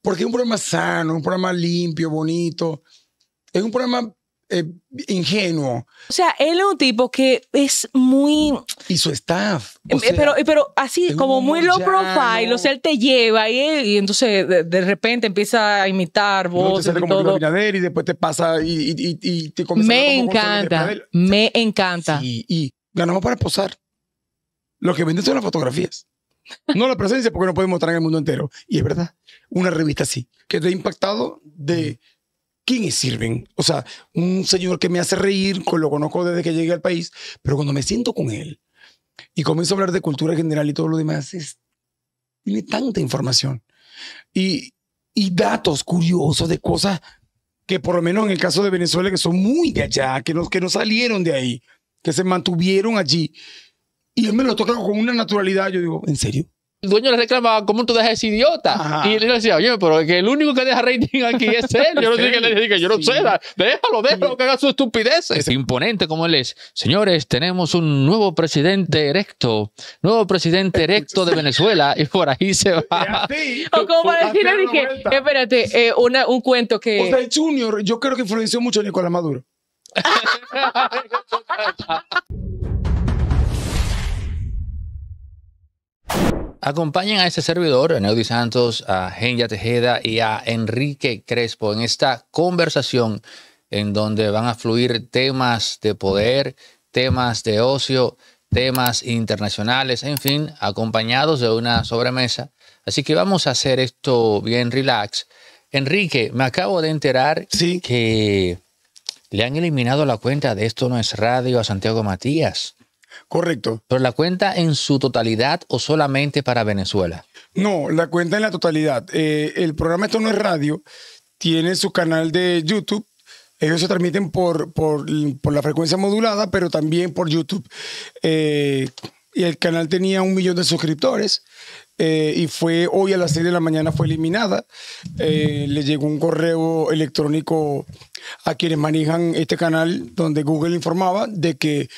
Porque es un programa sano, un programa limpio, bonito. Es un programa eh, ingenuo. O sea, él es un tipo que es muy... Y su staff. Eh, pero, pero así, como muy low profile, o sea, él te lleva y, y entonces de, repente empieza a imitar voces y todo. y después te pasa y, y, y te comienza Me encanta, me encanta. y ganamos para posar. Lo que venden son las fotografías. No la presencia, porque no podemos estar en el mundo entero. Y es verdad, una revista así, que te ha impactado de quiénes sirven. O sea, un señor que me hace reír, lo conozco desde que llegué al país, pero cuando me siento con él y comienzo a hablar de cultura general y todo lo demás, es, tiene tanta información y, datos curiosos de cosas que por lo menos en el caso de Venezuela, que son muy de allá, que los que no salieron de ahí, que se mantuvieron allí y él me lo toca con una naturalidad. Yo digo, ¿en serio? El dueño le reclamaba ¿cómo tú dejas ese idiota? Y él le decía, oye, pero que el único que deja rating aquí es él. Yo no sé qué le dije, yo no sé, déjalo, déjalo que haga su estupidez. Es imponente como él es. Señores, tenemos un nuevo presidente erecto, nuevo presidente erecto de Venezuela, y por ahí se va. o como para decirle, dije, espérate, eh, una, un cuento que. O Junior, yo creo que influenció mucho a Nicolás Maduro. Acompañen a este servidor, a Neody Santos, a Genya Tejeda y a Enrique Crespo en esta conversación en donde van a fluir temas de poder, temas de ocio, temas internacionales, en fin, acompañados de una sobremesa. Así que vamos a hacer esto bien relax. Enrique, me acabo de enterar que le han eliminado la cuenta de Esto No es Radio a Santiago Matías. Correcto. Pero la cuenta en su totalidad o solamente para Venezuela. No, la cuenta en la totalidad. Eh, el programa Esto no es radio, tiene su canal de YouTube. Ellos se transmiten por, por, la frecuencia modulada, pero también por YouTube. Eh, y el canal tenía un millón de suscriptores. Eh, y fue hoy a las 6 de la mañana fue eliminada. le llegó un correo electrónico a quienes manejan este canal donde Google informaba de que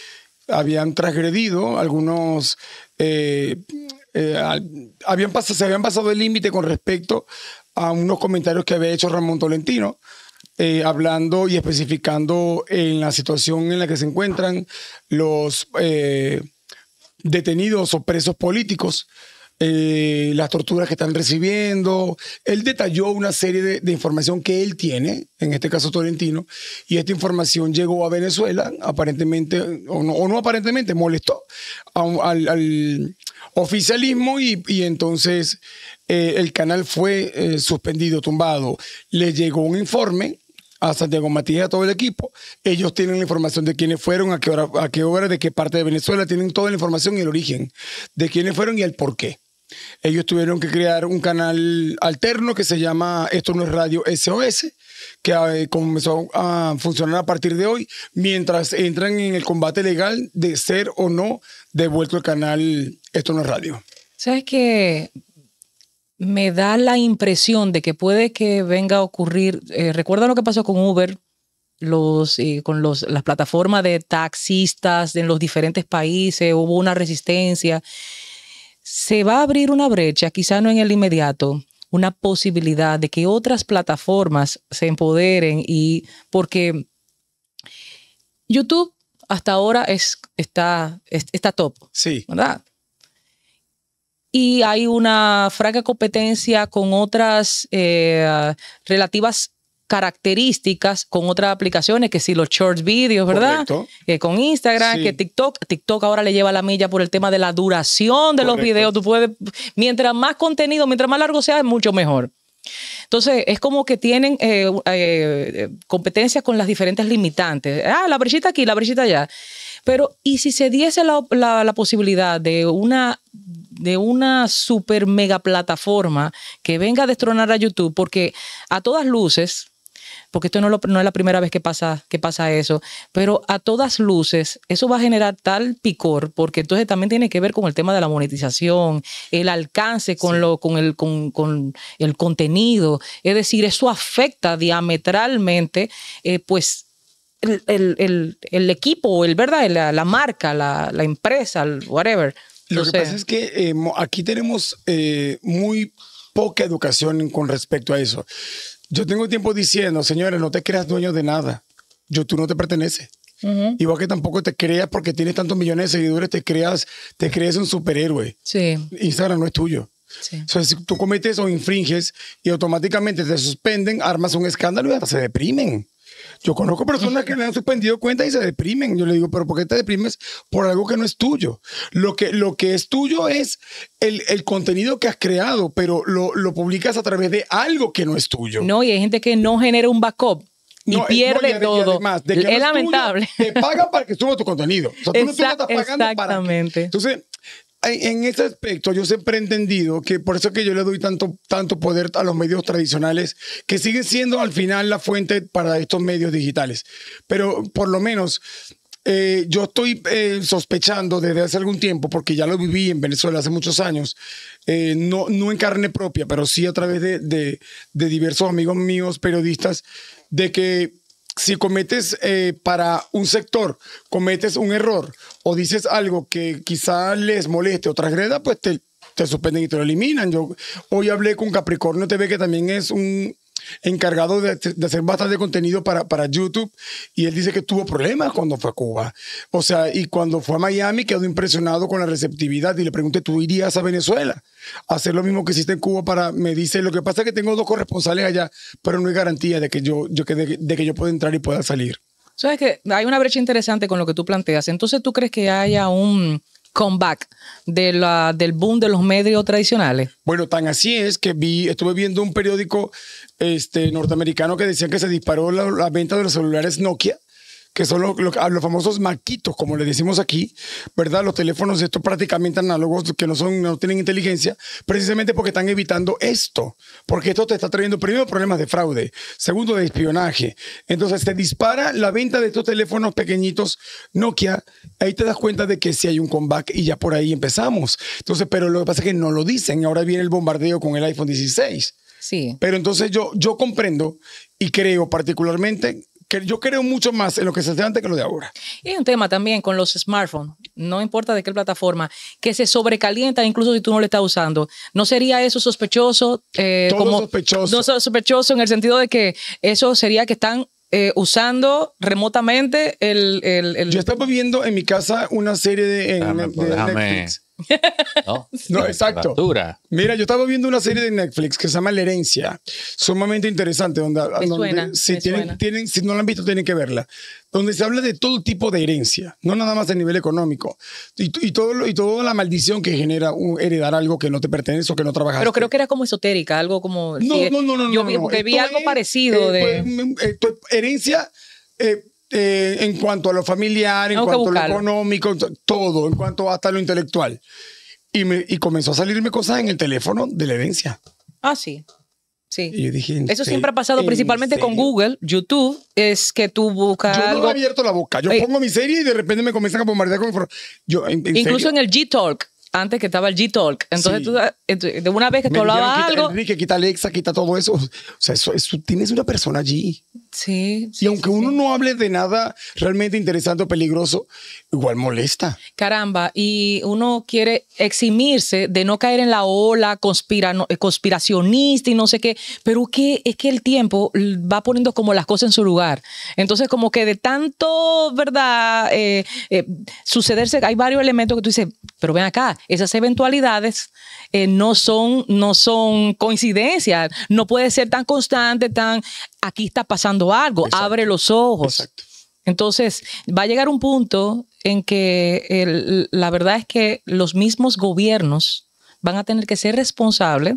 habían transgredido, algunos eh, eh, habían pasado, se habían pasado el límite con respecto a unos comentarios que había hecho Ramón Tolentino, eh, hablando y especificando en la situación en la que se encuentran los detenidos o presos políticos eh, las torturas que están recibiendo. Él detalló una serie de, información que él tiene, en este caso torrentino, y esta información llegó a Venezuela, aparentemente, o no, aparentemente, molestó al, oficialismo y, entonces eh, el canal fue eh, suspendido, tumbado. Le llegó un informe a Santiago Matías a todo el equipo. Ellos tienen la información de quiénes fueron, a qué hora, a qué hora, de qué parte de Venezuela, tienen toda la información y el origen de quiénes fueron y el porqué ellos tuvieron que crear un canal alterno que se llama Esto no es Radio SOS, que eh, comenzó a funcionar a partir de hoy, mientras entran en el combate legal de ser o no devuelto el canal Esto no es Radio. ¿Sabes que Me da la impresión de que puede que venga a ocurrir, eh, recuerda lo que pasó con Uber, los, eh, con los, las plataformas de taxistas en los diferentes países, hubo una resistencia se va a abrir una brecha, quizá no en el inmediato, una posibilidad de que otras plataformas se empoderen y porque YouTube hasta ahora es, está, está top. Sí. ¿Verdad? Y hay una franca competencia con otras eh, relativas características con otras aplicaciones, que si los short videos, ¿verdad? Que con Instagram, que TikTok. TikTok ahora le lleva la milla por el tema de la duración de los videos. Tú puedes, mientras más contenido, mientras más largo sea, es mucho mejor. Entonces, es como que tienen eh, eh, eh, competencias con las diferentes limitantes. Ah, la brechita aquí, la brechita allá. Pero, ¿y si se diese la, posibilidad de una, de una super mega plataforma que venga a destronar a YouTube? Porque a todas luces, porque esto no, es la primera vez que pasa, eso, pero a todas luces eso va a generar tal picor, porque entonces también tiene que ver con el tema de la monetización, el alcance con, lo, con, el, con, el contenido, es decir, eso afecta diametralmente, eh, pues... El, equipo, el, ¿verdad? La, marca, la, empresa, whatever. Lo que pasa es que eh, aquí tenemos eh, muy poca educación con respecto a eso. Yo tengo tiempo diciendo, señores, no te creas dueño de nada. Yo, tú no te perteneces. Igual que tampoco te creas porque tienes tantos millones de seguidores, te creas, te crees un superhéroe. Sí. Instagram no es tuyo. Sí. O sea, si tú cometes o infringes y automáticamente te suspenden, armas un escándalo y hasta se deprimen. Yo conozco personas que le han suspendido cuentas y se deprimen. Yo le digo, pero ¿por qué te deprimes por algo que no es tuyo? Lo que, lo que es tuyo es el, contenido que has creado, pero lo, lo publicas a través de algo que no es tuyo. No, y hay gente que no genera un backup y pierde todo. es lamentable. te pagan para que suba tu contenido. O sea, tú no estás pagando exactamente. Entonces, en ese aspecto yo siempre he entendido que por eso que yo le doy tanto, tanto poder a los medios tradicionales, que siguen siendo al final la fuente para estos medios digitales. Pero por lo menos eh, yo estoy eh, sospechando desde hace algún tiempo, porque ya lo viví en Venezuela hace muchos años, eh, no, no en carne propia, pero sí a través de, de diversos amigos míos periodistas, de que si cometes eh, para un sector, cometes un error o dices algo que quizá les moleste o transgreda, pues te, te suspenden y te lo eliminan. Yo hoy hablé con Capricornio TV, que también es un encargado de, hacer bastante contenido para, para YouTube y él dice que tuvo problemas cuando fue a Cuba. O sea, y cuando fue a Miami quedó impresionado con la receptividad y le pregunté, ¿tú irías a Venezuela? A hacer lo mismo que hiciste en Cuba para, me dice, lo que pasa es que tengo dos corresponsales allá, pero no hay garantía de que yo, yo de, que yo pueda entrar y pueda salir. Sabes que hay una brecha interesante con lo que tú planteas. Entonces, ¿tú crees que haya un comeback de la, del boom de los medios tradicionales. Bueno, tan así es que vi, estuve viendo un periódico este, norteamericano que decía que se disparó la, la venta de los celulares Nokia que son los famosos maquitos, como le decimos aquí, ¿verdad? Los teléfonos estos prácticamente análogos que no, son, no tienen inteligencia, precisamente porque están evitando esto, porque esto te está trayendo primero problemas de fraude, segundo de espionaje. Entonces se dispara la venta de estos teléfonos pequeñitos Nokia, ahí te das cuenta de que sí hay un comeback y ya por ahí empezamos. Entonces, pero lo que pasa es que no lo dicen, ahora viene el bombardeo con el iPhone 16. Sí. Pero entonces yo, yo comprendo y creo particularmente yo creo mucho más en lo que se hacía antes que lo de ahora. Y un tema también con los smartphones, no importa de qué plataforma, que se sobrecalienta incluso si tú no lo estás usando. ¿No sería eso sospechoso? Eh, Todo sospechoso. No sospechoso en el sentido de que eso sería que están eh, usando remotamente el, el, Yo estaba viendo en mi casa una serie de, de pues, Netflix. No, exacto. Mira, yo estaba viendo una serie de Netflix que se llama La herencia, sumamente interesante, donde, si, tienen, si no la han visto tienen que verla, donde se habla de todo tipo de herencia, no nada más a nivel económico, y, todo y toda la maldición que genera heredar algo que no te pertenece o que no trabajaste. Pero creo que era como esotérica, algo como... No, no, no, no. Yo vi, algo parecido eh, de... Pues, eh, herencia... Eh, eh, en cuanto a lo familiar, en cuanto a lo económico, todo, en cuanto hasta lo intelectual. Y, comenzó a salirme cosas en el teléfono de la herencia. Ah, sí. Sí. Y dije, Eso siempre ha pasado principalmente con Google, YouTube, es que tú buscas Yo no he abierto la boca. Yo eh. pongo mi serie y de repente me comienzan a bombardear con Incluso en el G-Talk, antes que estaba el G-Talk. Entonces, ah, eh, tú, de una vez que te algo, Enrique, quita Alexa, quita todo eso. O sea, eso- tienes una persona allí y aunque uno no hable de nada realmente interesante o peligroso, igual molesta. Caramba, y uno quiere eximirse de no caer en la ola eh, conspiracionista y no sé qué, pero que es que el tiempo va poniendo como las cosas en su lugar. Entonces, como que de tanto, ¿verdad? Eh, eh, sucederse, hay varios elementos que tú dices, pero ven acá, esas eventualidades no, son, no son coincidencias, no puede ser tan constante, tan, aquí está pasando algo, abre los ojos. Entonces, va a llegar un punto en que la verdad es que los mismos gobiernos van a tener que ser responsables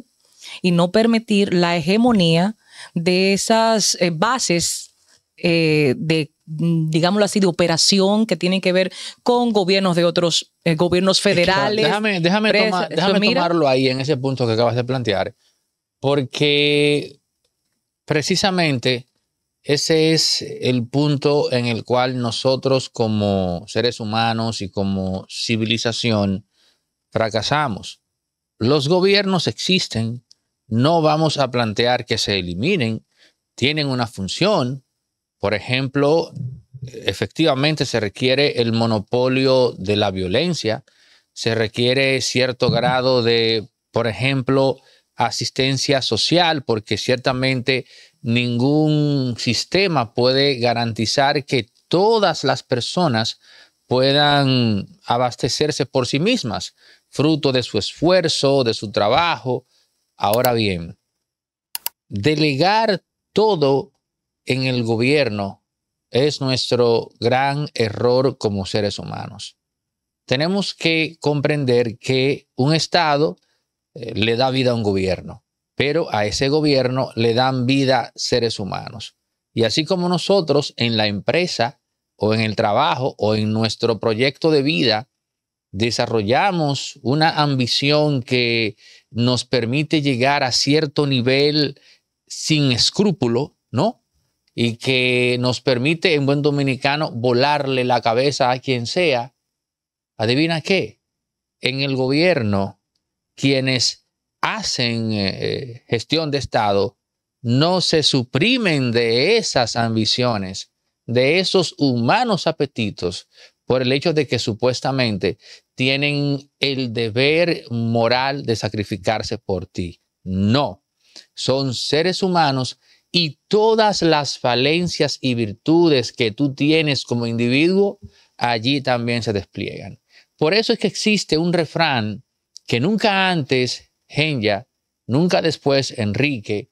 y no permitir la hegemonía de esas eh, bases eh, de, digámoslo así, de operación que tienen que ver con gobiernos de otros, eh, gobiernos federales. déjame tomarlo ahí en ese punto que acabas de plantear, porque precisamente ese es el punto en el cual nosotros como seres humanos y como civilización fracasamos. Los gobiernos existen, no vamos a plantear que se eliminen, tienen una función. Por ejemplo, efectivamente se requiere el monopolio de la violencia, se requiere cierto grado de, por ejemplo, asistencia social, porque ciertamente ningún sistema puede garantizar que todas las personas puedan abastecerse por sí mismas, fruto de su esfuerzo, de su trabajo. Ahora bien, delegar todo en el gobierno es nuestro gran error como seres humanos. Tenemos que comprender que un Estado eh, le da vida a un gobierno pero a ese gobierno le dan vida seres humanos. Y así como nosotros en la empresa o en el trabajo o en nuestro proyecto de vida desarrollamos una ambición que nos permite llegar a cierto nivel sin escrúpulo, ¿no? Y que nos permite en buen dominicano volarle la cabeza a quien sea. ¿Adivina qué? En el gobierno, quienes hacen eh, eh, gestión de Estado no se suprimen de esas ambiciones, de esos humanos apetitos, por el hecho de que supuestamente tienen el deber moral de sacrificarse por ti. No, son seres humanos y todas las falencias y virtudes que tú tienes como individuo allí también se despliegan. Por eso es que existe un refrán que nunca antes Genya, nunca después Enrique,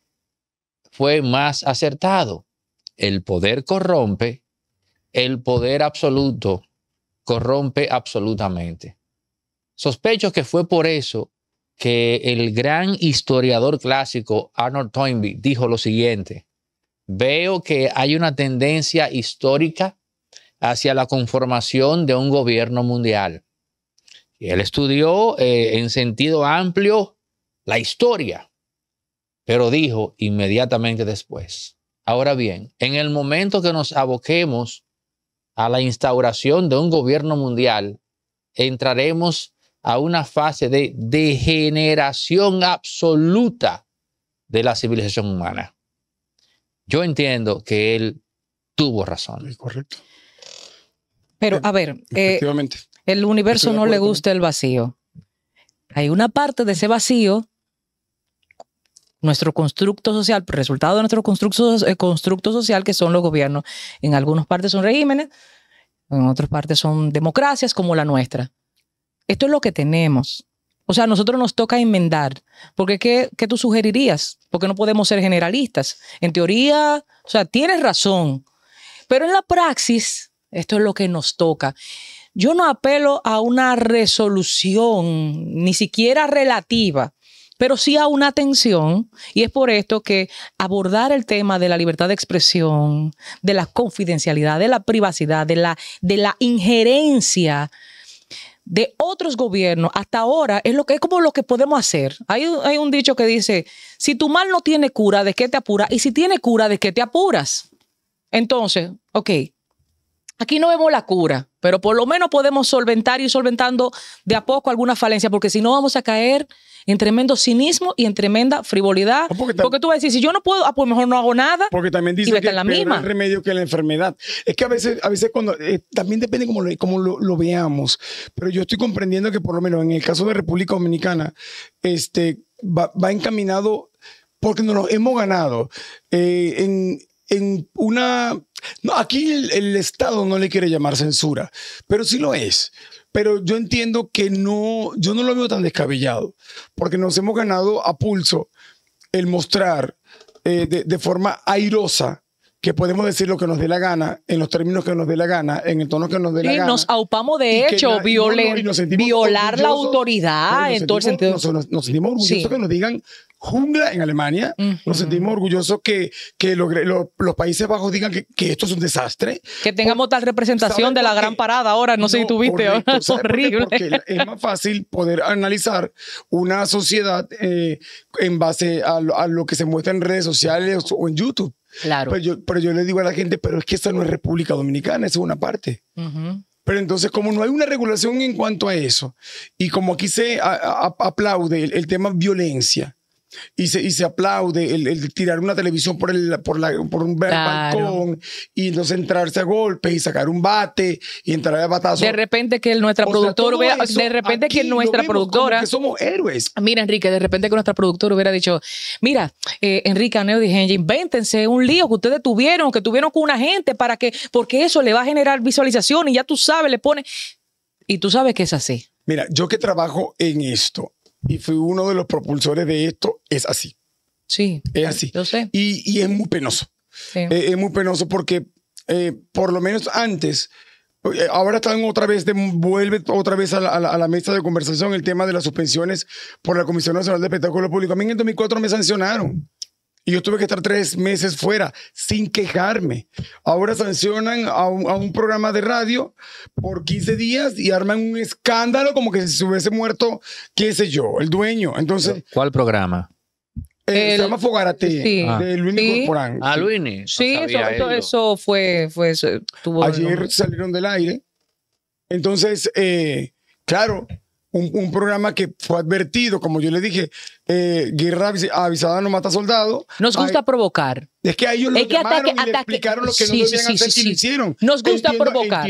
fue más acertado. El poder corrompe, el poder absoluto corrompe absolutamente. Sospecho que fue por eso que el gran historiador clásico Arnold Toynbee dijo lo siguiente, veo que hay una tendencia histórica hacia la conformación de un gobierno mundial. Él estudió eh, en sentido amplio la historia, pero dijo inmediatamente después. Ahora bien, en el momento que nos aboquemos a la instauración de un gobierno mundial, entraremos a una fase de degeneración absoluta de la civilización humana. Yo entiendo que él tuvo razón. correcto. Pero, a ver, eh, el universo no le gusta el vacío. Hay una parte de ese vacío nuestro constructo social, pues, resultado de nuestro constructo, eh, constructo social, que son los gobiernos. En algunas partes son regímenes, en otras partes son democracias como la nuestra. Esto es lo que tenemos. O sea, a nosotros nos toca enmendar. Porque ¿qué, qué tú sugerirías? Porque no podemos ser generalistas. En teoría, o sea, tienes razón. Pero en la praxis, esto es lo que nos toca. Yo no apelo a una resolución, ni siquiera relativa, pero sí a una tensión, y es por esto que abordar el tema de la libertad de expresión, de la confidencialidad, de la privacidad, de la, de la injerencia de otros gobiernos hasta ahora es lo que es como lo que podemos hacer. Hay, hay un dicho que dice, si tu mal no tiene cura, ¿de qué te apuras? Y si tiene cura, ¿de qué te apuras? Entonces, ok, Aquí no vemos la cura, pero por lo menos podemos solventar y solventando de a poco alguna falencia, porque si no vamos a caer en tremendo cinismo y en tremenda frivolidad. Porque, tú vas a decir, si yo no puedo, a ah, pues mejor no hago nada. Porque también dice que remedio que la enfermedad. Es que a veces, a veces cuando, eh, también depende cómo, lo, lo, veamos, pero yo estoy comprendiendo que por lo menos en el caso de República Dominicana, este, va, encaminado porque nos lo hemos ganado. Eh, en, en una... aquí el, Estado no le quiere llamar censura, pero sí lo es pero yo entiendo que no, yo no lo veo tan descabellado, porque nos hemos ganado a pulso el mostrar eh, de, forma airosa que podemos decir lo que nos dé la gana, en los términos que nos dé la gana, en el tono que nos dé la gana. Nos aupamos de hecho, violar la autoridad en todo el sentido. Nos, sentimos orgullosos que nos digan jungla en Alemania, nos sentimos orgullosos que, que los Países Bajos digan que, esto es un desastre. Que tengamos tal representación de la gran parada ahora, no, sé si tuviste, es horrible. es más fácil poder analizar una sociedad eh, en base a lo que se muestra en redes sociales o en YouTube. Pero yo, le digo a la gente, pero es que esta no es República Dominicana, esa es una parte. Pero entonces, como no hay una regulación en cuanto a eso, y como aquí se aplaude el, tema violencia, y se, aplaude, el, tirar una televisión por, por, por un balcón y no entrarse a golpes y sacar un bate y entrar a batazo. De repente que nuestra productora, de repente que nuestra productora... somos héroes. Mira, Enrique, de repente que nuestra productora hubiera dicho, mira, eh, Enrique, Neo dije, invéntense un lío que ustedes tuvieron, que tuvieron con una gente para que, porque eso le va a generar visualización y ya tú sabes, le pone... Y tú sabes que es así. Mira, yo que trabajo en esto, y fui uno de los propulsores de esto, es así. Sí. Es así. Yo sé. Y, es muy penoso. Eh, es muy penoso porque eh, por lo menos antes, eh, ahora están otra vez, de, vuelve otra vez a la, mesa de conversación el tema de las suspensiones por la Comisión Nacional de Espectáculo Público. A mí en el 2004 me sancionaron. Y yo tuve que estar tres meses fuera sin quejarme. Ahora sancionan a un, programa de radio por 15 días y arman un escándalo como que si se hubiese muerto, qué sé yo, el dueño. Entonces, ¿Cuál programa? se llama Fogarate, de Luini Ah, Sí, ah, todo eso, fue... fue Ayer salieron del aire. Entonces, eh, claro, un, programa que fue advertido, como yo le dije, eh, guerra avisada no mata soldado. Nos gusta provocar. Es que a ellos que y le explicaron lo que no hicieron. Nos gusta provocar.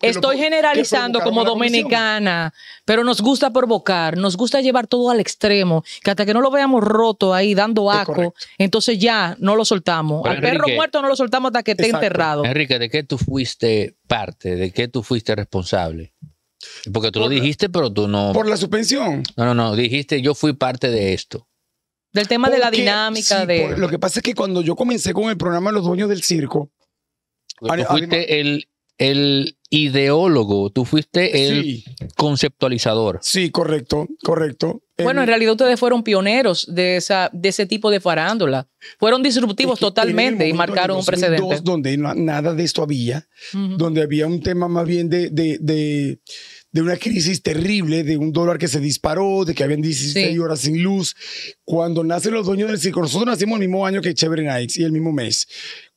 Estoy generalizando como dominicana, pero nos gusta provocar, nos gusta llevar todo al extremo, que hasta que no lo veamos roto ahí dando aco, entonces ya no lo soltamos. al perro muerto no lo soltamos hasta que esté enterrado. Enrique, ¿de qué tú fuiste parte? ¿De qué tú fuiste responsable? Porque tú lo dijiste, pero tú no. Por la suspensión. No, no, no. Dijiste, yo fui parte de esto. Del tema de la dinámica de. lo que pasa es que cuando yo comencé con el programa Los Dueños del Circo. Tú fuiste el, el ideólogo, tú fuiste el conceptualizador. Sí, correcto, correcto. Bueno, en, realidad ustedes fueron pioneros de, esa, de ese tipo de farándula. Fueron disruptivos totalmente y marcaron un precedente. Donde nada de esto había, donde había un tema más bien de de una crisis terrible, de un dólar que se disparó, de que habían 16 horas sin luz. Cuando nacen los dueños del circo, nosotros nacimos el mismo año que Chévere Nights y el mismo mes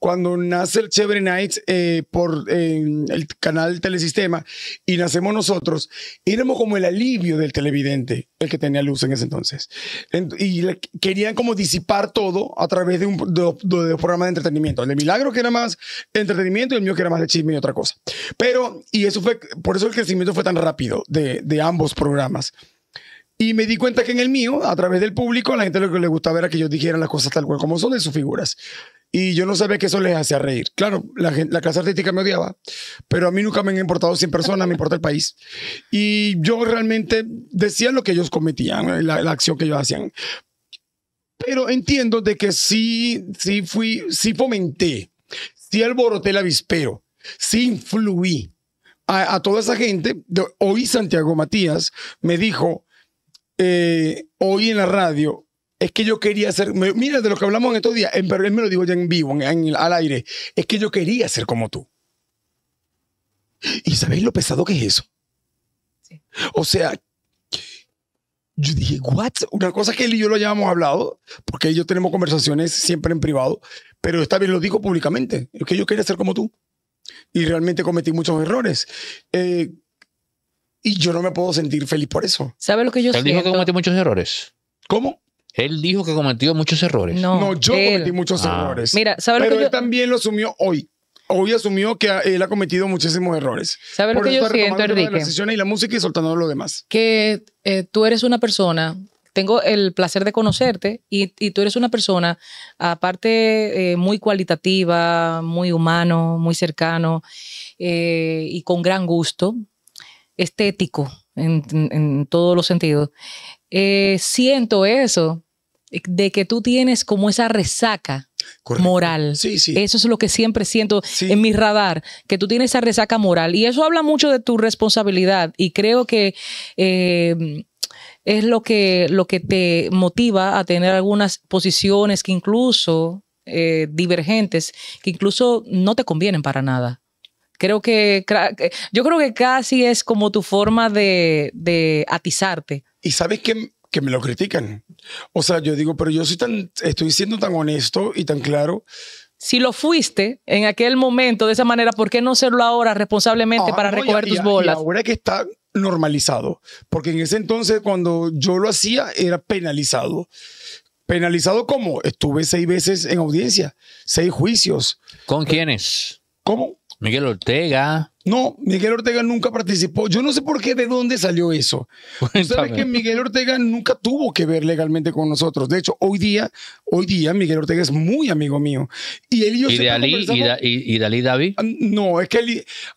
cuando nace el Chevre Nights eh, por el canal Telesistema y nacemos nosotros, éramos como el alivio del televidente, el que tenía luz en ese entonces. Y querían como disipar todo a través de un, de, de, programa de entretenimiento. El de Milagro que era más entretenimiento y el mío que era más de chisme y otra cosa. Pero, y eso fue, por eso el crecimiento fue tan rápido de, de ambos programas. Y me di cuenta que en el mío, a través del público, a la gente lo que le gustaba era que yo dijera las cosas tal cual como son de sus figuras y yo no sabía que eso les hacía reír. Claro, la, clase artística me odiaba, pero a mí nunca me han importado 100 personas, me importa el país. Y yo realmente decía lo que ellos cometían, eh, la, acción que ellos hacían. Pero entiendo de que sí, sí fui, sí fomenté, sí alboroté el avispero, sí influí a, toda esa gente. hoy Santiago Matías me dijo, eh, hoy en la radio, es que yo quería ser, mira de lo que hablamos en estos días, pero él me lo dijo ya en vivo, en, al aire, es que yo quería ser como tú. ¿Y sabéis lo pesado que es eso? Sí. O sea, yo dije, ¿what? Una cosa que él y yo lo hayamos hablado, porque ellos tenemos conversaciones siempre en privado, pero está bien lo digo públicamente, es que yo quería ser como tú. Y realmente cometí muchos errores. Eh, y yo no me puedo sentir feliz por eso. ¿Sabes lo que yo Él dijo que cometí muchos errores. ¿Cómo? Él dijo que cometió muchos errores. No, yo cometí muchos ah. errores. Pero él también lo asumió hoy. Hoy asumió que él ha cometido muchísimos errores. ¿Sabes lo que yo siento, Enrique? Las decisiones y la música y soltando lo demás. Que eh, tú eres una persona tengo el placer de conocerte y, tú eres una persona, aparte, eh, muy cualitativa, muy humano, muy cercano eh, y con gran gusto, estético en, todos los sentidos. siento eso de que tú tienes como esa resaca moral. Sí, sí. Eso es lo que siempre siento en mi radar, que tú tienes esa resaca moral. Y eso habla mucho de tu responsabilidad y creo que... Em, es lo que, lo que te motiva a tener algunas posiciones que incluso eh, divergentes, que incluso no te convienen para nada. Creo que, yo creo que casi es como tu forma de, atizarte. Y sabes qué que me lo critican. O sea, yo digo, pero yo soy tan, estoy siendo tan honesto y tan claro. Si lo fuiste en aquel momento de esa manera, ¿por qué no hacerlo ahora responsablemente ah, para recoger tus bolas? ahora que está normalizado, porque en ese entonces cuando yo lo hacía era penalizado. ¿Penalizado cómo? Estuve seis veces en audiencia, seis juicios. ¿Con quiénes? ¿Cómo? Miguel Ortega. No, Miguel Ortega nunca participó. Yo no sé por qué, de dónde salió eso. Sabes que Miguel Ortega nunca tuvo que ver legalmente con nosotros. De hecho, hoy día, hoy día Miguel Ortega es muy amigo mío. Y él y David? No, es que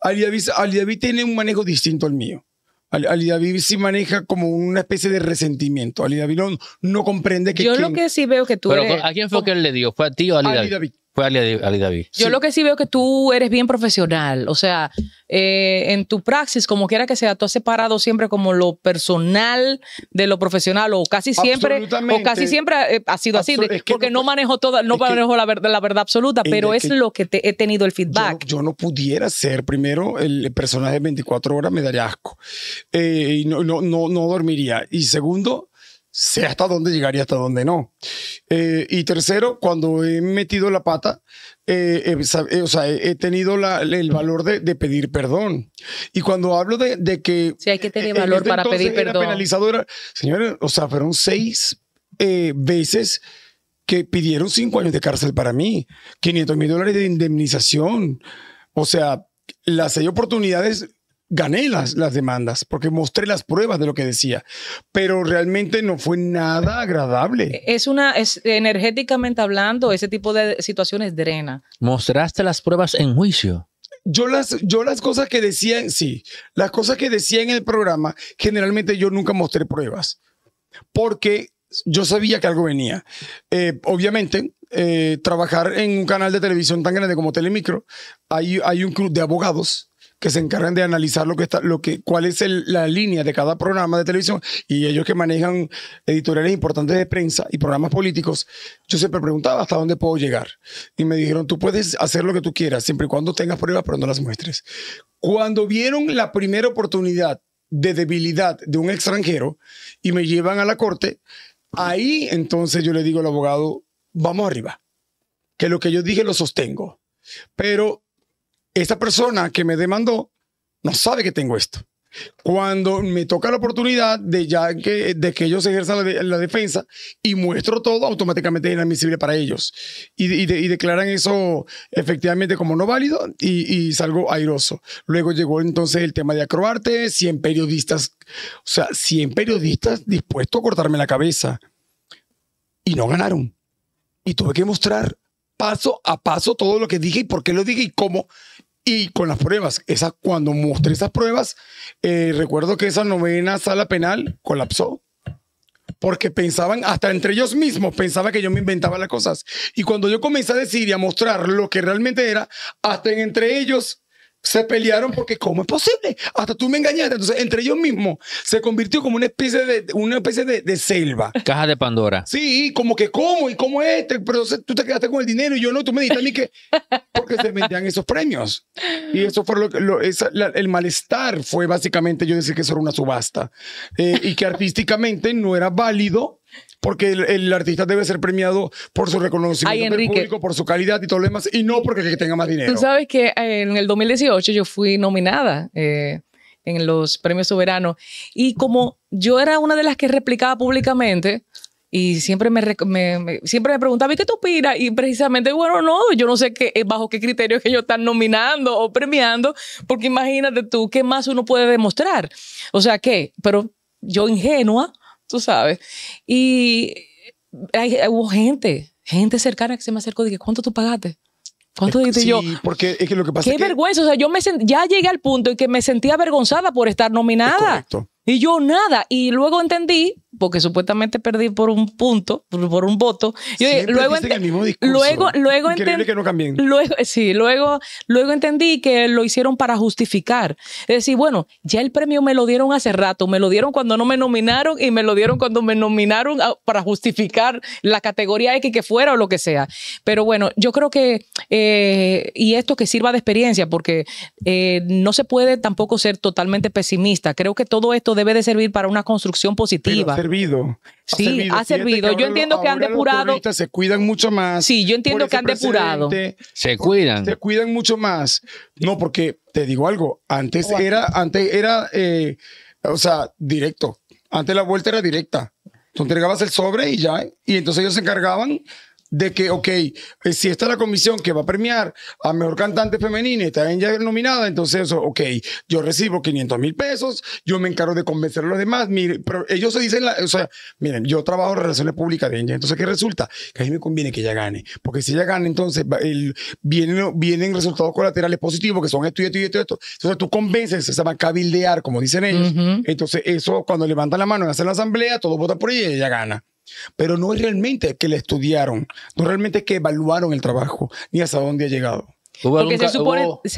Ali, David, tiene un manejo distinto al mío. Ali David sí maneja como una especie de resentimiento. Ali David no, comprende que. Yo lo que sí veo que tú. ¿A quién fue que él le dio? ¿Fue a ti o a Ali, David. Ali, David. Yo lo que sí veo que tú eres bien profesional, o sea, eh, en tu praxis, como quiera que sea, tú has separado siempre como lo personal de lo profesional, o casi siempre, o casi siempre eh, ha sido así, porque no, manejo toda, no manejo la verdad, absoluta, pero es lo que he tenido el feedback. Yo, no pudiera ser, primero, el personaje de 24 horas me daría asco, eh, y no, no, no dormiría, y segundo, sé hasta dónde llegaría y hasta dónde no. Eh, y tercero, cuando he metido la pata, eh, eh, o sea, he tenido la, el valor de, pedir perdón. Y cuando hablo de, que... Sí, hay que tener e-, valor para pedir perdón. Penalizadora, señores, o sea, fueron seis veces que pidieron cinco años de cárcel para mí, 500 mil dólares de indemnización. O sea, las seis oportunidades gané las, las demandas porque mostré las pruebas de lo que decía, pero realmente no fue nada agradable. E, es una, es, energéticamente hablando, ese tipo de situaciones drena. ¿Mostraste las pruebas en juicio? Yo las, yo las cosas que decía sí, las cosas que decía en el programa, generalmente yo nunca mostré pruebas porque yo sabía que algo venía. Eh, obviamente, eh, trabajar en un canal de televisión tan grande como Telemicro, hay, hay un club de abogados que se encargan de analizar lo que está, lo que, cuál es la línea de cada programa de televisión y ellos que manejan editoriales importantes de prensa y programas políticos, yo siempre preguntaba hasta dónde puedo llegar. Y me dijeron, tú puedes hacer lo que tú quieras, siempre y cuando tengas pruebas, pero no las muestres. Cuando vieron la primera oportunidad de debilidad de un extranjero y me llevan a la corte, ahí entonces yo le digo al abogado, vamos arriba, que lo que yo dije lo sostengo. Pero esta persona que me demandó no sabe que tengo esto. Cuando me toca la oportunidad de ya que, de que ellos ejerzan la, defensa y muestro todo, automáticamente es inadmisible para ellos. Y, declaran eso efectivamente como no válido y, y, salgo airoso. Luego llegó entonces el tema de acroarte, 100 periodistas, o sea, 100 periodistas dispuestos a cortarme la cabeza. Y no ganaron. Y tuve que mostrar paso a paso todo lo que dije y por qué lo dije y cómo y con las pruebas. Esa, cuando mostré esas pruebas, eh, recuerdo que esa novena sala penal colapsó. Porque pensaban, hasta entre ellos mismos, pensaba que yo me inventaba las cosas. Y cuando yo comencé a decir y a mostrar lo que realmente era, hasta entre ellos se pelearon porque ¿cómo es posible? Hasta tú me engañaste. Entonces, entre ellos mismos se convirtió como una especie de, una especie de, selva. Caja de Pandora. Sí, como que ¿cómo? ¿Y cómo es este? Pero tú te quedaste con el dinero y yo no, tú me dijiste a mí que... Porque se vendían esos premios. Y eso fue lo, que el malestar fue básicamente yo decir que eso era una subasta. Eh, y que artísticamente no era válido porque el, artista debe ser premiado por su reconocimiento Enrique, público, por su calidad y todo lo demás, y no porque tenga más dinero. Tú sabes que en el 2018 yo fui nominada eh, en los premios soberanos y como yo era una de las que replicaba públicamente, y siempre me, siempre me preguntaba, ¿y qué tú opinas? Y precisamente, bueno, no, yo no sé qué, eh, bajo qué criterio que ellos están nominando o premiando, porque imagínate tú, ¿qué más uno puede demostrar? O sea, ¿qué? Pero yo ingenua tú sabes. Y hay, hubo gente, gente cercana que se me acercó y dije, ¿cuánto tú pagaste? ¿Cuánto dijiste sí, porque es que lo que pasa es que vergüenza. O sea, yo me ya llegué al punto en que me sentía avergonzada por estar nominada. Y yo nada. Y luego entendí, porque supuestamente perdí por un punto, por, un voto. y luego, luego, luego, entendí que no cambien. Luego, sí, luego, luego entendí que lo hicieron para justificar. Es decir, bueno, ya el premio me lo dieron hace rato, me lo dieron cuando no me nominaron y me lo dieron cuando me nominaron para justificar la categoría X que fuera o lo que sea. Pero bueno, yo creo que, eh, y esto que sirva de experiencia, porque eh, no se puede tampoco ser totalmente pesimista. Creo que todo esto debe de servir para una construcción positiva. ha servido. Sí, ha servido. Yo entiendo que han depurado. se cuidan mucho más. Sí, yo entiendo que han depurado. Se cuidan. Se cuidan mucho más. No, porque te digo algo, antes era, antes era, eh, o sea, directo. Antes la vuelta era directa. Tú entregabas el sobre y ya, y entonces ellos se encargaban de que, ok, eh, si está la comisión que va a premiar a mejor cantante femenina y está ya nominada, entonces, ok, yo recibo 500 mil pesos, yo me encargo de convencer a los demás, pero ellos se dicen, o sea, miren, yo trabajo en relaciones públicas de ella, entonces, ¿qué resulta? Que a mí me conviene que ella gane, porque si ella gana, entonces vienen, vienen resultados colaterales positivos, que son esto y esto y esto, esto. Entonces, tú convences, se a cabildear, como dicen ellos. Entonces, eso, cuando levantan la mano y hacen la asamblea, todos votan por ella y ella gana. Pero no es realmente que le estudiaron, no es realmente que evaluaron el trabajo, ni hasta dónde ha llegado. Porque se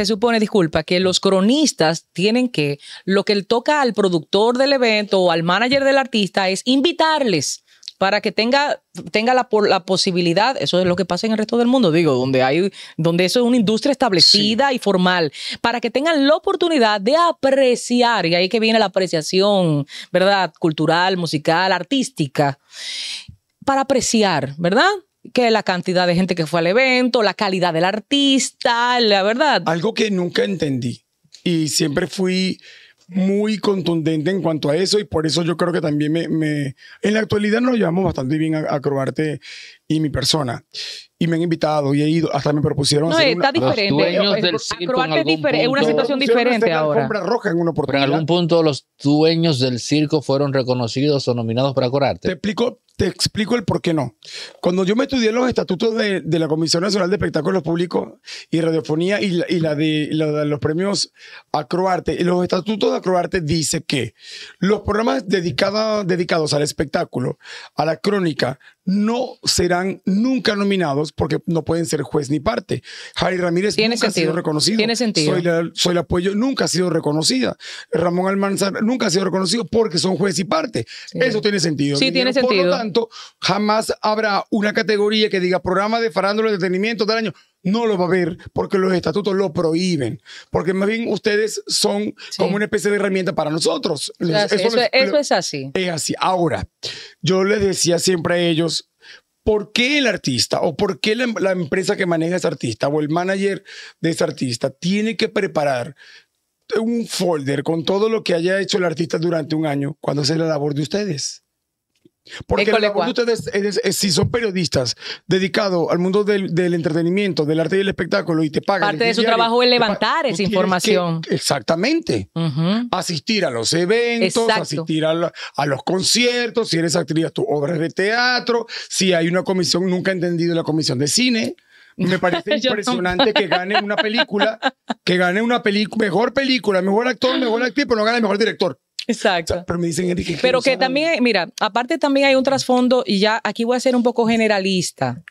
supone, disculpa, que los cronistas tienen que, lo que le toca al productor del evento o al manager del artista es invitarles para que tenga, tenga la, posibilidad, eso es lo que pasa en el resto del mundo, digo, donde hay, donde eso es una industria establecida y formal, para que tengan la oportunidad de apreciar, y ahí que viene la apreciación, ¿verdad? Cultural, musical, artística para apreciar, ¿verdad? que la cantidad de gente que fue al evento, la calidad del artista, la verdad. Algo que nunca entendí y siempre fui muy contundente en cuanto a eso y por eso yo creo que también me, en la actualidad nos llevamos bastante bien a, a Croarte y mi persona. Y me han invitado y he ido, hasta me propusieron. No, hacer está una, diferente. es una situación diferente ahora. en, algún punto los dueños del circo fueron reconocidos o nominados para Corarte. Te explico, te explico el por qué no. Cuando yo me estudié los estatutos de, la Comisión Nacional de Espectáculos Públicos y Radiofonía y la, y de, la de, los premios Acroarte, los estatutos de Acroarte dice que los programas dedicados, dedicados al espectáculo, a la crónica, no serán nunca nominados porque no pueden ser juez ni parte. Harry Ramírez nunca ha sido reconocido. Tiene sentido. Soy, la, el apoyo, nunca ha sido reconocida. Ramón Almanzar nunca ha sido reconocido porque son juez y parte. Eso tiene sentido. Sí, tiene sentido. Por lo tanto, jamás habrá una categoría que diga programa de farándula de detenimiento del año no lo va a ver porque los estatutos lo prohíben. Porque más bien ustedes son como una especie de herramienta para nosotros. eso, es así. Es así. Ahora, yo les decía siempre a ellos, ¿por qué el artista o por qué la, empresa que maneja ese artista o el manager de ese artista tiene que preparar un folder con todo lo que haya hecho el artista durante un año cuando hace la labor de ustedes? Porque ustedes, si son periodistas dedicados al mundo del, entretenimiento, del arte y el espectáculo y te pagan. Parte de su trabajo es levantar esa información. exactamente. Asistir a los eventos, asistir a, los conciertos, si eres actriz, a tus obras de teatro, si hay una comisión, nunca he entendido la comisión de cine. Me parece impresionante que gane una película, que gane una película, mejor película, mejor actor, mejor actriz, pero no gane el mejor director. Exacto. pero Que también, mira, aparte también hay un trasfondo, y ya aquí voy a ser un poco generalista,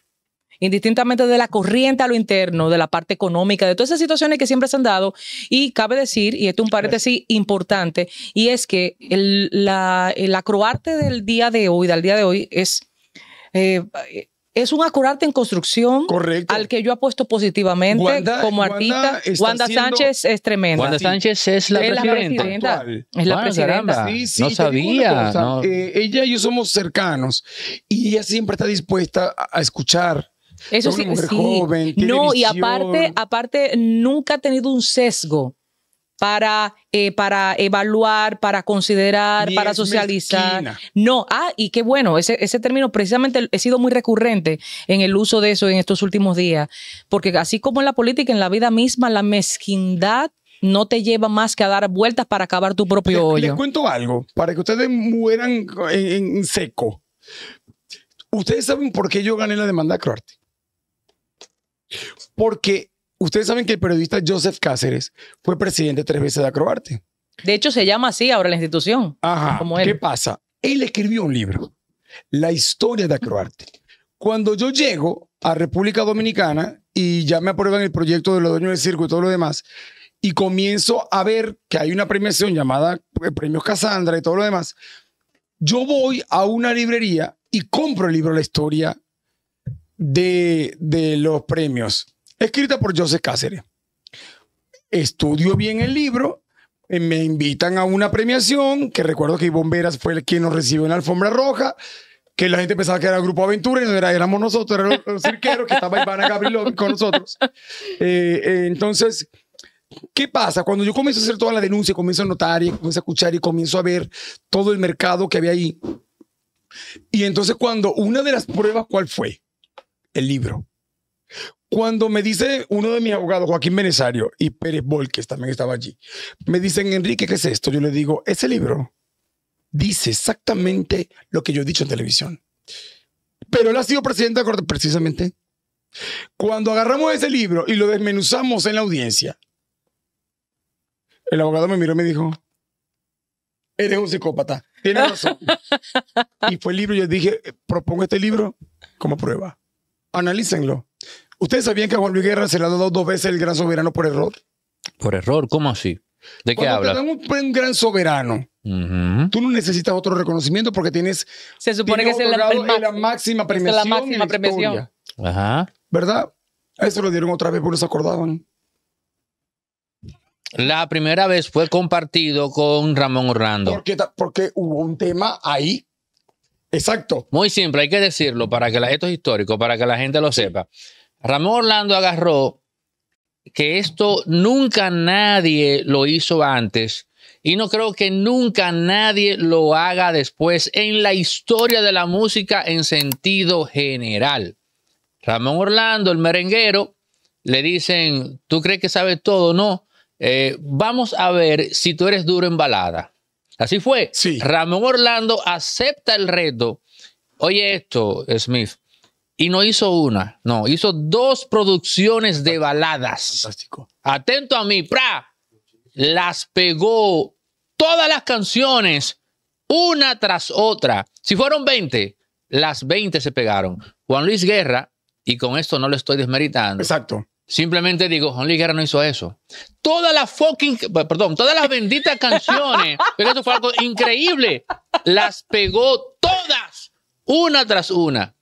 indistintamente de la corriente a lo interno, de la parte económica, de todas esas situaciones que siempre se han dado. Y cabe decir, y esto es un paréntesis importante, y es que la, el del día de hoy, del día de hoy, es eh, es un acurarte en construcción al que yo apuesto positivamente como artista. Wanda, Sánchez es tremenda. Wanda Sánchez es la, presidenta. Es la presidenta. no sabía. Eh, ella y yo somos cercanos y ella siempre está dispuesta a, escuchar. Eso sí, sí. Joven, no, y aparte, aparte, nunca ha tenido un sesgo para, eh, para evaluar, para considerar, para socializar. No, ah, y qué bueno, ese, ese término precisamente he sido muy recurrente en el uso de eso en estos últimos días, porque así como en la política, en la vida misma, la mezquindad no te lleva más que a dar vueltas para acabar tu propio hoyo. Les, cuento algo, para que ustedes mueran en, seco. Ustedes saben por qué yo gané la demanda a Croarte. Porque Ustedes saben que el periodista Joseph Cáceres fue presidente tres veces de Acroarte. De hecho, se llama así ahora la institución. Ajá. ¿Qué pasa? Él escribió un libro, La historia de Acroarte. Cuando yo llego a República Dominicana y ya me aprueban el proyecto de los dueños del circo y todo lo demás, y comienzo a ver que hay una premiación llamada eh, Premios Casandra y todo lo demás, yo voy a una librería y compro el libro La historia de, de los premios escrita por José Cáceres. Estudio bien el libro, eh, me invitan a una premiación, que recuerdo que Ivonne Veras fue el quien nos recibió en la alfombra roja, que la gente pensaba que era el Grupo Aventura y no era, éramos nosotros, eran los, que estaba Ivana Gabriel con nosotros. Eh, eh, entonces, ¿Qué pasa? Cuando yo comienzo a hacer toda la denuncia, comienzo a notar y comienzo a escuchar y comienzo a ver todo el mercado que había ahí. Y entonces cuando una de las pruebas, ¿cuál fue? El libro. Cuando me dice uno de mis abogados, Joaquín Benesario y Pérez Volques también estaba allí, me dicen, Enrique, ¿qué es esto? Yo le digo, ese libro dice exactamente lo que yo he dicho en televisión. Pero él ha sido presidente de corte precisamente. Cuando agarramos ese libro y lo desmenuzamos en la audiencia, el abogado me miró y me dijo, eres un psicópata, tienes razón. y fue el libro, yo dije, propongo este libro como prueba, analícenlo. ¿Ustedes sabían que a Juan Luis Guerra se le ha dado dos veces el gran soberano por error? ¿Por error? ¿Cómo así? ¿De qué hablas? Cuando habla? dan un, gran soberano, tú no necesitas otro reconocimiento porque tienes. Se supone que es el, la, máxima premiación. Es la máxima premiación. Ajá. ¿Verdad? eso lo dieron otra vez porque no se acordaban. La primera vez fue compartido con Ramón Orlando. Porque, porque hubo un tema ahí Exacto. Muy simple, hay que decirlo para que esto es histórico, para que la gente lo sepa. Ramón Orlando agarró que esto nunca nadie lo hizo antes y no creo que nunca nadie lo haga después en la historia de la música en sentido general. Ramón Orlando, el merenguero, le dicen, ¿tú crees que sabes todo? No, eh, vamos a ver si tú eres duro en balada. Así fue. Ramón Orlando acepta el reto. Oye esto, Smith. Y no hizo una, no, hizo dos producciones de baladas. Atento a mí, ¡pra! Las pegó todas las canciones, una tras otra. Si fueron 20, las 20 se pegaron. Juan Luis Guerra, y con esto no lo estoy desmeritando. Exacto. Simplemente digo, Juan Luis Guerra no hizo eso. Todas las fucking, perdón, todas las benditas canciones, pero eso fue algo increíble, las pegó todas, una tras una.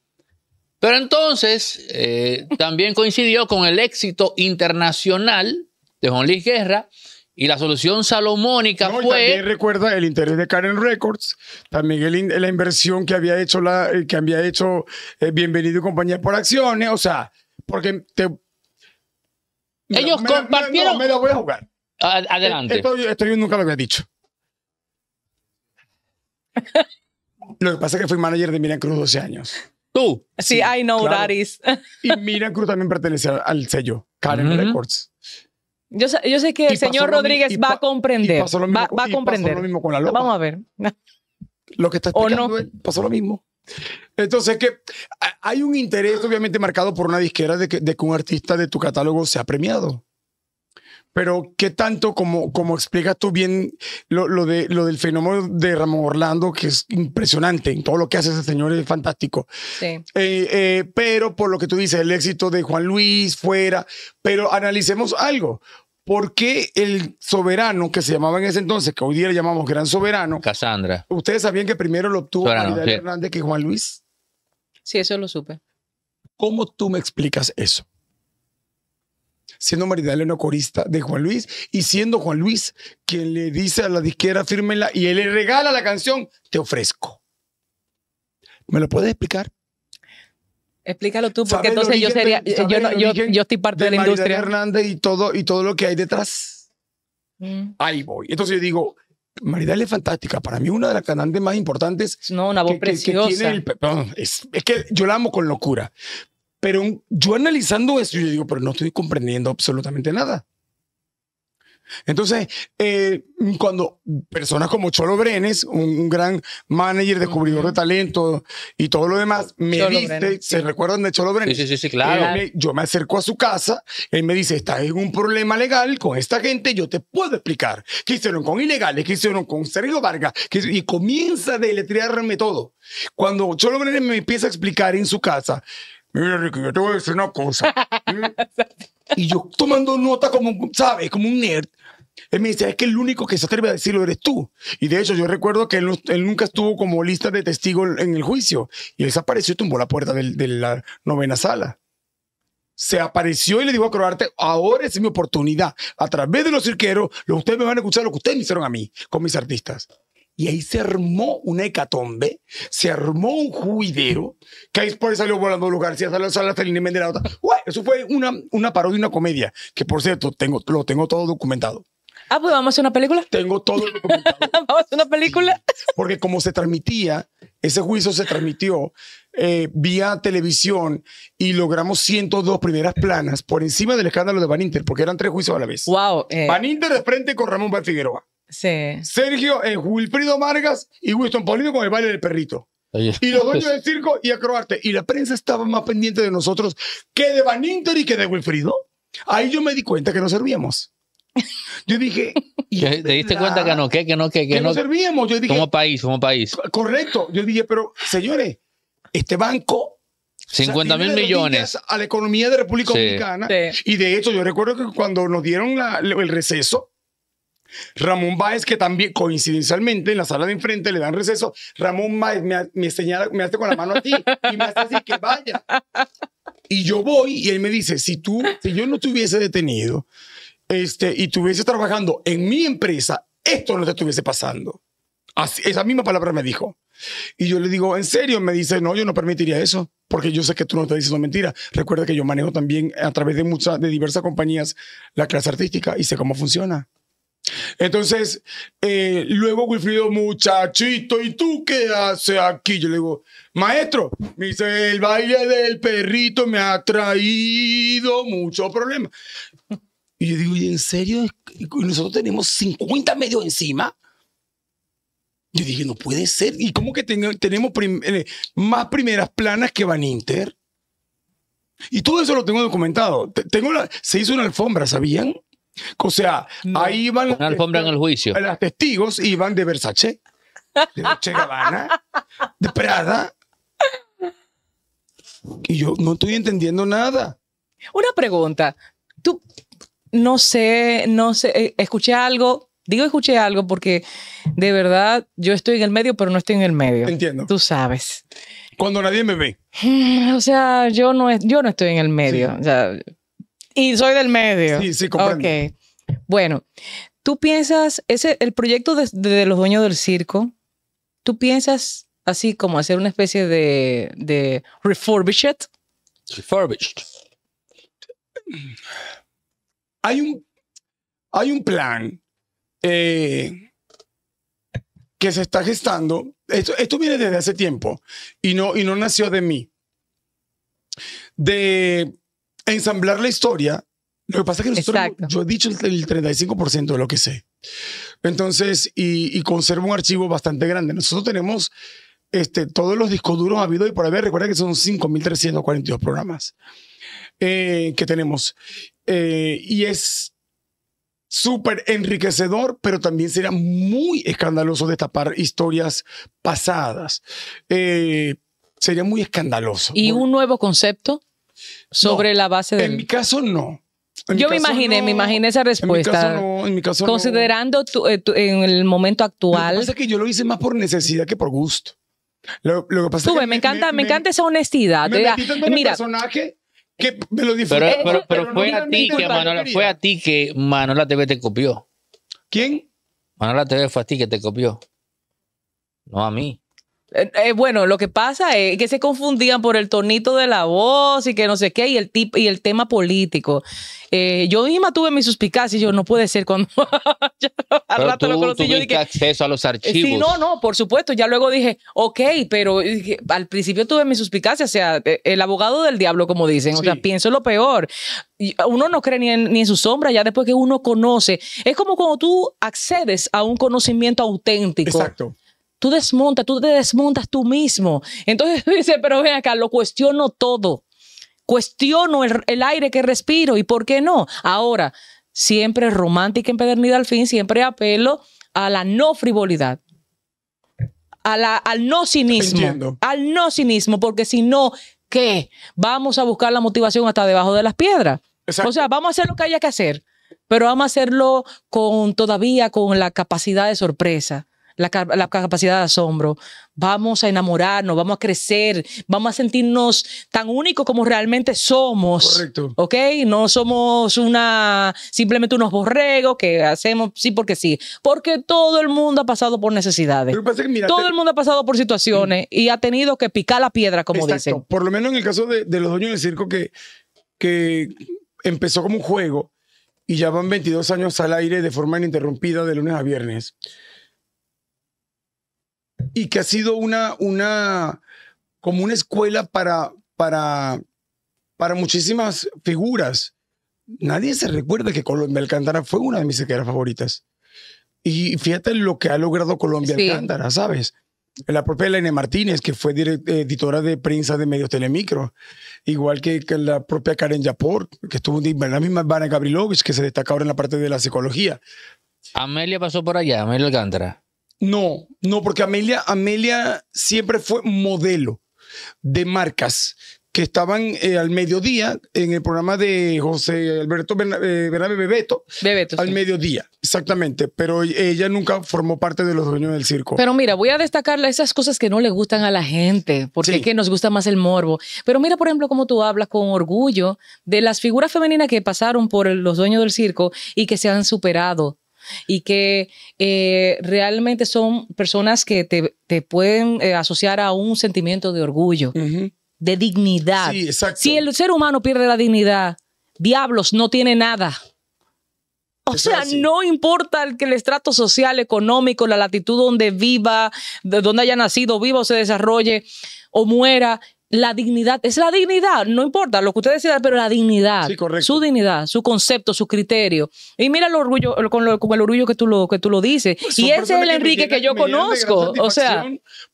Pero entonces eh, también coincidió con el éxito internacional de Juan Luis Guerra, y la solución salomónica fue. También recuerda el interés de Karen Records, también la inversión que había hecho, la, eh, que había hecho eh, Bienvenido y compañía por acciones, o sea, porque te. Ellos compartieron. lo voy a jugar. Adelante. Esto, yo nunca lo había dicho. lo que pasa es que fui manager de Miriam Cruz 12 años. Sí, I know that is. y también pertenece al sello Karen Records. Yo sé, que el señor Rodríguez va a comprender. va, a comprender. lo mismo con la loca. Vamos a ver. Lo que está explicando no. pasó lo mismo. Entonces, que hay un interés obviamente marcado por una disquera de que, de que un artista de tu catálogo sea premiado pero qué tanto, como, como explica tú bien lo, de, lo del fenómeno de Ramón Orlando, que es impresionante, en todo lo que hace ese señor es fantástico. Sí. Eh, eh, pero por lo que tú dices, el éxito de Juan Luis fuera, pero analicemos algo. ¿Por qué el soberano que se llamaba en ese entonces, que hoy día le llamamos gran soberano? Casandra. ¿Ustedes sabían que primero lo obtuvo María Hernández que Juan Luis? Sí, eso lo supe. ¿Cómo tú me explicas eso? siendo una corista de Juan Luis y siendo Juan Luis quien le dice a la disquera fírmela y él le regala la canción Te ofrezco. ¿Me lo puedes explicar? Explícalo tú, porque entonces yo sería, yo, yo, yo, estoy parte de, la industria. Hernández y todo, y todo lo que hay detrás. Mm. Ahí voy. Entonces yo digo, Maridal es fantástica. Para mí, una de las canantes más importantes. No, una voz preciosa. es, es, que yo la amo con locura. Pero yo analizando eso, yo digo, pero no estoy comprendiendo absolutamente nada. Entonces, eh, cuando personas como Cholo Brenes, un, gran manager, descubridor de talento y todo lo demás, me ¿se recuerdan de Cholo Brenes? Sí, claro. yo me acerco a su casa, él me dice, está en un problema legal con esta gente, yo te puedo explicar qué hicieron con ilegales, qué hicieron con Sergio Vargas, y comienza a deletrearme todo. Cuando Cholo Brenes me empieza a explicar en su casa, mira, Ricky, yo te voy a decir una cosa. Mm. y yo tomando nota como, ¿sabes? Como un nerd. Él me dice, es que el único que se atreve a decirlo eres tú. Y de hecho, yo recuerdo que él, nunca estuvo como lista de testigo en el juicio. Y él apareció y tumbó la puerta de la novena sala. Se apareció y le dijo a Croarte, ahora es mi oportunidad. A través de los cirqueros, ustedes me van a escuchar lo que ustedes me hicieron a mí, con mis artistas. Y ahí se armó una hecatombe, se armó un juidero, que ahí después salió volando lugar si a salió hasta el de la otra. eso fue una, una parodia, una comedia, que por cierto, tengo, lo tengo todo documentado. Ah, pues vamos a hacer una película. Tengo todo documentado. vamos a hacer una película. Porque como se transmitía, ese juicio se transmitió eh, vía televisión y logramos 102 primeras planas por encima del escándalo de Van Inter, porque eran tres juicios a la vez. Wow. Eh. Van Inter de frente con Ramón Val Sergio es eh, Wilfrido Vargas y Winston Paulino con el baile del perrito. Y los dueños del circo y acroarte. Y la prensa estaba más pendiente de nosotros que de Van Inter y que de Wilfrido. Ahí yo me di cuenta que no servíamos. Yo dije. ¿Te diste cuenta que no, que, no, que, no, servíamos? Yo dije, como país, como país. Correcto. Yo dije, pero señores, este banco 50 mil millones. A la economía de República Dominicana. Y de hecho, yo recuerdo que cuando nos dieron el receso, Ramón Báez, que también coincidencialmente en la sala de enfrente le dan receso. Ramón Báez me, me señala, me hace con la mano a ti y me hace así que vaya. Y yo voy y él me dice, si tú, si yo no te hubiese detenido este, y estuviese trabajando en mi empresa, esto no te estuviese pasando. esa misma palabra me dijo. Y yo le digo, ¿en serio? Me dice, no, yo no permitiría eso, porque yo sé que tú no estás diciendo mentira. Recuerda que yo manejo también a través de, muchas, de diversas compañías la clase artística y sé cómo funciona. Entonces, eh, luego Wilfrido, muchachito, ¿y tú qué haces aquí? Yo le digo, maestro, me dice, el baile del perrito me ha traído muchos problemas. Y yo digo, en serio? nosotros tenemos 50 medios encima. Yo dije, no puede ser. ¿Y cómo que tenemos eh, más primeras planas que Van Inter? Y todo eso lo tengo documentado. tengo se hizo una alfombra, ¿sabían? O sea, ahí iban. Una alfombra en el juicio. Las testigos iban de Versace, de Che Gabbana, de Prada. Y yo no estoy entendiendo nada. Una pregunta. Tú, no sé, no sé, eh, escuché algo. Digo, escuché algo porque de verdad yo estoy en el medio, pero no estoy en el medio. Entiendo. Tú sabes. Cuando nadie me ve. Eh, o sea, yo no, yo no estoy en el medio y soy del medio. Sí, sí, comprendo. Okay. Bueno, tú piensas, ese, el proyecto de, los dueños del circo, tú piensas así como hacer una especie de, de refurbished. Refurbished. Hay un, hay un plan eh, que se está gestando. Esto, viene desde hace tiempo y no, y no nació de mí. De ensamblar la historia. Lo que pasa es que yo he dicho el 35% de lo que sé. Entonces, y, conservo un archivo bastante grande. Nosotros tenemos este, todos los discos duros habidos y por haber. Recuerda que son 5.342 programas eh, que tenemos. Eh, y es súper enriquecedor, pero también sería muy escandaloso destapar historias pasadas. Eh, sería muy escandaloso. ¿Y un nuevo concepto? sobre la base de... En mi caso, no. Yo me imaginé, me imaginé esa respuesta. En mi caso no, Considerando eh, en el momento actual. Lo que pasa es que yo lo hice más por necesidad que por gusto. Lo, que pasa es que me encanta, me, encanta esa honestidad. mira, el personaje que Pero, fue, a ti que Manola, fue a ti que Manola TV te copió. ¿Quién? Manola TV fue a ti que te copió. No a mí. Eh, eh, bueno, lo que pasa es que se confundían por el tonito de la voz y que no sé qué, y el, y el tema político. Eh, yo misma tuve mis suspicacias, yo no puede ser cuando al rato acceso a los archivos. no, no, por supuesto. Ya luego dije, ok, pero al principio tuve mi suspicacia, o sea, el abogado del diablo, como dicen, o sea, pienso lo peor. Uno no cree ni en, ni en su sombra, ya después que uno conoce. Es como cuando tú accedes a un conocimiento auténtico. Exacto tú desmontas, tú te desmontas tú mismo. Entonces tú dices, pero ven acá, lo cuestiono todo. Cuestiono el, aire que respiro y por qué no. Ahora, siempre romántica empedernida al fin, siempre apelo a la no frivolidad. A la, al no cinismo. Al no cinismo, porque si no, ¿qué? Vamos a buscar la motivación hasta debajo de las piedras. O sea, vamos a hacer lo que haya que hacer, pero vamos a hacerlo con todavía con la capacidad de sorpresa la, capacidad de asombro. Vamos a enamorarnos, vamos a crecer, vamos a sentirnos tan únicos como realmente somos. Correcto. ¿Ok? No somos una, simplemente unos borregos que hacemos sí porque sí. Porque todo el mundo ha pasado por necesidades. todo el mundo ha pasado por situaciones mm. y ha tenido que picar la piedra, como dicen. Por lo menos en el caso de, los dueños del circo que, que empezó como un juego y ya van 22 años al aire de forma ininterrumpida de lunes a viernes y que ha sido una, una, como una escuela para, para, para muchísimas figuras. Nadie se recuerda que Colombia Alcántara fue una de mis sequeras favoritas. Y fíjate lo que ha logrado Colombia Alcántara, ¿sabes? La propia Elena Martínez, que fue editora de prensa de Medios Telemicro, igual que, la propia Karen Yapor, que estuvo en la misma Vana Gabrilovich, que se destaca ahora en la parte de la psicología. Amelia pasó por allá, Amelia Alcántara. No, no, porque Amelia, Amelia siempre fue modelo de marcas que estaban eh, al mediodía en el programa de José Alberto eh, Bernabe Bebeto. Bebeto. Al mediodía, exactamente. Pero ella nunca formó parte de los dueños del circo. Pero mira, voy a destacar esas cosas que no le gustan a la gente, porque es que nos gusta más el morbo. Pero mira, por ejemplo, cómo tú hablas con orgullo de las figuras femeninas que pasaron por los dueños del circo y que se han superado y que eh, realmente son personas que te, te pueden eh, asociar a un sentimiento de orgullo, de dignidad. si el ser humano pierde la dignidad, diablos, no tiene nada. O sea, no importa el, el estrato social, económico, la latitud donde viva, de donde haya nacido, viva o se desarrolle o muera, la dignidad, es la dignidad, no importa lo que usted decida, pero la dignidad, su dignidad, su concepto, su criterio. Y mira el orgullo, con, el orgullo que tú lo, que tú lo dices. Pues y ese es el Enrique que, yo conozco. O sea.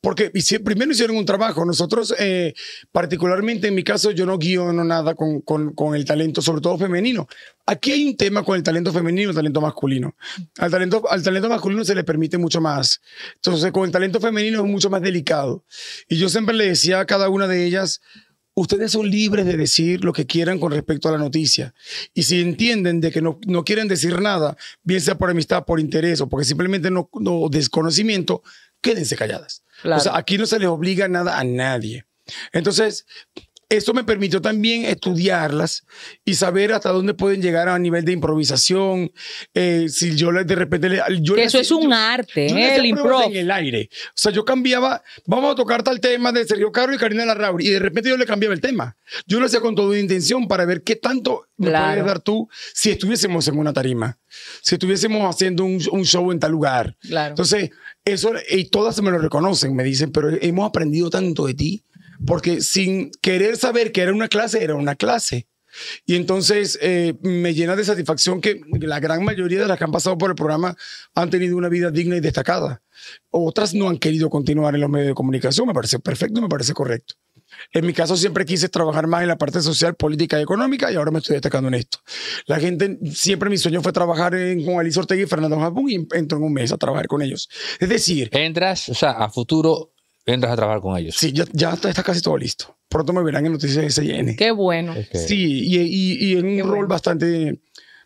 Porque primero hicieron un trabajo. Nosotros, eh, particularmente en mi caso, yo no guiono nada con, con el talento, sobre todo femenino. Aquí hay un tema con el talento femenino y el talento masculino. Al talento, al talento masculino se le permite mucho más. Entonces, con el talento femenino es mucho más delicado. Y yo siempre le decía a cada una de ellas, ustedes son libres de decir lo que quieran con respecto a la noticia. Y si entienden de que no, quieren decir nada, bien sea por amistad, por interés o porque simplemente no, desconocimiento, quédense calladas. O sea, aquí no se les obliga nada a nadie. Entonces, eso me permitió también estudiarlas y saber hasta dónde pueden llegar a nivel de improvisación. Eh, si yo de repente... yo eso es un arte, ¿eh? el improv. En el aire. O sea, yo cambiaba, vamos a tocar tal tema de Sergio Caro y Karina Larrauri, y de repente yo le cambiaba el tema. Yo lo hacía con toda intención para ver qué tanto me claro. dar tú si estuviésemos en una tarima, si estuviésemos haciendo un, show en tal lugar. Entonces, eso, y todas me lo reconocen, me dicen, pero hemos aprendido tanto de ti porque sin querer saber que era una clase, era una clase. Y entonces eh, me llena de satisfacción que la gran mayoría de las que han pasado por el programa han tenido una vida digna y destacada. Otras no han querido continuar en los medios de comunicación, me parece perfecto, me parece correcto. En mi caso siempre quise trabajar más en la parte social, política y económica y ahora me estoy destacando en esto. La gente, siempre mi sueño fue trabajar en, con Alice Ortega y Fernando Jabón y entro en un mes a trabajar con ellos. Es decir... Entras, o sea, a futuro entras a trabajar con ellos. Sí, ya, está casi todo listo. Pronto me verán en Noticias SN. Qué bueno. Sí, y, y, en un rol bastante,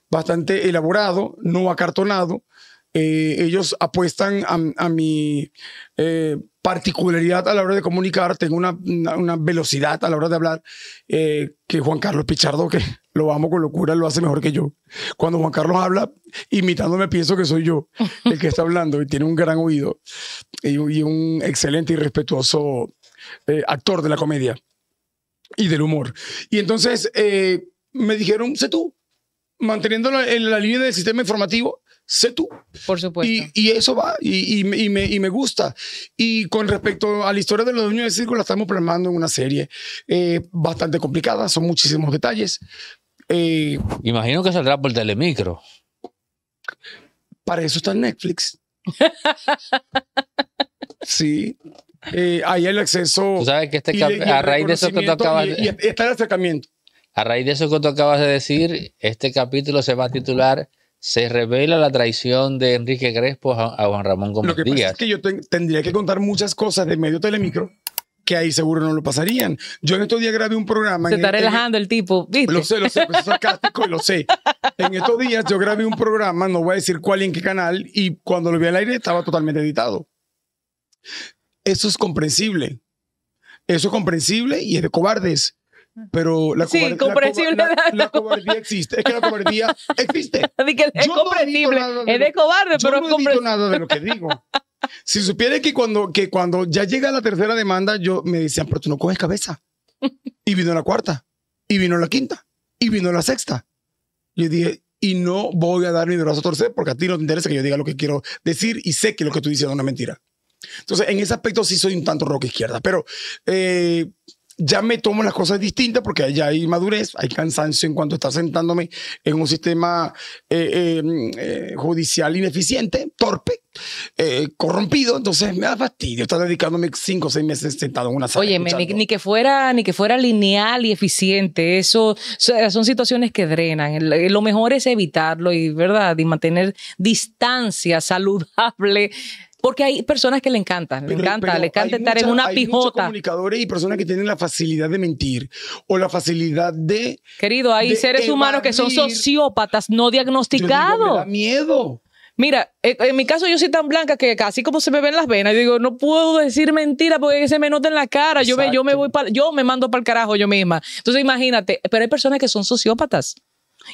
bastante elaborado, no acartonado. Eh, ellos apuestan a, mi eh, particularidad a la hora de comunicar. Tengo una, una, velocidad a la hora de hablar eh, que Juan Carlos Pichardo, que lo amo con locura, lo hace mejor que yo. Cuando Juan Carlos habla, imitándome, pienso que soy yo el que está hablando y tiene un gran oído y, un excelente y respetuoso eh, actor de la comedia y del humor. Y entonces eh, me dijeron, sé tú, manteniendo en la línea del sistema informativo, sé tú. Por supuesto. Y, eso va, y, y, me, gusta. Y con respecto a la historia de los dueños del circo, la estamos plasmando en una serie eh, bastante complicada, son muchísimos detalles, eh, Imagino que saldrá por Telemicro. Para eso está Netflix. sí. Eh, ahí hay el acceso. Este a raíz de eso que tú acabas de acercamiento. A raíz de eso acabas de decir, este capítulo se va a titular Se revela la traición de Enrique Crespo a, Juan Ramón Gómez Lo que es que yo tendría que contar muchas cosas de medio telemicro que ahí seguro no lo pasarían. Yo en estos días grabé un programa. Se está relajando el, tipo, ¿viste? Lo sé, lo sé, pues es sarcástico y lo sé. En estos días yo grabé un programa, no voy a decir cuál y en qué canal, y cuando lo vi al aire estaba totalmente editado. Eso es comprensible. Eso es comprensible y es de cobardes. Pero la, sí, comprensible la, cobardía existe. Es que la cobardía existe. es comprensible. es de cobarde, pero no es comprensible. nada de lo que digo. Si supiera que cuando, que cuando ya llega la tercera demanda, yo me decían, pero tú no coges cabeza. Y vino la cuarta, y vino la quinta, y vino la sexta. Yo dije, y no voy a dar mi brazo a torcer porque a ti no te interesa que yo diga lo que quiero decir y sé que lo que tú dices es una mentira. Entonces, en ese aspecto sí soy un tanto rock izquierda, pero eh, ya me tomo las cosas distintas porque ya hay madurez, hay cansancio en cuanto está sentándome en un sistema eh, eh, mm, eh, judicial ineficiente, torpe, corrompido. Entonces me da fastidio estar dedicándome cinco o seis meses sentado en una sala. Oye, ni, que fuera, ni que fuera lineal y eficiente. Eso son situaciones que drenan. Lo mejor es evitarlo y, ¿verdad? Y mantener distancia saludable porque hay personas que le encantan, le encanta, le encanta estar en una hay pijota. comunicadores y personas que tienen la facilidad de mentir o la facilidad de. Querido, hay seres humanos que son sociópatas no diagnosticados. me da miedo. Mira, eh, en mi caso yo soy tan blanca que casi como se me ven las venas, digo, no puedo decir mentira porque se me nota en la cara, yo me, yo me voy yo me mando para el carajo yo misma. Entonces imagínate, pero hay personas que son sociópatas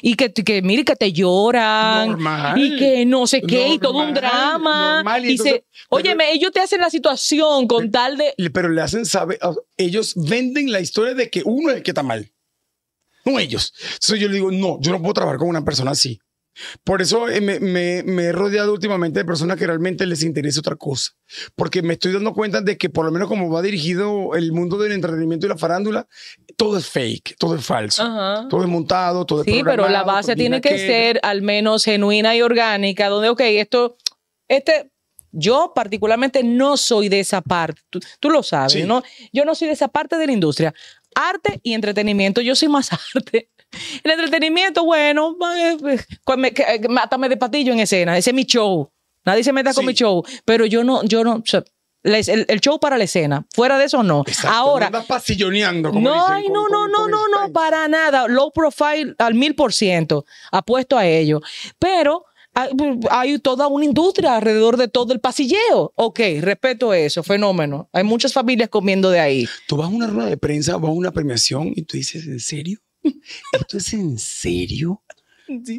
y que, que mire que te lloran normal, y que no sé qué y todo un drama normal, y, óyeme ellos te hacen la situación con tal de pero le hacen saber ah, ellos venden la historia de que uno es el que está mal no ellos entonces yo le digo no yo no puedo trabajar con una persona así por eso eh, me, he rodeado últimamente de personas que realmente les interesa otra cosa, porque me estoy dando cuenta de que por lo menos como va dirigido el mundo del entretenimiento y la farándula, todo es fake, todo es falso, todo es montado, todo sí, es... Sí, pero la base tiene que, ser al menos genuina y orgánica, donde, ok, esto, este, yo particularmente no soy de esa parte, tú, lo sabes, ¿no? Yo no soy de esa parte de la industria. Arte y entretenimiento, yo soy más arte. El entretenimiento, bueno, mátame de patillo en escena. Ese es mi show. Nadie se meta con mi show. Pero yo no, yo no. el, show para la escena. Fuera de eso, no. Ahora. No pasilloneando. Como no, no, no, no, no, no, para nada. Low profile al mil por ciento. Apuesto a ello. Pero ah, hay, toda una industria alrededor de todo el pasilleo. Ok, respeto eso, fenómeno. Hay muchas familias comiendo de ahí. Tú vas a una rueda de prensa, vas a una premiación y tú dices, ¿en serio? ¿Esto es en serio?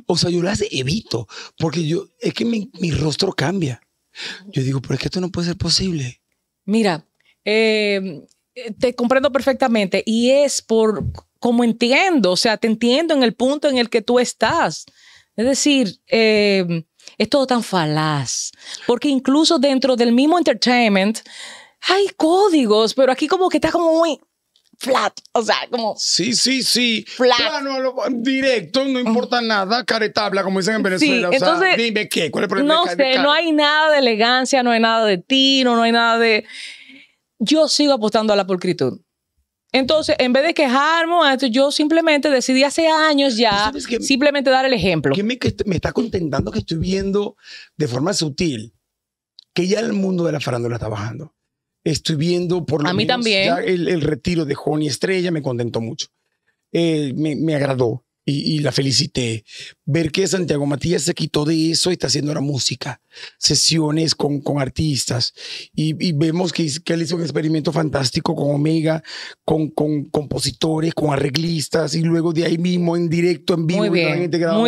O sea, yo las evito porque yo, es que mi, rostro cambia. Yo digo, pero es que esto no puede ser posible. Mira, em, eh, te comprendo perfectamente y es por como entiendo, o sea, te entiendo en el punto en el que tú estás. Es decir, em, es todo tan falaz, porque incluso dentro del mismo entertainment hay códigos, pero aquí como que está como muy, flat, o sea, como... Sí, sí, sí. Flat. directo, no importa nada, tabla, como dicen en Venezuela. Sí, entonces, sea, dime qué, cuál es el problema. No sé, no hay nada de elegancia, no hay nada de tino, no hay nada de... Yo sigo apostando a la pulcritud. Entonces, en vez de quejarme, yo simplemente decidí hace años ya simplemente dar el ejemplo. ¿Qué me, me está contentando que estoy viendo de forma sutil que ya el mundo de la farándula está bajando. Estoy viendo por lo A mí también. el, retiro de y Estrella, me contentó mucho. Eh, me, agradó y, y, la felicité. Ver que Santiago Matías se quitó de eso y está haciendo la música sesiones con, con artistas y, vemos que, que, él hizo un experimento fantástico con Omega, con, con, compositores, con arreglistas y luego de ahí mismo en directo, en vivo, muy bien, gente un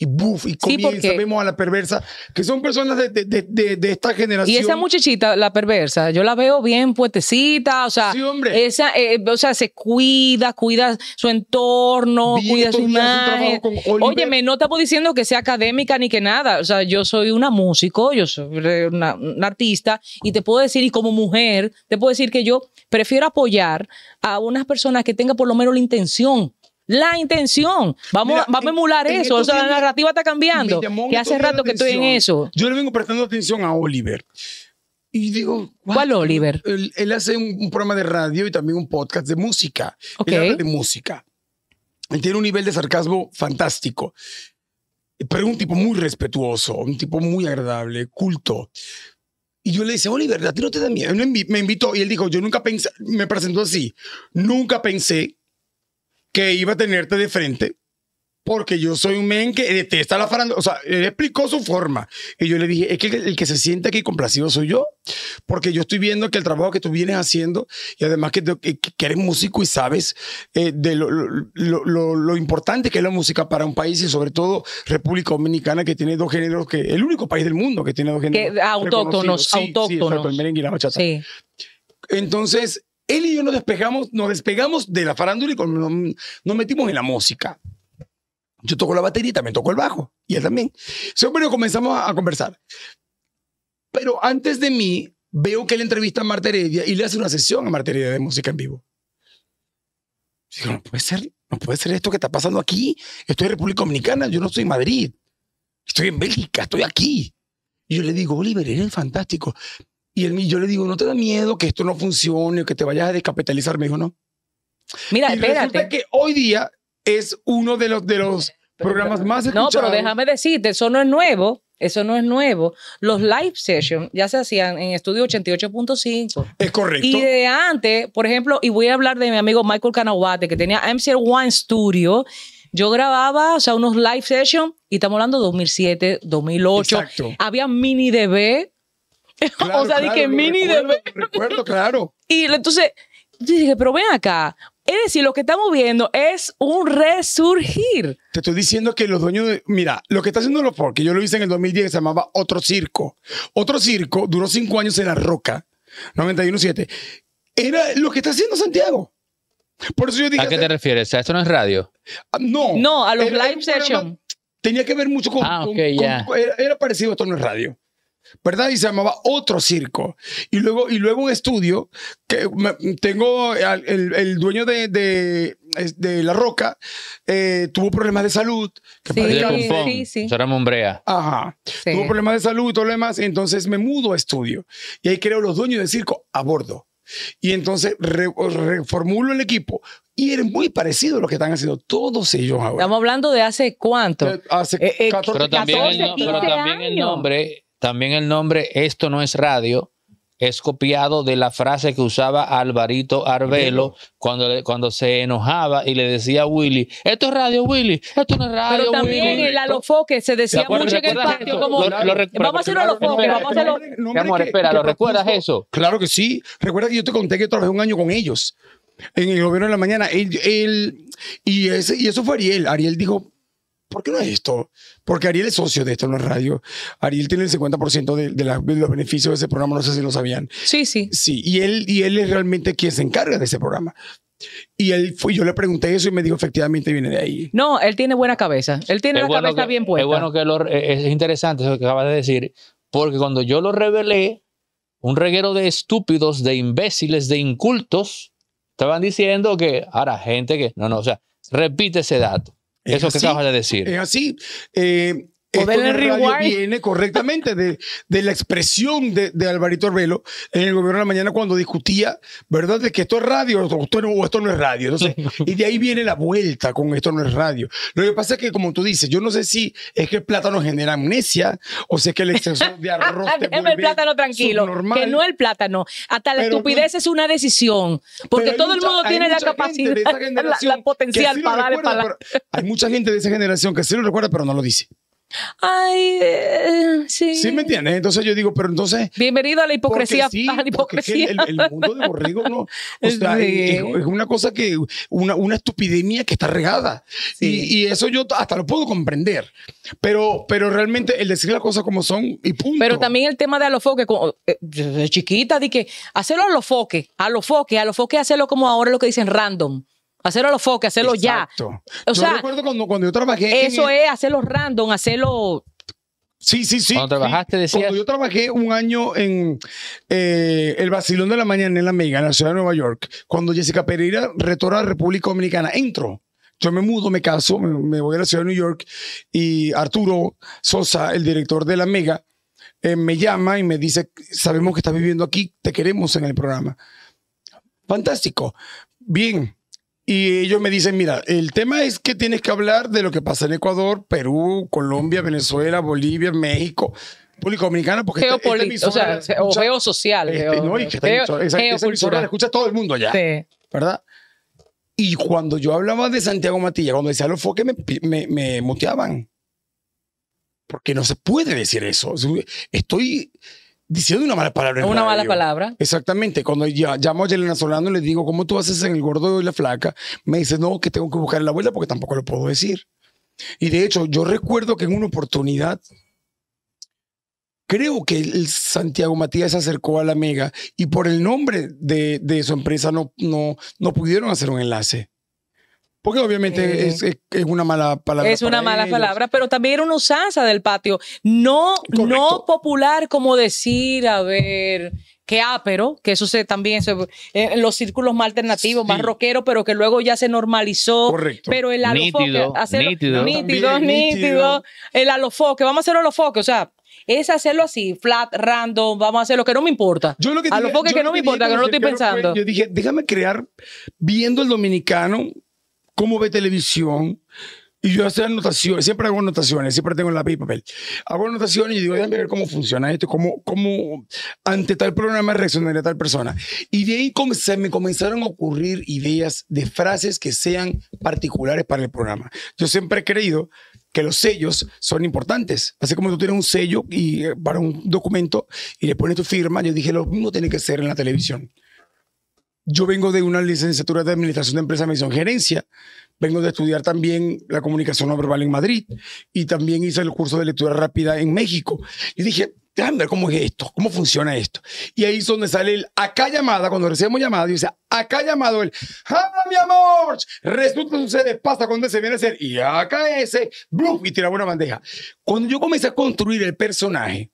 y ¡buf! y comienza, vemos a la perversa, que son personas de, de, de, esta generación. Y esa muchachita, la perversa, yo la veo bien puestecita, o sea, esa, eh, o sea, se cuida, cuida su entorno, cuida su imagen. me no estamos diciendo que sea académica ni que nada, o sea, yo soy un una músico, yo soy una, artista, y te puedo decir, y como mujer, te puedo decir que yo prefiero apoyar a unas personas que tengan por lo menos la intención. La intención. Vamos, a emular eso. la narrativa está cambiando. Que hace rato que estoy en eso. Yo le vengo prestando atención a Oliver. Y digo, ¿cuál Oliver? Él, hace un, programa de radio y también un podcast de música. de música. Él tiene un nivel de sarcasmo fantástico pero un tipo muy respetuoso, un tipo muy agradable, culto. Y yo le dije, Oliver, ¿a ti no te da miedo? Me invitó y él dijo, yo nunca pensé, me presentó así, nunca pensé que iba a tenerte de frente porque yo soy un men que detesta eh, la farándula. O sea, él explicó su forma. Y yo le dije, es que el, que se siente aquí complacido soy yo, porque yo estoy viendo que el trabajo que tú vienes haciendo, y además que, eres músico y sabes eh, de lo, lo, lo, importante que es la música para un país y sobre todo República Dominicana, que tiene dos géneros, que el único país del mundo que tiene dos géneros. Que, autóctonos, autóctonos. y la bachata. Entonces, él y yo nos despegamos, nos despegamos de la farándula y nos metimos en la música. Yo toco la batería y también toco el bajo. Y él también. bueno comenzamos a, conversar. Pero antes de mí, veo que él entrevista a Marta Heredia y le hace una sesión a Marta Heredia de música en vivo. digo, no puede ser, no puede ser esto que está pasando aquí. Estoy en República Dominicana, yo no estoy en Madrid. Estoy en Bélgica, estoy aquí. Y yo le digo, Oliver, eres fantástico. Y él, yo le digo, ¿no te da miedo que esto no funcione o que te vayas a descapitalizar? Me dijo, no. Mira, y espérate. Resulta que hoy día es uno de los, de los programas más escuchados. No, pero déjame decirte, eso no es nuevo. Eso no es nuevo. Los live sessions ya se hacían en estudio 88.5. Es correcto. Y de antes, por ejemplo, y voy a hablar de mi amigo Michael Canawate, que tenía MCR One Studio. Yo grababa, o sea, unos live sessions, y estamos hablando 2007, 2008. Había mini DB. o sea, dije mini recuerdo, Recuerdo, claro. Y entonces, yo dije, pero ven acá, es decir, lo que estamos viendo es un resurgir. Te estoy diciendo que los dueños de, Mira, lo que está haciendo los porque yo lo hice en el 2010, se llamaba Otro Circo. Otro Circo duró cinco años en La Roca, 91-7. Era lo que está haciendo Santiago. Por eso yo dije, ¿A qué te refieres? ¿A esto no es radio? Ah, no. No, a los live sessions. Tenía que ver mucho con... Ah, ya. era, parecido esto no es radio. ¿verdad? Y se llamaba Otro Circo. Y luego, y luego un estudio que tengo, el, el, dueño de, de, La Roca eh, tuvo problemas de salud. Que sí, de sí, sí. Mombrea. Ajá. Tuvo problemas de salud, lo demás. entonces me mudo a estudio. Y ahí creo los dueños del circo a bordo. Y entonces reformulo el equipo. Y es muy parecido a lo que están haciendo todos ellos ahora. Estamos hablando de hace cuánto. hace 14, años, también, pero también el nombre también el nombre Esto no es radio es copiado de la frase que usaba Alvarito Arbelo cuando, se enojaba y le decía a Willy, esto es radio Willy, esto no es radio Pero también el alofoque se decía mucho en el patio como, lo, vamos a hacer un alofoque, vamos a hacerlo. Amor, espera, ¿lo recuerdas eso? Claro que sí, recuerda que yo te conté que trabajé un año con ellos en el gobierno de la mañana. Él, y eso fue Ariel, Ariel dijo ¿por qué no es esto? Porque Ariel es socio de esto en la radio. Ariel tiene el 50% de, los beneficios de ese programa, no sé si lo sabían. Sí, sí. Sí, y él, y él es realmente quien se encarga de ese programa. Y él fue, yo le pregunté eso y me dijo, efectivamente viene de ahí. No, él tiene buena cabeza. Él tiene la cabeza bien puesta. Es bueno que lo, e, es interesante lo que acabas de decir, porque cuando yo lo revelé, un reguero de estúpidos, de imbéciles, de incultos, estaban diciendo que, ahora, gente que, no, no, o sea, repite ese dato. Eso es que acabas de decir. Es así. Eh, esto viene correctamente de, de la expresión de, de, Alvarito Arbelo en el gobierno de la mañana cuando discutía, ¿verdad?, de que esto es radio o esto no, es radio. Entonces, y de ahí viene la vuelta con esto no es radio. Lo que pasa es que, como tú dices, yo no sé si es que el plátano genera amnesia o si es que el exceso de arroz. es el plátano tranquilo, que no el plátano. Hasta la estupidez es una decisión, porque todo el mundo tiene la capacidad, potencial Hay mucha gente de esa generación que sí lo recuerda, pero no lo dice. Ay, eh, sí. Sí, ¿me entiendes? Entonces yo digo, pero entonces. Bienvenido a la hipocresía. a la hipocresía. el, mundo de borrego no. O sea, es, una cosa que. Una, una estupidemia que está regada. Y, y, eso yo hasta lo puedo comprender. Pero, pero realmente el decir las cosas como son y punto. Pero también el tema de a los foques. Eh, chiquita, di que hacerlo a los foques, a los foques, a los foques, hacerlo como ahora lo que dicen random. Hacerlo a los foques, hacerlo ya. O yo sea, recuerdo cuando, cuando yo trabajé. Eso es hacerlo random, hacerlo. Sí, sí, sí. Cuando trabajaste, Cuando yo trabajé un año en eh, el vacilón de la Mañana en la Mega, en la ciudad de Nueva York, cuando Jessica Pereira retorna a la República Dominicana, entro yo me mudo, me caso, me, voy a la ciudad de Nueva York y Arturo Sosa, el director de la Mega, eh, me llama y me dice, sabemos que estás viviendo aquí, te queremos en el programa. Fantástico. Bien, y ellos me dicen, mira, el tema es que tienes que hablar de lo que pasa en Ecuador, Perú, Colombia, Venezuela, Bolivia, México. República Dominicana porque este, este o sea, o social. Este, no, escucha todo el mundo allá. Sí. ¿Verdad? Y cuando yo hablaba de Santiago Matilla, cuando decía los foques, me, me, me muteaban. Porque no se puede decir eso. Estoy diciendo una mala palabra. una mala palabra. Exactamente. Cuando llamo a Yelena Solano y le digo, ¿cómo tú haces en el gordo y la flaca? Me dice, no, que tengo que buscar la abuela porque tampoco lo puedo decir. Y de hecho, yo recuerdo que en una oportunidad, creo que el Santiago Matías se acercó a la Mega y por el nombre de, de su empresa no, no, no pudieron hacer un enlace. Porque obviamente eh, es, una mala palabra. Es una mala palabra, pero también era una usanza del patio. No, no popular como decir, a ver, que ha ah, pero, que eso se también en eh, los círculos más alternativos, más rockero, pero que luego ya se normalizó. Correcto. Pero el alofoque, nítido, nítido. Nítido, el alofoque, vamos a hacerlo alofoque, o sea, es hacerlo así, flat, random, vamos a hacer lo que no me importa. Yo lo que a lo que, no me importa, que no lo estoy pensando. yo dije, déjame crear, viendo el dominicano, cómo ve televisión. Y yo hago anotaciones, siempre hago anotaciones, siempre tengo la y papel. Hago anotaciones y digo, déjame ver cómo funciona esto, cómo, cómo ante tal programa reaccionaría tal persona. Y de ahí me comenzaron a ocurrir ideas de frases que sean particulares para el programa. Yo siempre he creído que los sellos son importantes. Así como tú tienes un sello y, eh, para un documento y le pones tu firma, yo dije, lo mismo tiene que ser en la televisión. Yo vengo de una licenciatura de Administración de Empresas, hizo Gerencia. Vengo de estudiar también la comunicación no verbal en Madrid y también hice el curso de lectura rápida en México. Y dije, déjame cómo es esto, cómo funciona esto. Y ahí es donde sale el acá llamada, cuando recibimos llamada, dice, acá llamado el, ¡ah, mi amor! Resulta, sucede, pasa cuando se viene a hacer, y acá ese, ¡bluf! y tiraba una bandeja. Cuando yo comencé a construir el personaje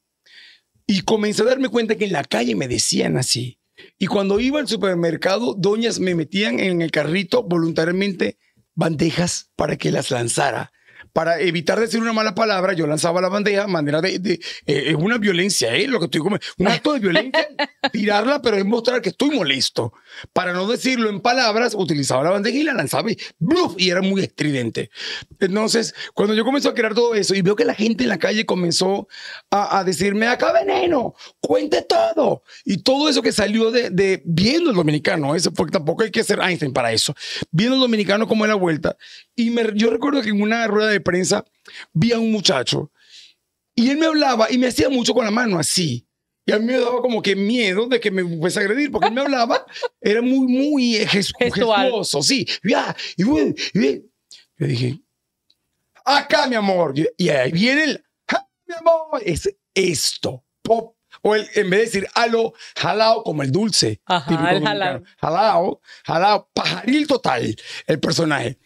y comencé a darme cuenta que en la calle me decían así, y cuando iba al supermercado, doñas me metían en el carrito voluntariamente bandejas para que las lanzara para evitar decir una mala palabra, yo lanzaba la bandeja, manera de, eh, es una violencia, ¿eh? Lo que estoy comiendo, un acto de violencia, tirarla, pero es mostrar que estoy molesto. Para no decirlo en palabras, utilizaba la bandeja y la lanzaba y, ¡bluf! y era muy estridente. Entonces, cuando yo comencé a crear todo eso y veo que la gente en la calle comenzó a, decirme, acá veneno, cuente todo. Y todo eso que salió de, viendo el dominicano, eso porque tampoco hay que ser Einstein para eso, viendo el dominicano como es la vuelta. Y yo recuerdo que en una rueda de prensa, vi a un muchacho y él me hablaba y me hacía mucho con la mano así. Y a mí me daba como que miedo de que me fuese a agredir, porque él me hablaba, era muy, muy gestuoso, sí. y, Yo dije, acá, mi amor. Y ahí viene el, mi amor, es esto, pop. O el, en vez de decir alo, jalao, como el dulce. el jalao. Jalao, jalao, pajaril total, el personaje.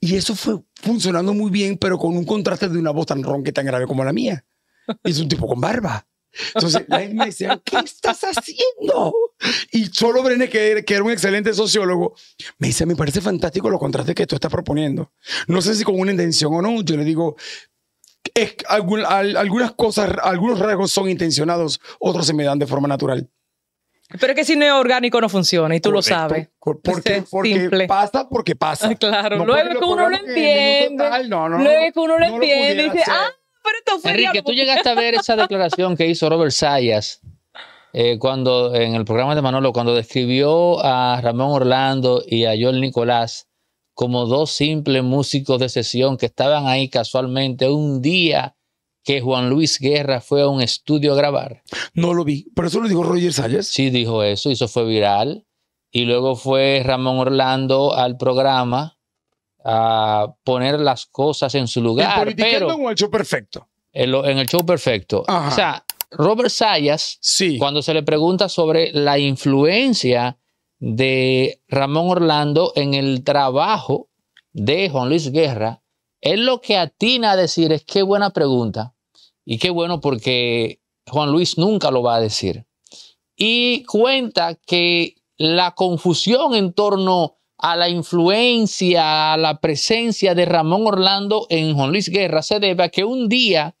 Y eso fue funcionando muy bien, pero con un contraste de una voz tan ronca y tan grave como la mía. Es un tipo con barba. Entonces, la me decía, ¿qué estás haciendo? Y solo Brené, que, que, era un excelente sociólogo, me dice, me parece fantástico los contrastes que tú estás proponiendo. No sé si con una intención o no, yo le digo, es, algunas cosas, algunos rasgos son intencionados, otros se me dan de forma natural. Pero es que si no es orgánico no funciona y tú lo sabes. Porque, porque pasa porque pasa. Claro, luego que uno lo entiende. no, que uno lo entiende dice, ah, pero esto fue Enrique, tú llegaste a ver esa declaración que hizo Robert Sayas eh, cuando en el programa de Manolo, cuando describió a Ramón Orlando y a Joel Nicolás como dos simples músicos de sesión que estaban ahí casualmente un día que Juan Luis Guerra fue a un estudio a grabar. No lo vi, pero eso lo dijo Roger Sayas. Sí, dijo eso, y eso fue viral. Y luego fue Ramón Orlando al programa a poner las cosas en su lugar. ¿En pero en el show perfecto? En, el show perfecto. O sea, Robert Sayas, cuando se le pregunta sobre la influencia de Ramón Orlando en el trabajo de Juan Luis Guerra, él lo que atina a decir es qué buena pregunta. Y qué bueno porque Juan Luis nunca lo va a decir. Y cuenta que la confusión en torno a la influencia, a la presencia de Ramón Orlando en Juan Luis Guerra se debe a que un día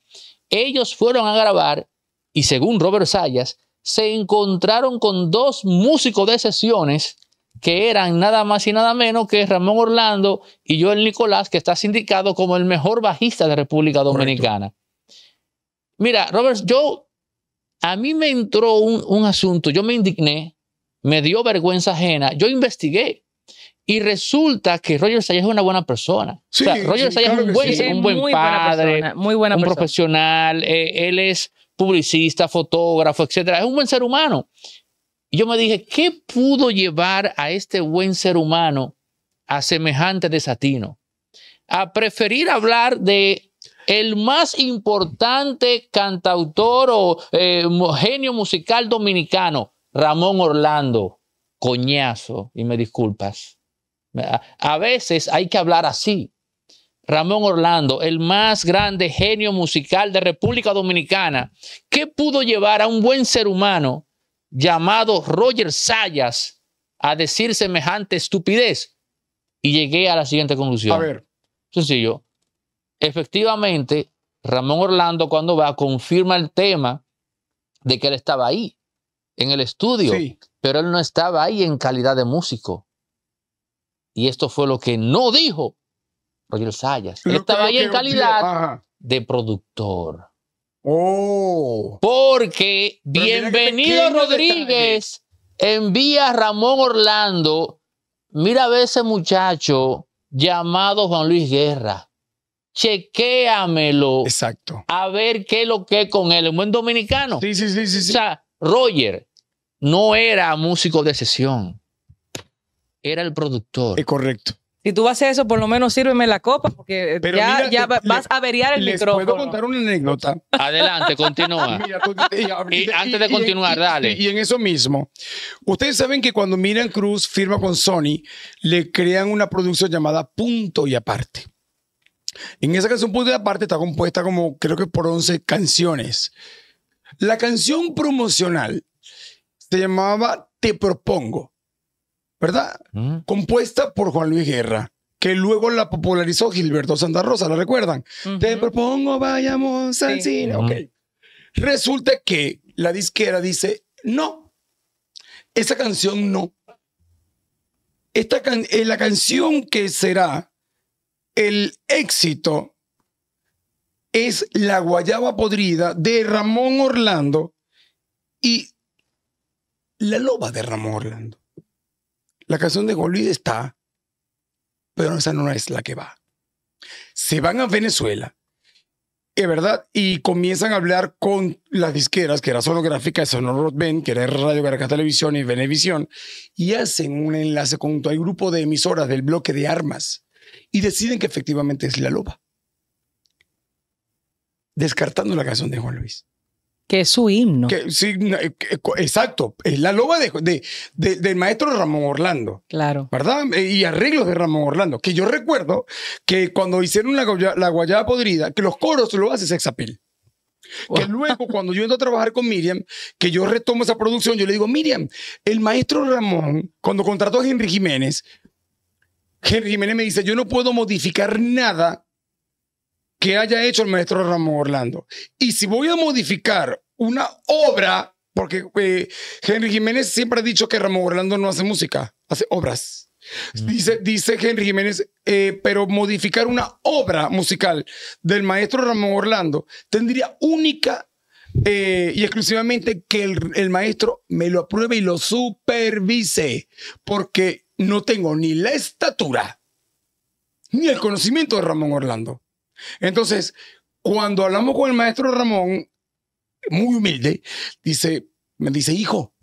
ellos fueron a grabar y según Robert Sayas, se encontraron con dos músicos de sesiones que eran nada más y nada menos que Ramón Orlando y Joel Nicolás, que está sindicado como el mejor bajista de República Dominicana. Mira, Robert, yo, a mí me entró un, asunto, yo me indigné, me dio vergüenza ajena, yo investigué. Y resulta que Roger Sayas es una buena persona. o sea, Roger es un buen, muy padre, buena un profesional, eh, él es publicista, fotógrafo, etcétera. Es un buen ser humano. yo me dije, ¿qué pudo llevar a este buen ser humano a semejante desatino? A preferir hablar de el más importante cantautor o eh, genio musical dominicano, Ramón Orlando, coñazo, y me disculpas. A veces hay que hablar así. Ramón Orlando, el más grande genio musical de República Dominicana, ¿qué pudo llevar a un buen ser humano llamado Roger Sayas a decir semejante estupidez? Y llegué a la siguiente conclusión. A ver. Sencillo. Efectivamente, Ramón Orlando cuando va confirma el tema de que él estaba ahí, en el estudio, pero él no estaba ahí en calidad de músico. Y esto fue lo que no dijo Roger Sayas. Él estaba ahí en calidad de productor. Oh. Porque Bienvenido Rodríguez envía a Ramón Orlando, mira a ese muchacho llamado Juan Luis Guerra chequéamelo. Exacto. A ver qué es lo que es con él. Un buen dominicano. Sí, sí, sí, sí. O sea, Roger no era músico de sesión. Era el productor. Es correcto. Si tú vas hacer eso, por lo menos sírveme la copa, porque ya, vas a averiar el les puedo contar una anécdota. Adelante, continúa. y, antes de continuar, dale. Y, en eso mismo, ustedes saben que cuando Miriam Cruz firma con Sony, le crean una producción llamada Punto y Aparte. En esa canción punto de aparte está compuesta como creo que por 11 canciones. La canción promocional se llamaba Te propongo, ¿verdad? Compuesta por Juan Luis Guerra, que luego la popularizó Gilberto Santa Rosa, ¿la recuerdan? Te propongo, vayamos al cine. Resulta que la disquera dice, no, esa canción no. Eh, la canción que será el éxito es La Guayaba Podrida de Ramón Orlando y La Loba de Ramón Orlando. La canción de Golid está, pero esa no es la que va. Se van a Venezuela, verdad, y comienzan a hablar con las disqueras, que era Sonográfica, Sonoros Ben, que era Radio Caracas Televisión y Venevisión, y hacen un enlace con todo el grupo de emisoras del bloque de armas y deciden que efectivamente es la loba. Descartando la canción de Juan Luis. Que es su himno. Eh, eh, exacto. Es la loba de, del maestro Ramón Orlando. Claro. ¿Verdad? Eh, y arreglos de Ramón Orlando. Que yo recuerdo que cuando hicieron la, la guayaba podrida, que los coros lo hace Sexapil. Que luego, cuando yo entro a trabajar con Miriam, que yo retomo esa producción, yo le digo, Miriam, el maestro Ramón, cuando contrató a Henry Jiménez, Henry Jiménez me dice, yo no puedo modificar nada que haya hecho el maestro Ramón Orlando. Y si voy a modificar una obra, porque eh, Henry Jiménez siempre ha dicho que Ramón Orlando no hace música, hace obras. Dice, dice Henry Jiménez, eh, pero modificar una obra musical del maestro Ramón Orlando tendría única eh, y exclusivamente que el, el maestro me lo apruebe y lo supervise, porque no tengo ni la estatura ni el conocimiento de Ramón Orlando. Entonces, cuando hablamos con el maestro Ramón, muy humilde, dice, me dice, hijo,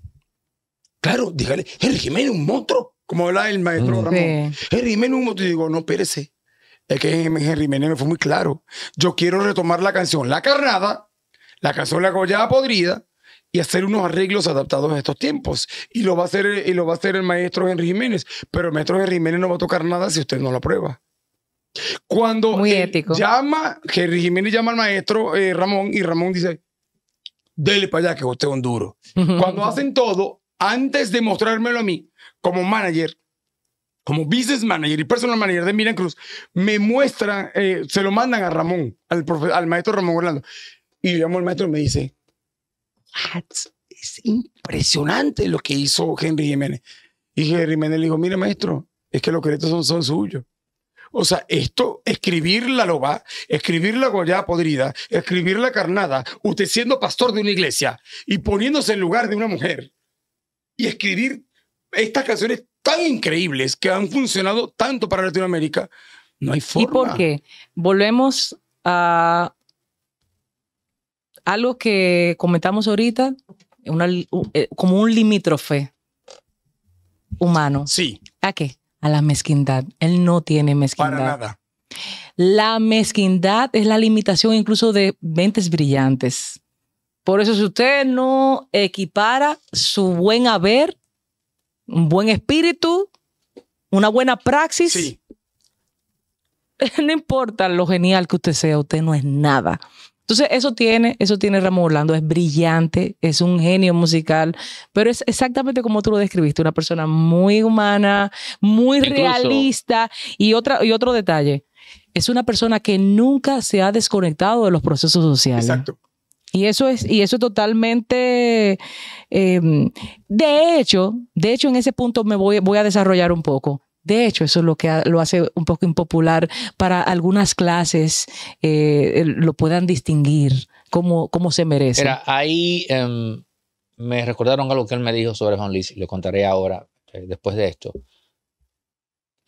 claro, dígale, Henry Jiménez un monstruo, como habla el maestro mm, Ramón. Henry Jiménez un monstruo. digo, no, espérese. Es que Henry Jiménez me fue muy claro. Yo quiero retomar la canción La Carnada, la canción La Collada Podrida, y hacer unos arreglos adaptados a estos tiempos. Y lo va a hacer, y lo va a hacer el maestro Henry Jiménez, pero el maestro Henry Jiménez no va a tocar nada si usted no lo prueba Cuando Muy llama, Henry Jiménez llama al maestro eh, Ramón y Ramón dice, dele para allá que usted es un duro. Cuando hacen todo, antes de mostrármelo a mí como manager, como business manager y personal manager de Miran Cruz, me muestran, eh, se lo mandan a Ramón, al, al maestro Ramón Orlando. Y yo llamo al maestro y me dice, Ah, es impresionante lo que hizo Henry Jiménez. Y Henry Jiménez le dijo, mire maestro, es que los créditos son, son suyos. O sea, esto, escribir la loba, escribir la goya podrida, escribir la carnada, usted siendo pastor de una iglesia y poniéndose en lugar de una mujer y escribir estas canciones tan increíbles que han funcionado tanto para Latinoamérica, no hay forma. ¿Y por qué? Volvemos a algo que comentamos ahorita, eh, como un limítrofe humano. Sí. ¿A qué? A la mezquindad. Él no tiene mezquindad. Para nada. La mezquindad es la limitación incluso de mentes brillantes. Por eso si usted no equipara su buen haber, un buen espíritu, una buena praxis, no importa lo genial que usted sea, usted no es nada. Entonces, eso tiene, eso tiene Ramón Orlando, es brillante, es un genio musical, pero es exactamente como tú lo describiste, una persona muy humana, muy realista y, otra, y otro detalle, es una persona que nunca se ha desconectado de los procesos sociales. Exacto. Y eso es, y eso totalmente. Em, de hecho, de hecho, en ese punto me voy, voy a desarrollar un poco. De hecho, eso es lo que lo hace un poco impopular para algunas clases, eh, lo puedan distinguir como, como se merece. Mira, ahí em, me recordaron algo que él me dijo sobre Juan Luis, y lo contaré ahora, eh, después de esto.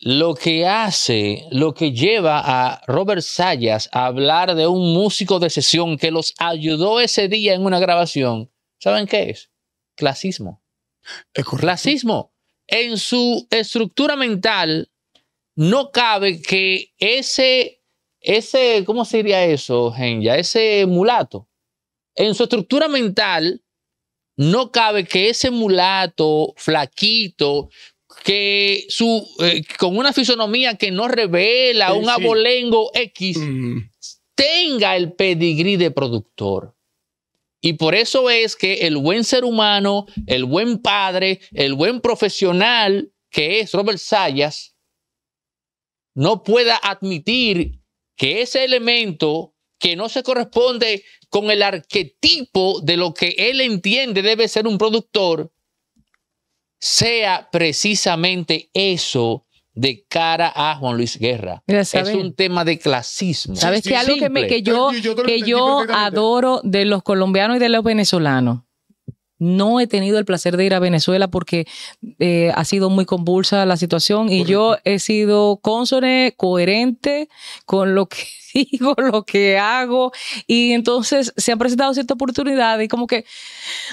Lo que hace, lo que lleva a Robert Sayas a hablar de un músico de sesión que los ayudó ese día en una grabación, ¿saben qué es? Clasismo. Es Clasismo en su estructura mental no cabe que ese, ese, ¿cómo se diría eso, Genya? Ese mulato. En su estructura mental no cabe que ese mulato flaquito, que eh, con una fisonomía que no revela un abolengo X, mm. tenga el pedigrí de productor. Y por eso es que el buen ser humano, el buen padre, el buen profesional que es Robert Sayas, no pueda admitir que ese elemento que no se corresponde con el arquetipo de lo que él entiende debe ser un productor, sea precisamente eso de cara a Juan Luis Guerra. es un tema de clasismo. ¿Sabes que Algo que, me, yo que yo adoro de los colombianos y de los venezolanos no he tenido el placer de ir a Venezuela porque eh, ha sido muy convulsa la situación y yo he sido consone, coherente con lo que digo, lo que hago. Y entonces se han presentado ciertas oportunidades y como que,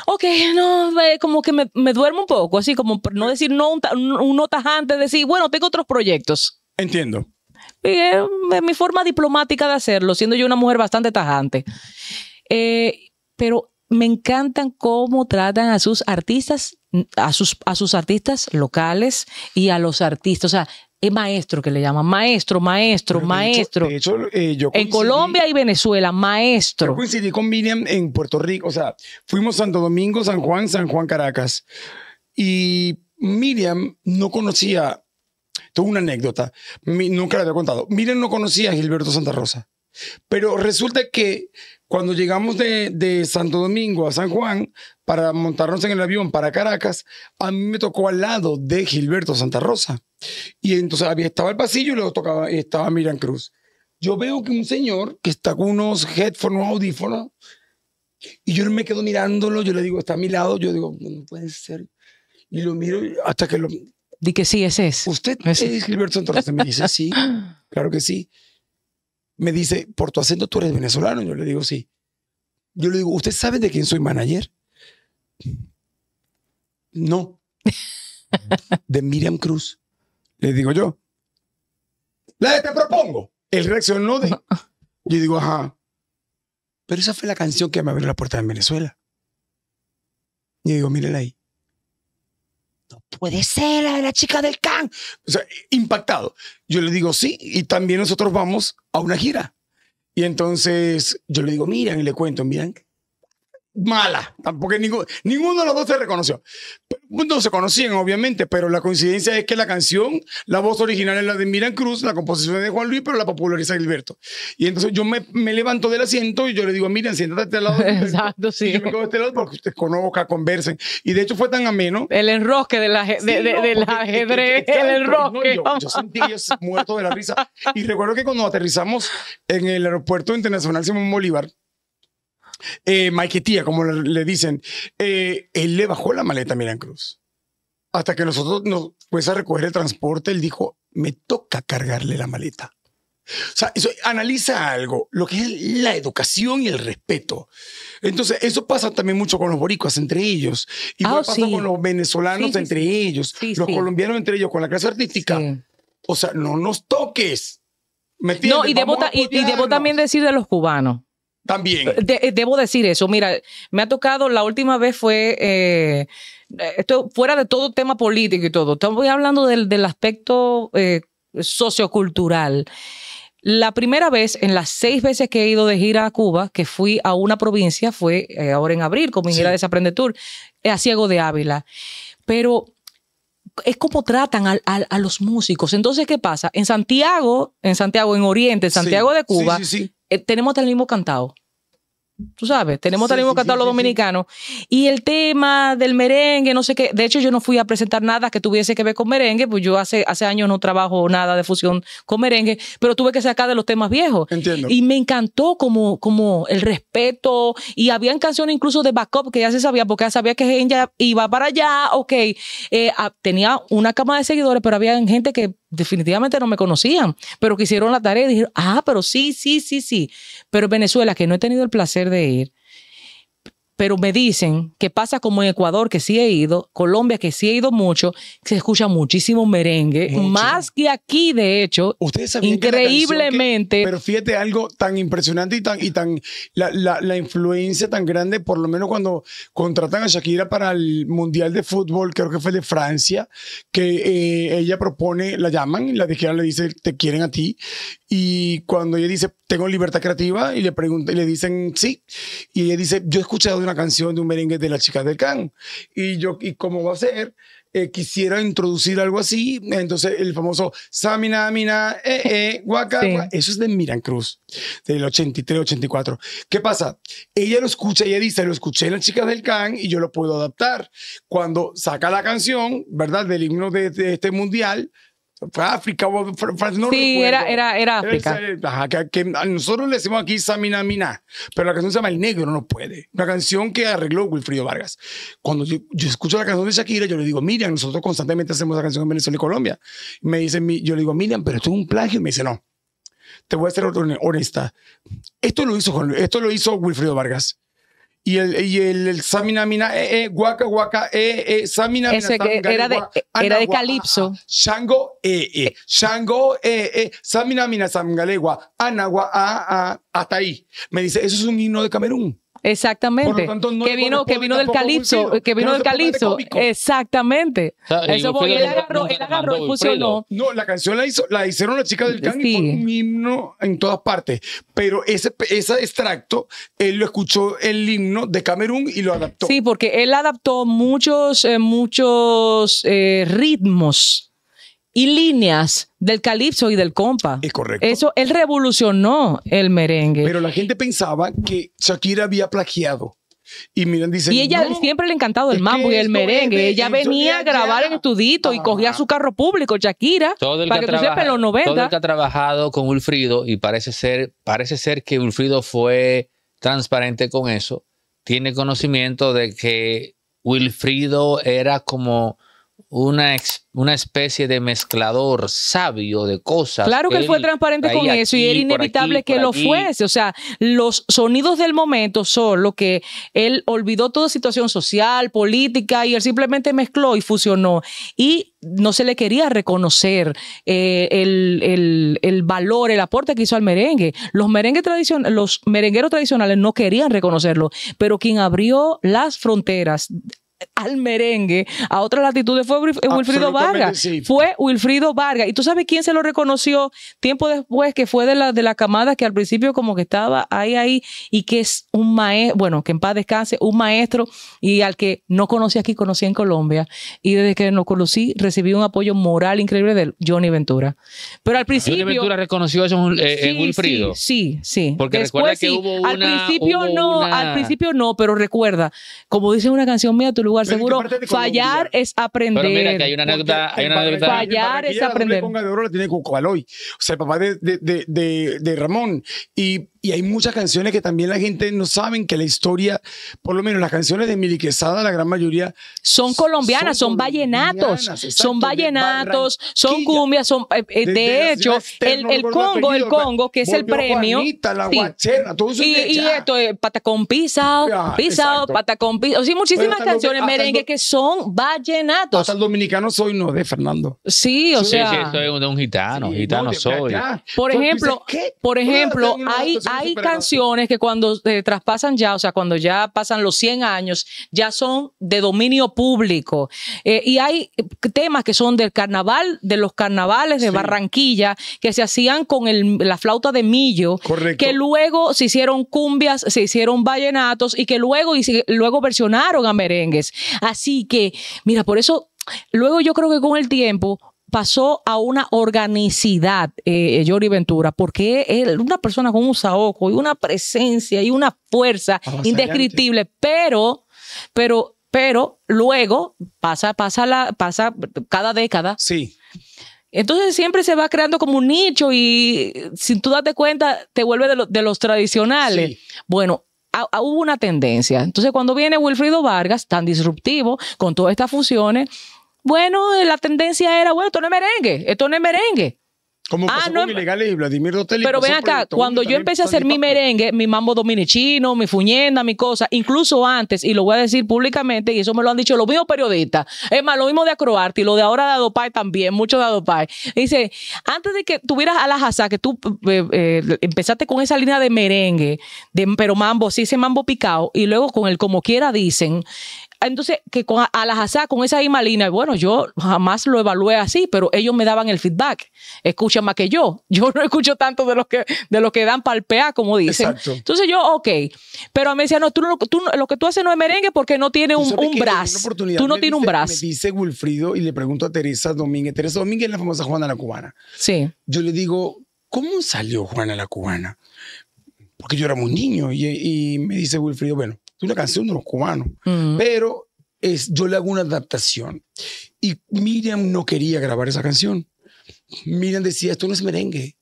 ok, no, eh, como que me, duermo un poco, así como no decir no, un, no tajante, decir, bueno, tengo otros proyectos. Entiendo. es mi forma diplomática de hacerlo, siendo yo una mujer bastante tajante. Eh, pero me encantan cómo tratan a sus artistas, a sus, a sus artistas locales y a los artistas. O sea, es maestro que le llaman, maestro, maestro, maestro. Eh, en Colombia y Venezuela, maestro. coincidí con Miriam en Puerto Rico, o sea, fuimos Santo Domingo, San Juan, San Juan, Caracas. Y Miriam no conocía, tengo una anécdota, nunca la había contado, Miriam no conocía a Gilberto Santa Rosa. Pero resulta que cuando llegamos de, Santo Domingo a San Juan para montarnos en el avión para Caracas, a mí me tocó al lado de Gilberto Santa Rosa. Y entonces había, estaba el pasillo y luego tocaba, estaba Miriam Cruz. Yo veo que un señor que está con unos headphones, unos audífonos, y yo me quedo mirándolo, yo le digo, está a mi lado, yo digo, no puede ser. Y lo miro hasta que lo... Di que sí, ese es. ¿Usted es Gilberto Santa Rosa? Me dice, sí, claro que sí me dice, por tu acento tú eres venezolano. Yo le digo, sí. Yo le digo, ¿usted sabe de quién soy manager? No. de Miriam Cruz. Le digo yo. La de Te Propongo. Él reaccionó de... Yo digo, ajá. Pero esa fue la canción que me abrió la puerta de Venezuela. Y yo digo, mírela ahí puede ser la la chica del can. O sea, impactado. Yo le digo, sí, y también nosotros vamos a una gira. Y entonces yo le digo, miren, y le cuento, miren, mala. Tampoco ninguno, ninguno de los dos se reconoció. No se conocían, obviamente, pero la coincidencia es que la canción, la voz original es la de Miran Cruz, la composición de Juan Luis, pero la populariza Gilberto. Y entonces yo me, levanto del asiento y yo le digo, Miran, siéntate al lado. Exacto, sí. Y yo me quedo de este lado porque ustedes conozcan, conversen. Y de hecho fue tan ameno. El enrosque del de, ajedrez, el enrosque. yo, sentí muerto de la risa. Y recuerdo que cuando aterrizamos en el aeropuerto internacional Simón Bolívar, eh, tía, como le, dicen, eh, él le bajó la maleta a Miran Cruz. Hasta que nosotros nos fuese a recoger el transporte, él dijo, me toca cargarle la maleta. O sea, eso, analiza algo, lo que es la educación y el respeto. Entonces, eso pasa también mucho con los boricuas entre ellos. Y oh, pasa con los venezolanos entre ellos, los colombianos entre ellos, con la clase artística. O sea, no nos toques. no, y debo también decir de los cubanos. También. Eh, eh, debo decir eso. Mira, me ha tocado, la última vez fue, eh, esto, fuera de todo tema político y todo, estoy hablando del, aspecto sociocultural. La primera vez, en las seis veces que he ido de gira a Cuba, que fui a una provincia, fue ahora en abril con mi sí. gira Desaprende Tour, a Ciego de Ávila. Pero es como tratan a, los músicos. Entonces, ¿qué pasa? En Santiago, en Santiago, en Oriente, Santiago de Cuba, sí, sí, eh, tenemos hasta el mismo cantado. Tú sabes, tenemos el mismo cantado los dominicanos. Y el tema del merengue, no sé qué. De hecho, yo no fui a presentar nada que tuviese que ver con merengue, pues yo hace, hace años no trabajo nada de fusión con merengue, pero tuve que sacar de los temas viejos. Entiendo. Y me encantó como, como el respeto. Y habían canciones incluso de backup que ya se sabía, porque ya sabía que ella iba para allá, ok. Eh, ah, tenía una cama de seguidores, pero había gente que definitivamente no me conocían, pero que hicieron la tarea y dijeron, ah, pero sí, sí, sí, sí. Pero Venezuela, que no he tenido el placer de ir, pero me dicen que pasa como en Ecuador, que sí he ido, Colombia, que sí he ido mucho, se escucha muchísimo merengue, más que aquí, de hecho. Ustedes increíblemente. Que pero fíjate algo tan impresionante y tan, y tan la, influencia tan grande, por lo menos cuando contratan a Shakira para el Mundial de Fútbol, creo que fue de Francia, que eh, ella propone, la llaman, la dijeron, le dice, te quieren a ti, y cuando ella dice, tengo libertad creativa y le preguntan y le dicen sí. Y ella dice, yo he escuchado una canción de un merengue de las chicas del can. Y yo, ¿y cómo va a ser? Eh, quisiera introducir algo así. Entonces, el famoso Samina, Mina, eh, eh, Eso es de Miran Cruz, del 83, 84. ¿Qué pasa? Ella lo escucha, ella dice, lo escuché en las chicas del can y yo lo puedo adaptar. Cuando saca la canción, ¿verdad? Del himno de este mundial, fue África, no recuerdo Sí, era, era, era África. Eh, ajá, que, nosotros le decimos aquí Samina Mina, pero la canción se llama El Negro No Puede. Una canción que arregló Wilfrido Vargas. Cuando yo, escucho la canción de Shakira, yo le digo, Miriam, nosotros constantemente hacemos la canción en Venezuela y Colombia. Me dice, yo le digo, Miriam, pero esto es un plagio. Y me dice, no, te voy a ser honesta. Esto lo hizo, esto lo hizo Wilfrido Vargas y el, y el, el Saminamina, eh, eh, guaca, guaca, eh, eh, Saminamina. Ese que era de, era de Calipso. Ah, Shango, eh, eh, eh, Shango, eh, eh, Saminamina, Samgalegua, Anagua, ah, ah, hasta ahí. Me dice, eso es un himno de Camerún. Exactamente. que vino, que vino del calipso, que vino del Exactamente. Eso él agarró, y No, la canción la, hizo, la hicieron las chicas del can fue un himno en todas partes. Pero ese, ese extracto, él lo escuchó el himno de Camerún y lo adaptó. Sí, porque él adaptó muchos, eh, muchos eh, ritmos y líneas del calipso y del compa. Es correcto. Eso, él revolucionó el merengue. Pero la gente pensaba que Shakira había plagiado. Y miren dice. Y ella siempre le ha encantado el mambo y el merengue. ella venía a grabar en Tudito y ah. cogía su carro público, Shakira. para que, tú sepas, Todo el que ha trabajado con Wilfrido, y parece ser, parece ser que Wilfrido fue transparente con eso, tiene conocimiento de que Wilfrido era como una, una especie de mezclador sabio de cosas. Claro que él, fue transparente con eso y era inevitable que lo fuese. O sea, los sonidos del momento son lo que él olvidó toda situación social, política y él simplemente mezcló y fusionó. Y no se le quería reconocer eh, el, valor, el aporte que hizo al merengue. Los, merengue los merengueros tradicionales no querían reconocerlo, pero quien abrió las fronteras al merengue a otra latitudes fue eh, Wilfrido Vargas. Fue Wilfrido Vargas. ¿Y tú sabes quién se lo reconoció tiempo después? Que fue de la, de la camada que al principio como que estaba ahí, ahí, y que es un maestro, bueno, que en paz descanse, un maestro y al que no conocí aquí, conocí en Colombia. Y desde que lo conocí, recibí un apoyo moral increíble de Johnny Ventura. Pero al principio... Johnny Ventura reconoció eso en, eh, Wilfrido. Sí, sí. Porque recuerda que hubo una, Al principio no, al principio no, pero recuerda, como dice una canción mía, tú lugar seguro. Fallar es aprender. Pero mira que hay una anécdota. Hay una anécdota. Fallar es aprender. Ponga de oro la tiene Cocobaloy. O sea, el papá de, de, de, de Ramón. Y y hay muchas canciones que también la gente no saben que la historia, por lo menos las canciones de Mili Quesada, la gran mayoría son colombianas, son, vallenatos, son vallenatos, son cumbias, son eh, eh, de hecho el, Congo, el Congo que es el premio la y, esto eh, patacón pisado, ah, sí muchísimas canciones merengue que son vallenatos. Hasta el dominicano soy no de Fernando. Sí, o sea, sí, soy un, un gitano, gitano soy. por ejemplo, por ejemplo, hay hay canciones que cuando se eh, traspasan ya, o sea, cuando ya pasan los 100 años, ya son de dominio público. Eh, y hay temas que son del carnaval, de los carnavales de Barranquilla, que se hacían con la flauta de millo, que luego se hicieron cumbias, se hicieron vallenatos y que luego, y luego versionaron a merengues. Así que, mira, por eso Luego yo creo que con el tiempo pasó a una organicidad, eh, Ventura, porque él, una persona con un saoco y una presencia y una fuerza indescriptible, pero, pero, pero luego pasa, pasa la, pasa cada década. Sí. Entonces siempre se va creando como un nicho y sin tú darte cuenta te vuelve de, los tradicionales. Bueno, hubo una tendencia. Entonces cuando viene Wilfrido Vargas, tan disruptivo con todas estas fusiones, bueno, la tendencia era, bueno, esto no es merengue, esto no es merengue. Como pasó ah, no, Ilegales y Vladimir Pero ven acá, cuando yo empecé a hacer mi merengue, mi mambo dominichino, mi fuñenda, mi cosa, incluso antes, y lo voy a decir públicamente, y eso me lo han dicho los mismos periodistas, es más, lo mismo de Acroarte y lo de ahora de Adopay también, mucho de Adopay. Dice, antes de que tuvieras a la Hazá, que tú eh, eh, empezaste con esa línea de merengue, de, pero mambo, sí, ese mambo picado, y luego con el como quiera dicen, entonces que con, a las asas con esa misma bueno, yo jamás lo evalué así, pero ellos me daban el feedback. Escuchan más que yo. Yo no escucho tanto de los que, de los que dan palpea, como dicen. Entonces yo, ok. Pero a me decían, no, tú, lo que tú haces no es merengue porque no tiene un, brazo. Tú no tienes un brazo. Me dice Wilfrido y le pregunto a Teresa Domínguez. Teresa Domínguez es la famosa Juana la Cubana. Sí. Yo le digo, ¿cómo salió Juana la Cubana? Porque yo era muy niño. Y, y me dice Wilfrido, bueno, es una canción de los cubanos, mm. pero es, yo le hago una adaptación. Y Miriam no quería grabar esa canción. Miriam decía, esto no es merengue,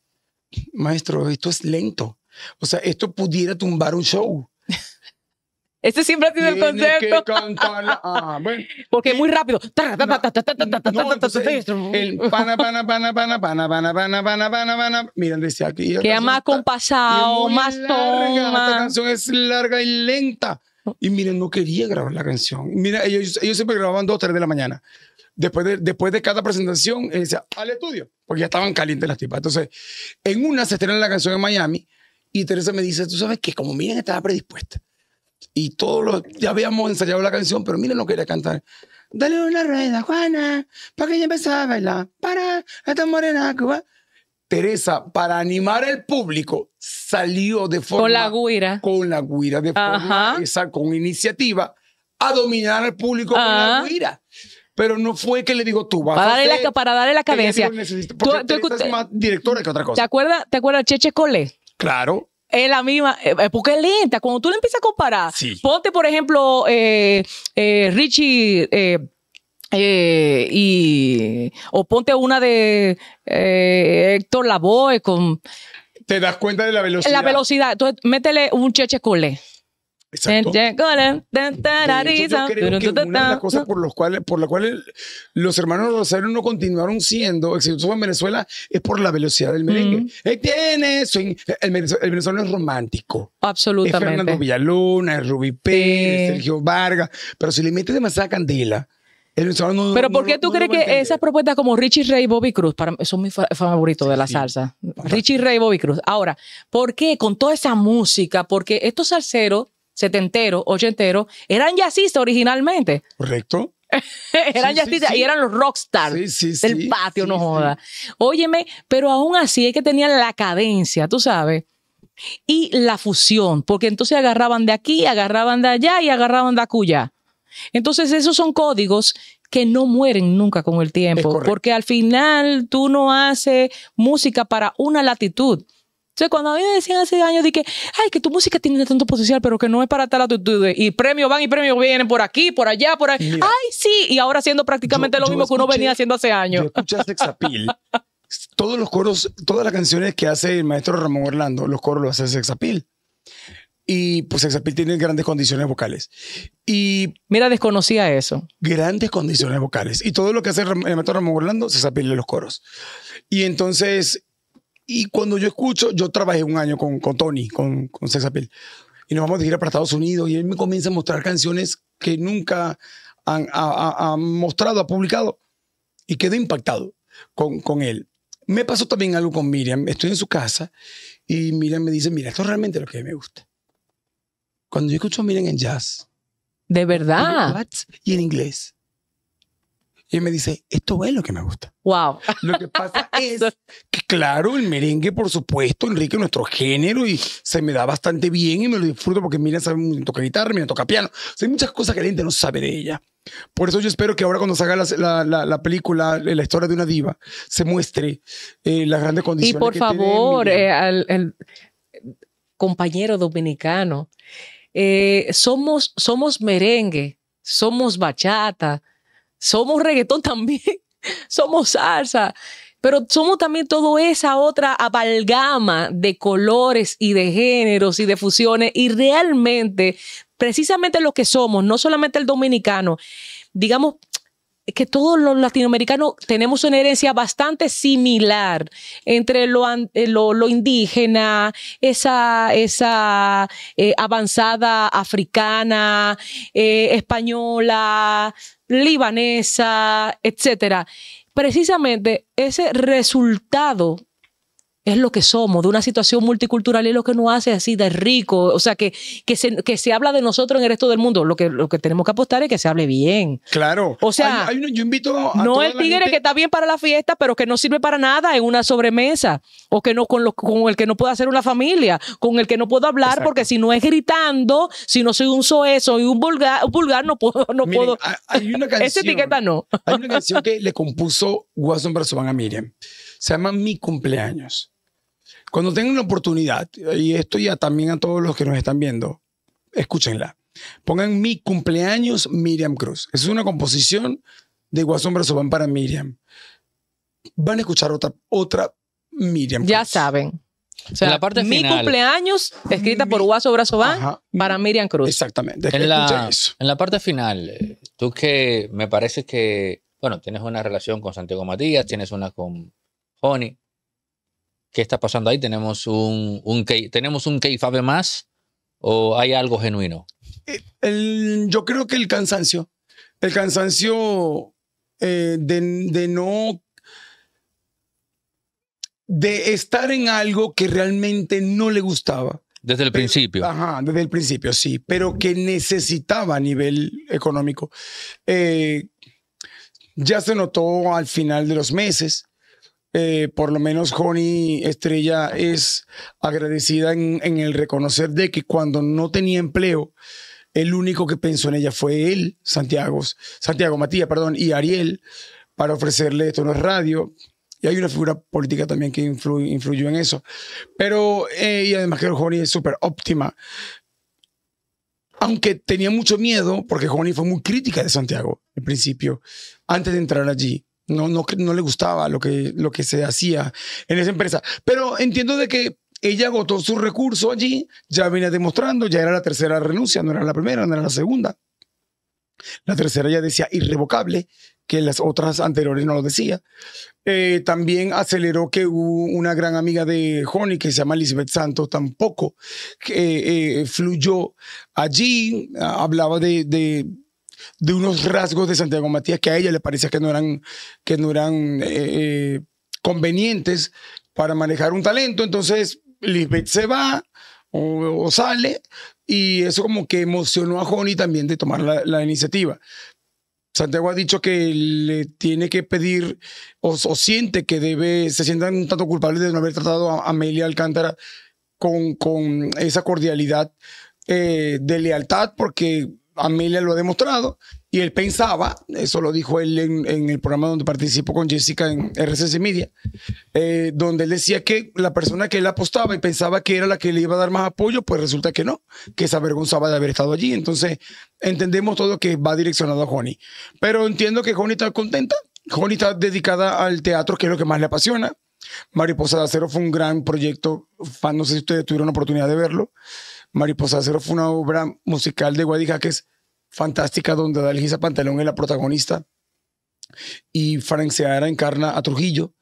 maestro, esto es lento. O sea, esto pudiera tumbar un show. Este siempre ha sido el concepto. Ah, porque es muy rápido. El pana, pana, pana, pana, pana, pana, pana, pana, pana, pana. Miren, decía aquí. Que más compasado, más toma. Esta canción es larga y lenta. Y miren, no quería grabar la canción. Mira, ellos, siempre grababan dos tres de la mañana. Después de, después de cada presentación, él eh, decía, al estudio, porque ya estaban calientes las tipas. Entonces, en una se estrenó la canción en Miami y Teresa me dice, tú sabes que como miren, estaba predispuesta y todos los, ya habíamos ensayado la canción, pero mira, no quería cantar. Dale una rueda, Juana, para que ella empezara a bailar. Para, esta morena Cuba. Teresa, para animar al público, salió de forma. Con la guira. Con la guira, de forma. Esa, con iniciativa, a dominar al público con la ah. guira. Pero no fue que le digo tú vas para a darle la, Para darle la cabeza. porque tú, más directora que otra cosa. ¿Te acuerdas, te acuerdas Cheche Cole? Claro es la misma, eh, eh, porque es lenta. Cuando tú le empiezas a comparar, ponte, por ejemplo, eh, Richie. y o ponte una de Héctor Lavoe con te das cuenta de la velocidad la velocidad entonces métele un cheche cole Exacto. una de las cosas por las cuales, por la cual los hermanos Rosario no continuaron siendo exitosos en Venezuela es por la velocidad del merengue. Mm. El, venezolano, es romántico. Absolutamente. Fernando Villaluna, es Rubí Pérez, Sergio Vargas. Pero si le metes demasiada candela, no, Pero ¿por qué tú crees que esas propuestas como Richie Ray y Bobby Cruz para, son mis favoritos de la salsa? Richie Ray y Bobby Cruz. Ahora, ¿por qué con toda esa música? Porque estos salseros setentero, ochentero, eran jazzistas originalmente. Correcto. eran jazzistas y eran los rockstars del patio, no joda. Óyeme, pero aún así es que tenían la cadencia, tú sabes. Y la fusión, porque entonces agarraban de aquí, agarraban de allá y agarraban de acuya. Entonces esos son códigos que no mueren nunca con el tiempo, porque al final tú no haces música para una latitud, cuando a mí me decían hace años, dije, ay, que tu música tiene tanto potencial, pero que no es para tal actitud. Y premios van y premios vienen por aquí, por allá, por ahí. ay, sí. Y ahora haciendo prácticamente lo mismo que uno venía haciendo hace años. Yo Sexapil. Todos los coros, todas las canciones que hace el maestro Ramón Orlando, los coros los hace Sexapil. Y pues Sexapil tiene grandes condiciones vocales. Y. Mira, desconocía eso. Grandes condiciones vocales. Y todo lo que hace el maestro Ramón Orlando, Sexapil en los coros. Y entonces y cuando yo escucho, yo trabajé un año con, con Tony, con, con Sex Appeal, y nos vamos a ir para Estados Unidos y él me comienza a mostrar canciones que nunca han, ha, mostrado, ha publicado, y quedé impactado con, con él. Me pasó también algo con Miriam, estoy en su casa y Miriam me dice, mira, esto es realmente lo que me gusta. Cuando yo escucho a Miriam en jazz. De verdad. Y en inglés. Y me dice, esto es lo que me gusta. Wow. Lo que pasa es que, claro, el merengue, por supuesto, enrique nuestro género y se me da bastante bien y me lo disfruto porque mira, sabe toca guitarra, mira, toca piano. hay muchas cosas que la gente no sabe de ella. Por eso yo espero que ahora cuando salga la, la, la, película, la historia de una diva, se muestre eh, las grandes condiciones. Y por favor, tiene eh, compañero dominicano, eh, somos, somos merengue, somos bachata, somos reggaetón también, somos salsa, pero somos también toda esa otra amalgama de colores y de géneros y de fusiones y realmente precisamente lo que somos, no solamente el dominicano, digamos que todos los latinoamericanos tenemos una herencia bastante similar entre lo, eh, indígena, esa, eh, avanzada africana, eh, española, libanesa, etcétera. Precisamente ese resultado es lo que somos, de una situación multicultural y lo que nos hace así de rico, o sea, que, que, se, que se habla de nosotros en el resto del mundo. Lo que, lo que tenemos que apostar es que se hable bien. Claro. O sea, yo invito a no el tigre que está bien para la fiesta, pero que no sirve para nada en una sobremesa, o que no con, lo, con el que no puedo hacer una familia, con el que no puedo hablar, porque si no es gritando, si no soy un soezo y un vulgar, vulgar no puedo. Hay una Esa etiqueta no. hay una canción que le compuso Watson a Miriam. Se llama Mi cumpleaños. Cuando tengan la oportunidad, y esto ya también a todos los que nos están viendo, escúchenla. Pongan mi cumpleaños Miriam Cruz. Es una composición de Guasón Brazoban para Miriam. Van a escuchar otra, otra Miriam. Cruz. Ya saben. O sea, la parte mi cumpleaños, escrita por Guasón Brazoban para Miriam Cruz. Exactamente. En la, en la parte final, tú que me parece que, bueno, tienes una relación con Santiago Matías, tienes una con Joni. ¿Qué está pasando ahí? ¿Tenemos un, un, ¿tenemos un más o hay algo genuino? Eh, yo creo que el cansancio. El cansancio eh, de, no de estar en algo que realmente no le gustaba. Desde el principio. Ajá, desde el principio, sí, pero que necesitaba a nivel económico. Eh, ya se notó al final de los meses, eh, por lo menos Joni Estrella es agradecida en, el reconocer de que cuando no tenía empleo, el único que pensó en ella fue él, Santiago, Santiago Matías, perdón, y Ariel, para ofrecerle esto no es radio. Y hay una figura política también que influyó en eso. Pero, eh, y además que Joni es súper óptima aunque tenía mucho miedo, porque Joni fue muy crítica de Santiago al principio, antes de entrar allí. No, le gustaba lo que, lo que se hacía en esa empresa. Pero entiendo de que ella agotó su recurso allí, ya venía demostrando, ya era la tercera renuncia, no era la primera, no era la segunda. La tercera ya decía irrevocable, que las otras anteriores no lo decía. Eh, también aceleró que hubo una gran amiga de Honey, que se llama Elizabeth Santos, tampoco que, eh, eh, fluyó allí, hablaba de de unos rasgos de Santiago Matías que a ella le parecía que no eran, que no eran eh, eh, convenientes para manejar un talento. Entonces, Lisbeth se va o, sale y eso como que emocionó a Joni también de tomar la, iniciativa. Santiago ha dicho que le tiene que pedir o, siente que debe, se sientan un tanto culpables de no haber tratado a Amelia Alcántara con, con esa cordialidad eh, de lealtad porque a lo ha demostrado, y él pensaba, eso lo dijo él en, el programa donde participó con Jessica en RCC Media, eh, donde él decía que la persona que él apostaba y pensaba que era la que le iba a dar más apoyo, pues resulta que no, que se avergonzaba de haber estado allí. Entonces, entendemos todo que va direccionado a Joni. Pero entiendo que Joni está contenta, Joni está dedicada al teatro, que es lo que más le apasiona. Mariposa de Acero fue un gran proyecto, no sé si ustedes tuvieron la oportunidad de verlo. Mariposa Cero fue una obra musical de Guadija que es fantástica, donde Dalgisa Pantalón es la protagonista y Franciara encarna a Trujillo.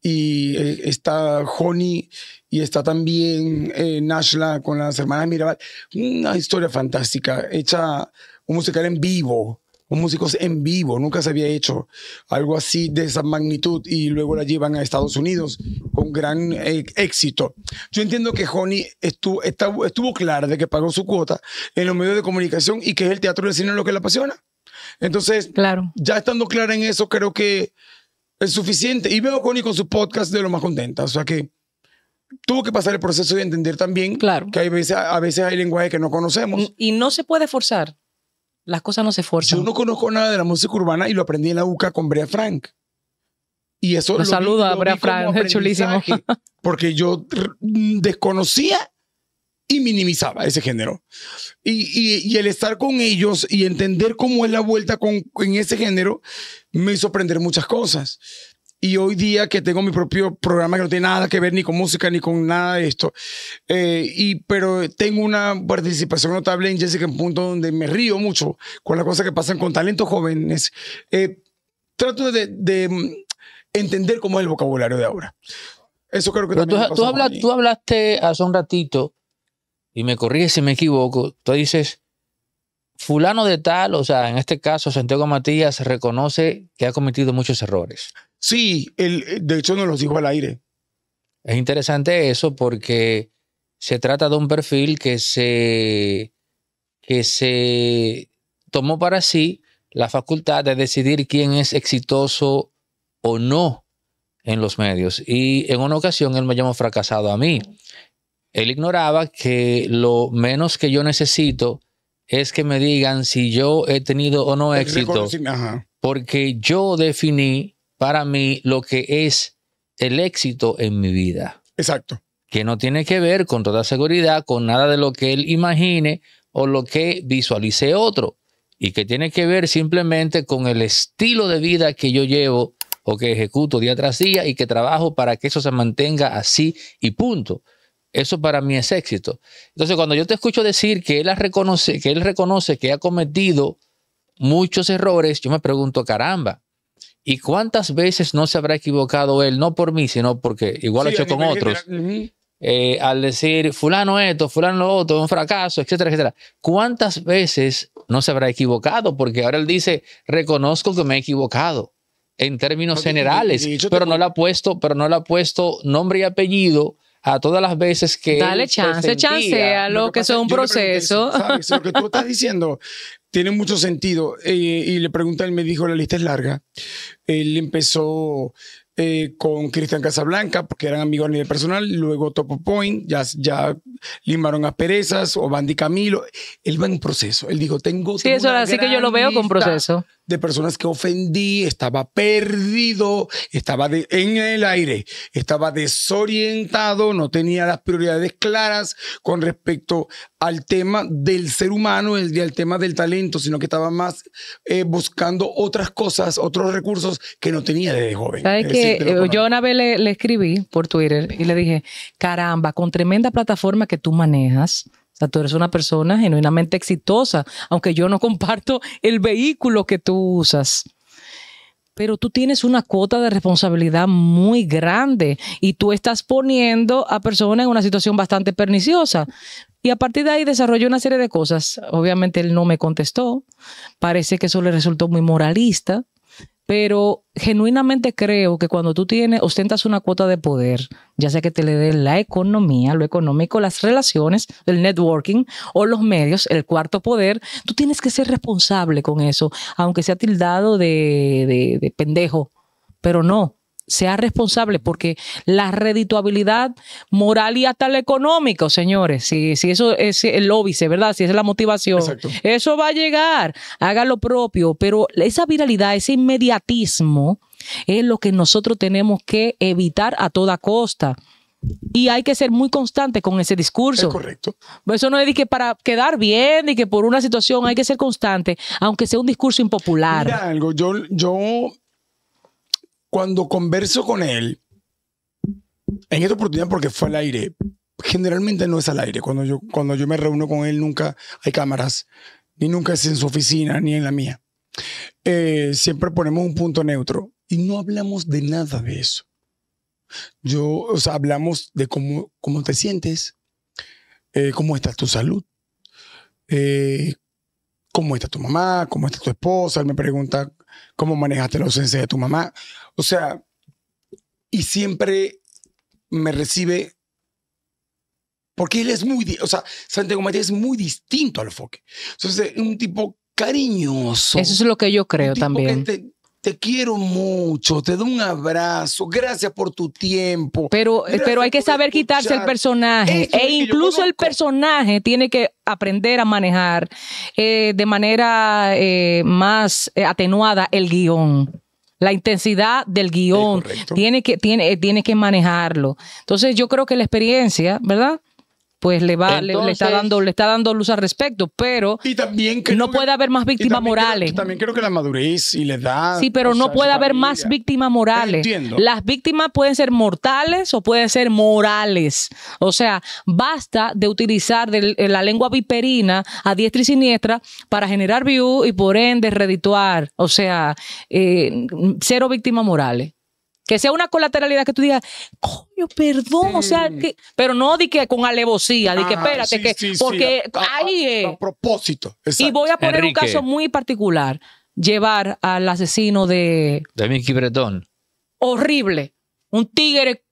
Y eh, está Joni y está también eh, Nashla con las hermanas Mirabal. Una historia fantástica, hecha un musical en vivo un músicos en vivo, nunca se había hecho algo así de esa magnitud y luego la llevan a Estados Unidos con gran eh, éxito. Yo entiendo que Johnny estuvo, estuvo clara de que pagó su cuota en los medios de comunicación y que es el teatro y cine lo que le apasiona. Entonces, claro. ya estando clara en eso, creo que es suficiente. Y veo a con su podcast de lo más contenta. O sea que tuvo que pasar el proceso de entender también que hay a veces hay lenguaje que no conocemos. Y no se puede forzar. Las cosas no se forzan. Yo no conozco nada de la música urbana y lo aprendí en la UCA con Brea Frank. Y eso lo, saludo a Brea Frank, es chulísimo. Porque yo desconocía y minimizaba ese género. Y, el estar con ellos y entender cómo es la vuelta con, en ese género me hizo aprender muchas cosas. Y hoy día que tengo mi propio programa que no tiene nada que ver ni con música ni con nada de esto, eh, y, pero tengo una participación notable en Jessica en punto donde me río mucho con las cosas que pasan con talentos jóvenes. Eh, trato de, mm, entender cómo es el vocabulario de ahora. Eso creo que tú, tú, tú hablaste hace un ratito, y me corriges si me equivoco, tú dices fulano de tal, o sea, en este caso Santiago Matías reconoce que ha cometido muchos errores. Sí, el eh, de hecho no los dijo al aire. Es interesante eso porque se trata de un perfil que se, que se tomó para sí la facultad de decidir quién es exitoso o no en los medios. Y en una ocasión él me llamó fracasado a mí. Él ignoraba que lo menos que yo necesito es que me digan si yo he tenido o no éxito. Porque yo definí para mí lo que es el éxito en mi vida. Exacto. Que no tiene que ver con toda seguridad, con nada de lo que él imagine o lo que visualice otro, y que tiene que ver simplemente con el estilo de vida que yo llevo o que ejecuto día tras día y que trabajo para que eso se mantenga así y punto. Eso para mí es éxito. Entonces, cuando yo te escucho decir que él, reconoce, que él reconoce que ha cometido muchos errores, yo me pregunto, caramba, ¿Y cuántas veces no se habrá equivocado él? No por mí, sino porque igual lo he hecho con otros. Eh, al decir fulano esto, fulano lo otro, un fracaso, etcétera, etcétera. ¿Cuántas veces no se habrá equivocado? Porque ahora él dice, reconozco que me he equivocado en términos generales, pero no le ha puesto, pero no le ha puesto nombre y apellido a todas las veces que dale chance, a lo que, es un proceso. Eso, ¿sabes? Lo que tú estás diciendo tiene mucho sentido. Eh, y le pregunté, él me dijo, la lista es larga. Él empezó eh, con Cristian Casablanca, porque eran amigos a nivel personal, luego Topo Point, ya, ya limaron Perezas o Bandy Camilo. Él va en proceso. Él dijo, tengo... Sí, eso así que yo lo veo con proceso. De personas que ofendí, estaba perdido, estaba en el aire, estaba desorientado, no tenía las prioridades claras con respecto al tema del ser humano, el, al tema del talento, sino que estaba más eh, buscando otras cosas, otros recursos que no tenía desde joven. ¿Sabes que eh, Yo una vez le escribí por Twitter y le dije, caramba, con tremenda plataforma que tú manejas. O sea, tú eres una persona genuinamente exitosa, aunque yo no comparto el vehículo que tú usas. Pero tú tienes una cuota de responsabilidad muy grande y tú estás poniendo a personas en una situación bastante perniciosa. Y a partir de ahí desarrolló una serie de cosas. Obviamente él no me contestó. Parece que eso le resultó muy moralista. Pero genuinamente creo que cuando tú tienes, ostentas una cuota de poder, ya sea que te le dé la economía, lo económico, las relaciones, el networking o los medios, el cuarto poder, tú tienes que ser responsable con eso, aunque sea tildado de, de, de pendejo, pero no sea responsable, porque la redituabilidad moral y hasta la económico señores, si, eso es el óbice, ¿verdad? Si es la motivación, eso va a llegar, haga lo propio, pero esa viralidad, ese inmediatismo es lo que nosotros tenemos que evitar a toda costa. Y hay que ser muy constante con ese discurso. Es correcto. Eso no es de que para quedar bien y que por una situación hay que ser constante, aunque sea un discurso impopular. Mira algo, yo, yo cuando converso con él, en esta oportunidad porque fue al aire, generalmente no es al aire. Cuando yo, cuando yo me reúno con él nunca hay cámaras, ni nunca es en su oficina, ni en la mía. Eh, siempre ponemos un punto neutro y no hablamos de nada de eso. Yo, o hablamos de cómo, cómo te sientes, eh, cómo está tu salud, eh, cómo está tu mamá, cómo está tu esposa. Él me pregunta cómo manejaste la ausencia de tu mamá. O sea, y siempre me recibe porque él es muy, o sea, Santiago Matías es muy distinto al Foque. Entonces, un tipo cariñoso. Eso es lo que yo creo también. te, quiero mucho, te doy un abrazo, gracias por tu tiempo. Pero, eh, pero hay que saber quitarse el personaje. e incluso el personaje tiene que aprender a manejar eh, de manera eh, más atenuada el guión la intensidad del guión, tiene, que, tiene, eh, tiene que manejarlo. Entonces yo creo que la experiencia, ¿verdad? pues le va le, está dando le está dando luz al respecto pero no puede haber más víctimas morales también creo que la madurez y la edad sí pero no puede haber más víctimas morales las víctimas pueden ser mortales o pueden ser morales o sea basta de utilizar eh, la lengua viperina a diestra y siniestra para generar view y por ende redituar o sea eh, cero víctimas morales que sea una colateralidad que tú digas, coño, perdón, o sea, mm. pero no di que con alevosía, di que ah, espérate, que, porque ahí propósito. Y voy a poner un caso muy particular: llevar al asesino de. De Mickey Horrible. Un tigre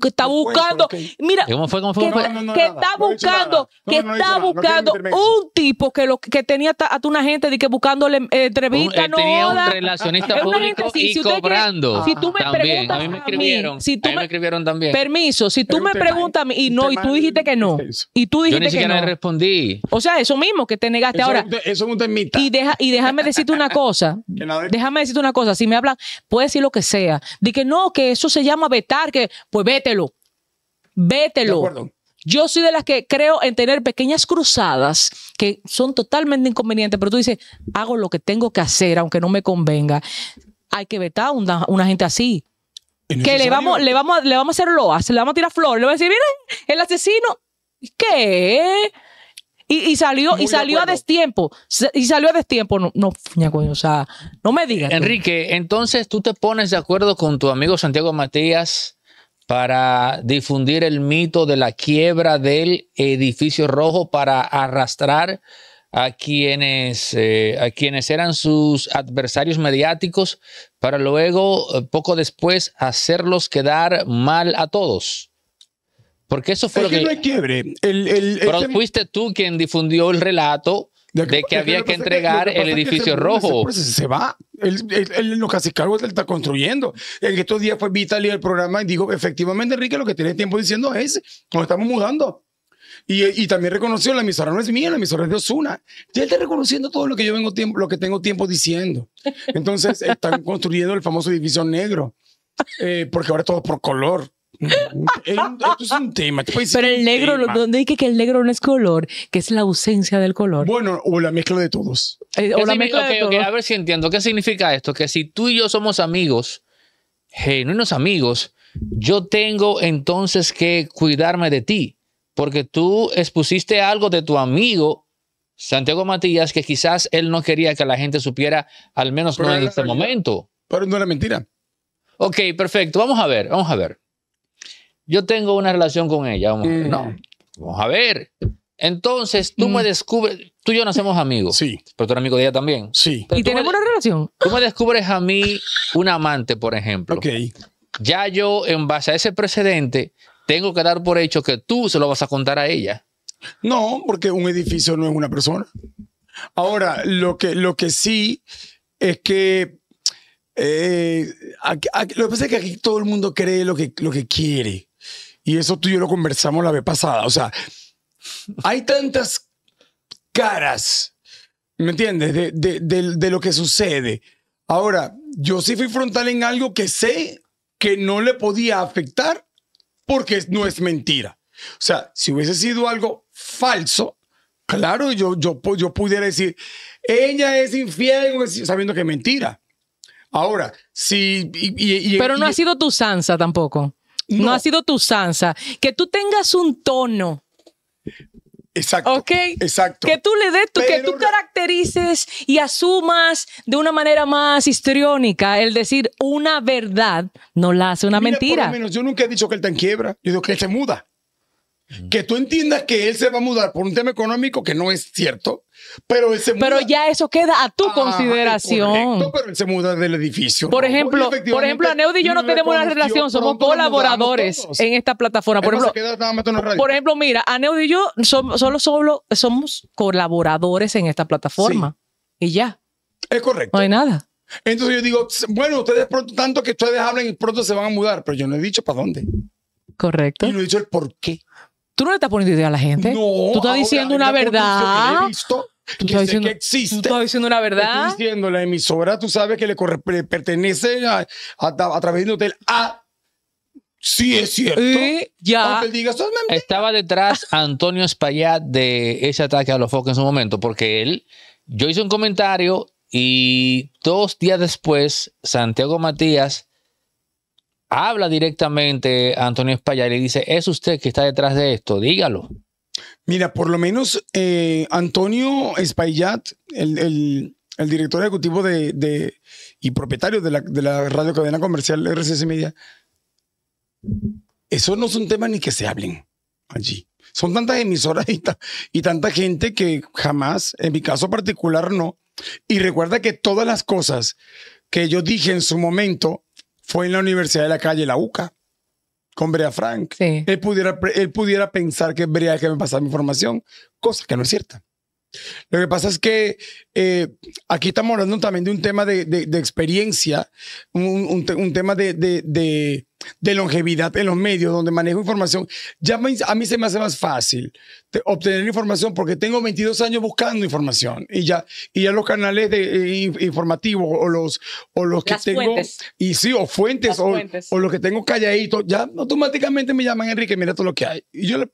que está buscando. Mira, Que, está buscando, que está buscando un tipo que lo que tenía hasta una gente de que buscándole eh, entrevista. no tenía un si, y cobrando. si tú me preguntas a mí me escribieron, si tú me, escribieron también. Permiso, si tú me preguntas y no y tú dijiste que no y tú dijiste Yo ni siquiera que no. respondí. O sea, eso mismo que te negaste ahora. Eso es un Y y déjame decirte una cosa. Déjame decirte una cosa, si me hablan, puedes decir lo que sea. De que no, que eso se llama vetar, que pues vételo, vételo. Yo soy de las que creo en tener pequeñas cruzadas que son totalmente inconvenientes, pero tú dices, hago lo que tengo que hacer, aunque no me convenga. Hay que vetar a una, gente así. Que le vamos, le, vamos, le vamos a hacer loas, le vamos a tirar flores, le vamos a decir, mira, el asesino. ¿Qué? Y, salió, y salió a destiempo. Y salió a destiempo. No, o sea, no me digas. Enrique, entonces tú te pones de acuerdo con tu amigo Santiago Matías para difundir el mito de la quiebra del edificio rojo, para arrastrar a quienes, eh, a quienes eran sus adversarios mediáticos, para luego, eh, poco después, hacerlos quedar mal a todos. Porque eso fue lo que... no quiebre. pero fuiste tú quien difundió el relato de, que había que entregar el edificio rojo. Se, va. Él, él, lo casi cargo él está construyendo. En estos días fue Vitali el programa y dijo, efectivamente, Enrique, lo que tiene tiempo diciendo es, nos estamos mudando. Y, también reconoció, la emisora no es mía, la emisora es de Osuna. Y él está reconociendo todo lo que yo vengo tiempo, lo que tengo tiempo diciendo. Entonces están construyendo el famoso edificio negro, eh, porque ahora todo por color. Esto es un tema. Pero el negro, donde dice que el negro no es color, que es la ausencia del color. Bueno, o la mezcla de todos. Eh, o la mezcla de a ver si entiendo. ¿Qué significa esto? Que si tú y yo somos amigos, genuinos amigos, yo tengo entonces que cuidarme de ti, porque tú expusiste algo de tu amigo Santiago Matías que quizás él no quería que la gente supiera, al menos no en este momento. Pero no era mentira. Ok, perfecto. Vamos a ver, vamos a ver yo tengo una relación con ella. Vamos, No, vamos a ver. Entonces, tú mm. me descubres, tú y yo hacemos amigos. Sí. Pero tú eres amigo de ella también. Sí. y tenemos una relación. Tú me descubres a mí un amante, por ejemplo. Ok. Ya yo, en base a ese precedente, tengo que dar por hecho que tú se lo vas a contar a ella. No, porque un edificio no es una persona. Ahora, lo que, lo que sí es que eh, lo que pasa es que aquí todo el mundo cree lo que, lo que quiere y eso tú y yo lo conversamos la vez pasada. O sea, hay tantas caras, ¿me entiendes? De, lo que sucede. Ahora, yo sí fui frontal en algo que sé que no le podía afectar porque no es mentira. O sea, si hubiese sido algo falso, claro, yo, yo, yo pudiera decir, ella es infiel, sabiendo que es mentira. Ahora, sí. Pero no ha sido tu Sansa tampoco. No. ha sido tu Sansa. Que tú tengas un tono. Exacto. ¿Ok? Exacto. Que tú le des, que tú caracterices y asumas de una manera más histriónica el decir una verdad no la hace una mentira. yo nunca he dicho que él está en quiebra. Yo digo que él se muda que tú entiendas que él se va a mudar por un tema económico que no es cierto, pero Pero ya eso queda a tu consideración. pero él se muda del edificio. Por ejemplo, por ejemplo, y yo no tenemos una relación, somos colaboradores en esta plataforma. Por ejemplo, mira, Aneud y yo somos, solo, somos colaboradores en esta plataforma y ya. Es correcto. No hay nada. Entonces yo digo, bueno, ustedes pronto, tanto que ustedes hablen, y pronto se van a mudar, pero yo no he dicho para dónde. Correcto. Y no he dicho el por qué. Tú no le estás poniendo idea a la gente. No. Tú estás diciendo una verdad. tú estás diciendo, que existe. Tú estás diciendo una verdad. Estoy diciendo la emisora, tú sabes que le, pertenece a, través de hotel a. Sí, es cierto. Y ya. Estaba detrás Antonio Espaillat de ese ataque a los focos en su momento, porque él, yo hice un comentario y dos días después, Santiago Matías habla directamente a Antonio Espaillat y le dice, es usted que está detrás de esto, dígalo. Mira, por lo menos eh, Antonio Espaillat, el, el, director ejecutivo de, de, y propietario de la, de la radio cadena comercial RCC Media, eso no es un tema ni que se hablen allí. Son tantas emisoras y tanta gente que jamás, en mi caso particular, no. Y recuerda que todas las cosas que yo dije en su momento fue en la Universidad de la Calle, la UCA, con Brea Frank. Él, pudiera, él pudiera pensar que Brea que me pasaba mi formación, cosa que no es cierta. Lo que pasa es que eh, aquí estamos hablando también de un tema de, experiencia, un, tema de de longevidad en los medios donde manejo información, ya a mí se me hace más fácil obtener información porque tengo 22 años buscando información y ya, y ya los canales de, eh, informativo informativos o los, o los que tengo, y sí, o fuentes o, o, los que tengo calladitos, ya automáticamente me llaman Enrique, mira todo lo que hay. Y yo le,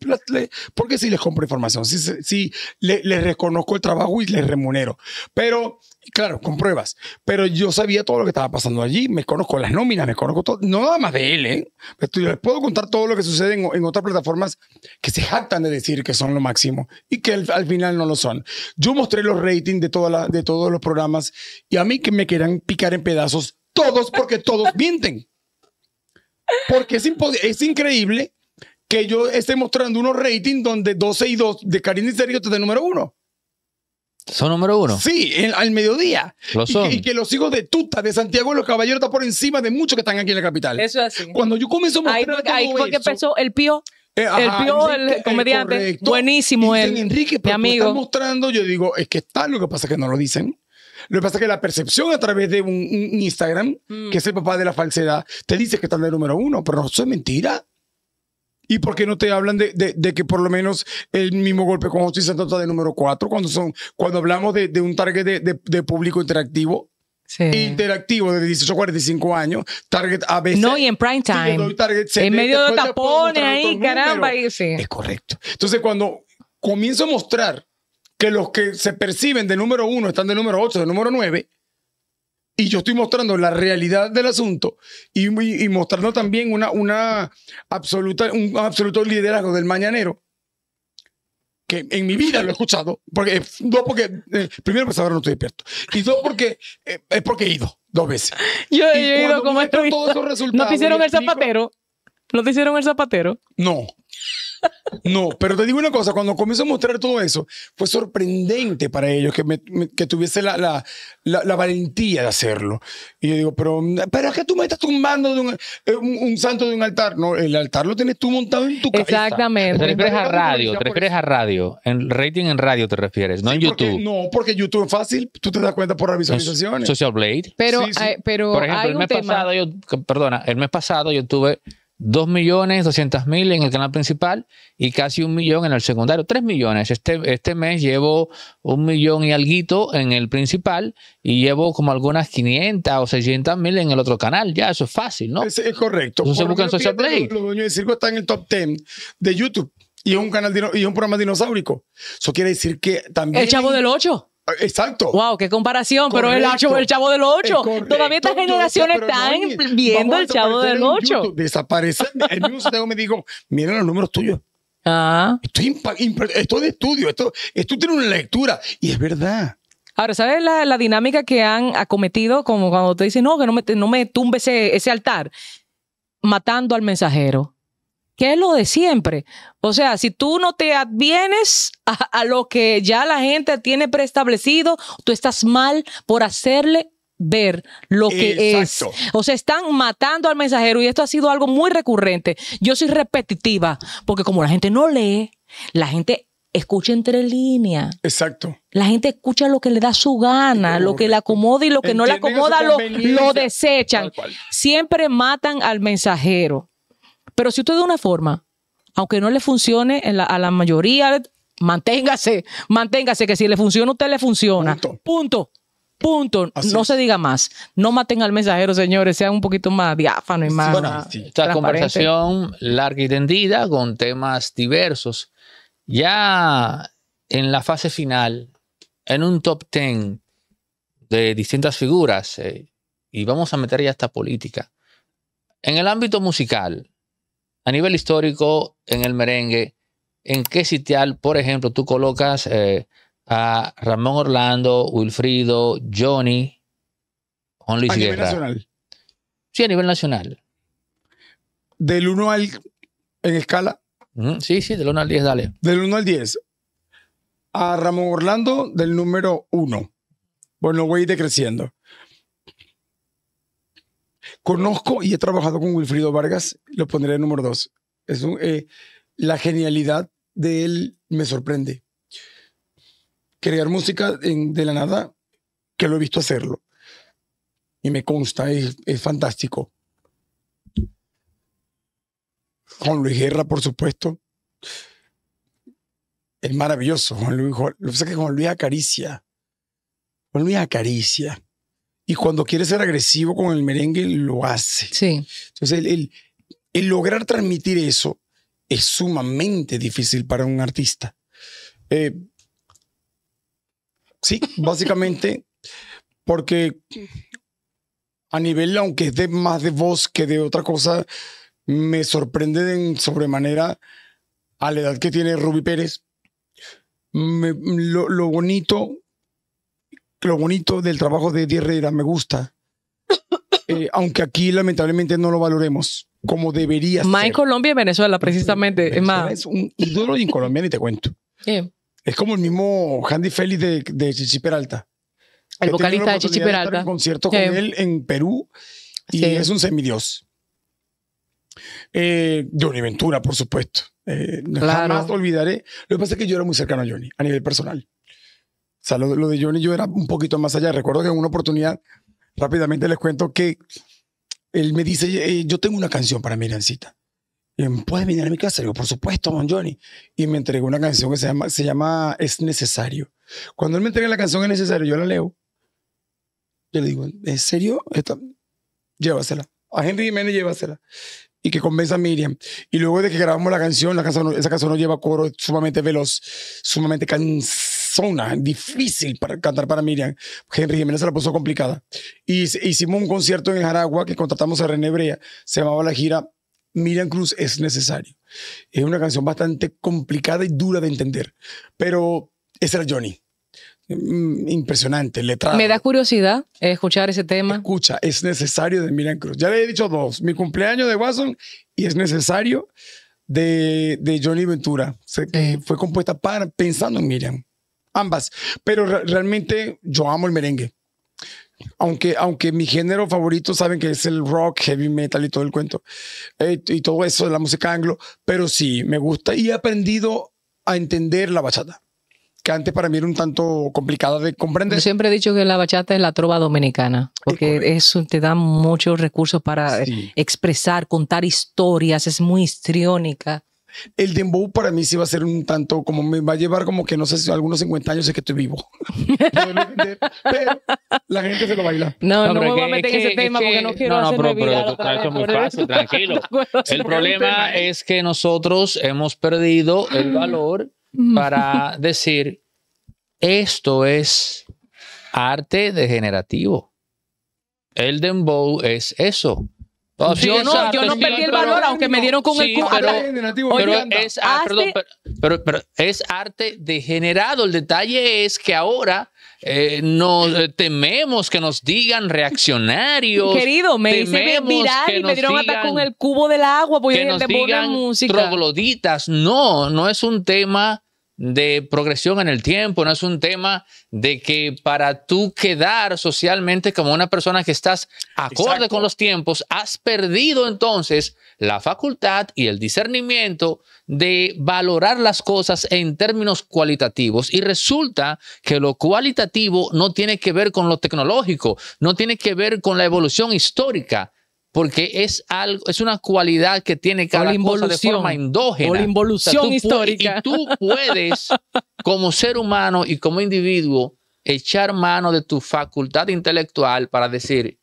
porque si les compro información, si, sí, les le reconozco el trabajo y les remunero. Pero Claro, con pruebas. Pero yo sabía todo lo que estaba pasando allí. Me conozco las nóminas, me conozco todo. No nada más de él, ¿eh? Les puedo contar todo lo que sucede en, otras plataformas que se jactan de decir que son lo máximo y que al, final no lo son. Yo mostré los ratings de, toda de todos los programas y a mí que me quieran picar en pedazos todos porque todos mienten. Porque es, increíble que yo esté mostrando unos ratings donde 12 y 2 de Karina y Sergio te de número uno. Son número uno. Sí, al mediodía. Lo son. Y que, los hijos de tuta de Santiago de los Caballeros están por encima de muchos que están aquí en la capital. Eso es así. Cuando yo comencé a mostrar el pío. Eh, el pío, el comediante. Buenísimo él. Enrique, amigo. mostrando, yo digo, es que está, lo que pasa es que no lo dicen. Lo que pasa es que la percepción a través de un, Instagram, mm. que es el papá de la falsedad, te dice que está en el número uno, pero no, eso es mentira. ¿Y por qué no te hablan de, que por lo menos el mismo golpe con se trata de número 4 cuando, son, cuando hablamos de, un target de, público interactivo? Interactivo de 18 a 45 años, target ABC. No, y en prime time. en medio de tapones ahí, caramba. sí. Es correcto. Entonces, cuando comienzo a mostrar que los que se perciben de número 1 están de número 8, de número 9, y yo estoy mostrando la realidad del asunto y, mostrando también una, una absoluta, un absoluto liderazgo del mañanero que en mi vida lo he escuchado, porque eh, no porque eh, primero ahora no estoy despierto y dos porque eh, es porque he ido dos veces. Yo, he ido como esto. No te hicieron el zapatero. ¿No te hicieron el zapatero? No, no, pero te digo una cosa, cuando comienzo a mostrar todo eso, fue sorprendente para ellos que, me, que tuviese la, la, la, valentía de hacerlo. Y yo digo, pero, pero es que tú me estás tumbando de eh, un, un, santo de un altar. No, el altar lo tienes tú montado en tu casa. Exactamente. Te refieres a radio, te refieres a radio. En rating en radio te refieres, no en YouTube. no, porque YouTube es fácil, tú te das cuenta por las visualizaciones. Social Blade. Pero, Pero por ejemplo, hay un el mes tema. pasado, yo, perdona, el mes pasado yo tuve 2 millones 200 mil en el canal principal y casi un millón en el secundario. 3 millones. Este, este mes llevo un millón y alguito en el principal y llevo como algunas 500 o 600 mil en el otro canal. Ya, eso es fácil, ¿no? Es, es correcto. busca en Social Play. Los dueños de circo están en el top 10 de YouTube y es un, canal, y un programa dinosaurico. Eso quiere decir que también... El Chavo del 8. Ah, exacto. Wow, qué comparación, pero el, el chavo del 8. Todavía estas generaciones están viendo el chavo del 8. Desaparece. El mismo me dijo, mira los números tuyos. Ah. es de estudio, esto, esto tiene una lectura y es verdad. Ahora, ¿sabes la, dinámica que han acometido? Como cuando te dicen, no, que no me, no me tumbe ese altar, matando al mensajero que es lo de siempre. O sea, si tú no te advienes a, lo que ya la gente tiene preestablecido, tú estás mal por hacerle ver lo que Exacto. es. O sea, están matando al mensajero y esto ha sido algo muy recurrente. Yo soy repetitiva porque como la gente no lee, la gente escucha entre líneas. Exacto. La gente escucha lo que le da su gana, lo que le acomoda y lo que no le acomoda lo desechan. Siempre matan al mensajero. Pero si usted de una forma, aunque no le funcione a la mayoría, manténgase, manténgase, que si le funciona, usted le funciona. Punto. Punto. no se diga más. No maten al mensajero, señores. Sean un poquito más diáfano y más. esta conversación larga y tendida con temas diversos. Ya en la fase final, en un top ten de distintas figuras, eh, y vamos a meter ya esta política. En el ámbito musical, a nivel histórico en el merengue, ¿en qué sitial, por ejemplo, tú colocas eh, a Ramón Orlando, Wilfrido, Johnny, Juan Luis a nivel nacional. Sí, a nivel nacional. Del 1 al. en escala. sí, sí, del 1 al 10, dale. Del 1 al 10. A Ramón Orlando, del número 1. Bueno, voy decreciendo. Conozco y he trabajado con Wilfrido Vargas, lo pondré en número dos. Es eh, la genialidad de él me sorprende. Crear música de la nada, que lo he visto hacerlo. Y me consta, es, fantástico. Juan Luis Guerra, por supuesto. Es maravilloso, Juan Luis. lo que pasa es que Juan Luis acaricia. Juan Luis acaricia y cuando quiere ser agresivo con el merengue, lo hace. Sí. Entonces, el, lograr transmitir eso es sumamente difícil para un artista. Eh, sí, básicamente, porque a nivel, aunque es de más de voz que de otra cosa, me sorprende en sobremanera a la edad que tiene Ruby Pérez. lo bonito lo bonito del trabajo de Eddie Herrera, me gusta. Eh, aunque aquí lamentablemente no lo valoremos como debería más en Colombia y Venezuela, precisamente. es, más. es un ídolo y en Colombia ni te cuento. Es como el mismo Handy Félix de, de Chichi Peralta. El vocalista de Chichi Peralta. concierto con él en Perú y es un semidios. Eh, Johnny Ventura, por supuesto. Eh, Jamás olvidaré. Lo que pasa es que yo era muy cercano a Johnny a nivel personal. O sea, lo, de Johnny yo era un poquito más allá. Recuerdo que en una oportunidad, rápidamente les cuento que él me dice, eh, yo tengo una canción para Mirancita. ¿Puedes venir a mi casa? Le digo, por supuesto, don Johnny. Y me entregó una canción que se llama, se llama Es Necesario. Cuando él me entrega la canción Es Necesario, yo la leo. Yo le digo, ¿en serio? Esta? Llévasela. A Henry Jiménez llévasela. Y que convenza a Miriam. Y luego de que grabamos la canción, la esa canción no lleva coro sumamente veloz, sumamente cansado zona difícil para cantar para Miriam. Henry Jiménez se la puso complicada. Y hicimos un concierto en Jaragua que contratamos a René Brea, se llamaba la gira Miriam Cruz es necesario. Es una canción bastante complicada y dura de entender, pero ese era Johnny. Mm, impresionante, letra. Me da curiosidad escuchar ese tema. Escucha, es necesario de Miriam Cruz. Ya le he dicho dos: mi cumpleaños de Watson y es necesario de, de Johnny Ventura. Se, Fue compuesta para, pensando en Miriam ambas. Pero realmente yo amo el merengue. Aunque, aunque mi género favorito saben que es el rock, heavy metal y todo el cuento. Eh, y todo eso de la música anglo. Pero sí, me gusta y he aprendido a entender la bachata. Que antes para mí era un tanto complicada de comprender. siempre he dicho que la bachata es la trova dominicana. Porque eso te da muchos recursos para eh, expresar, contar historias. Es muy histriónica el dembow para mí sí va a ser un tanto como me va a llevar como que no sé si algunos 50 años es que estoy vivo. pero la gente se lo baila. No, no, no me voy a meter en ese tema porque no quiero No, no, pero, pero, muy fácil, tranquilo. El problema es que nosotros hemos perdido el valor mm. para decir esto es arte degenerativo. El dembow es eso yo no, yo no perdí el valor, aunque me dieron con el cubo. Pero, pero, es, pero, pero, es arte degenerado. El detalle es que ahora eh, eh tememos que nos digan reaccionarios. Querido, me hice viral y me dieron hasta con el cubo del agua voy que nos digan trogloditas. No, no es un tema de progresión en el tiempo, no es un tema de que para tú quedar socialmente como una persona que estás acorde con los tiempos, has perdido entonces la facultad y el discernimiento de valorar las cosas en términos cualitativos. Y resulta que lo cualitativo no tiene que ver con lo tecnológico, no tiene que ver con la evolución histórica, porque es algo, es una cualidad que tiene cada cosa de forma endógena. O la involución histórica. y tú puedes, como ser humano y como individuo, echar mano de tu facultad intelectual para decir,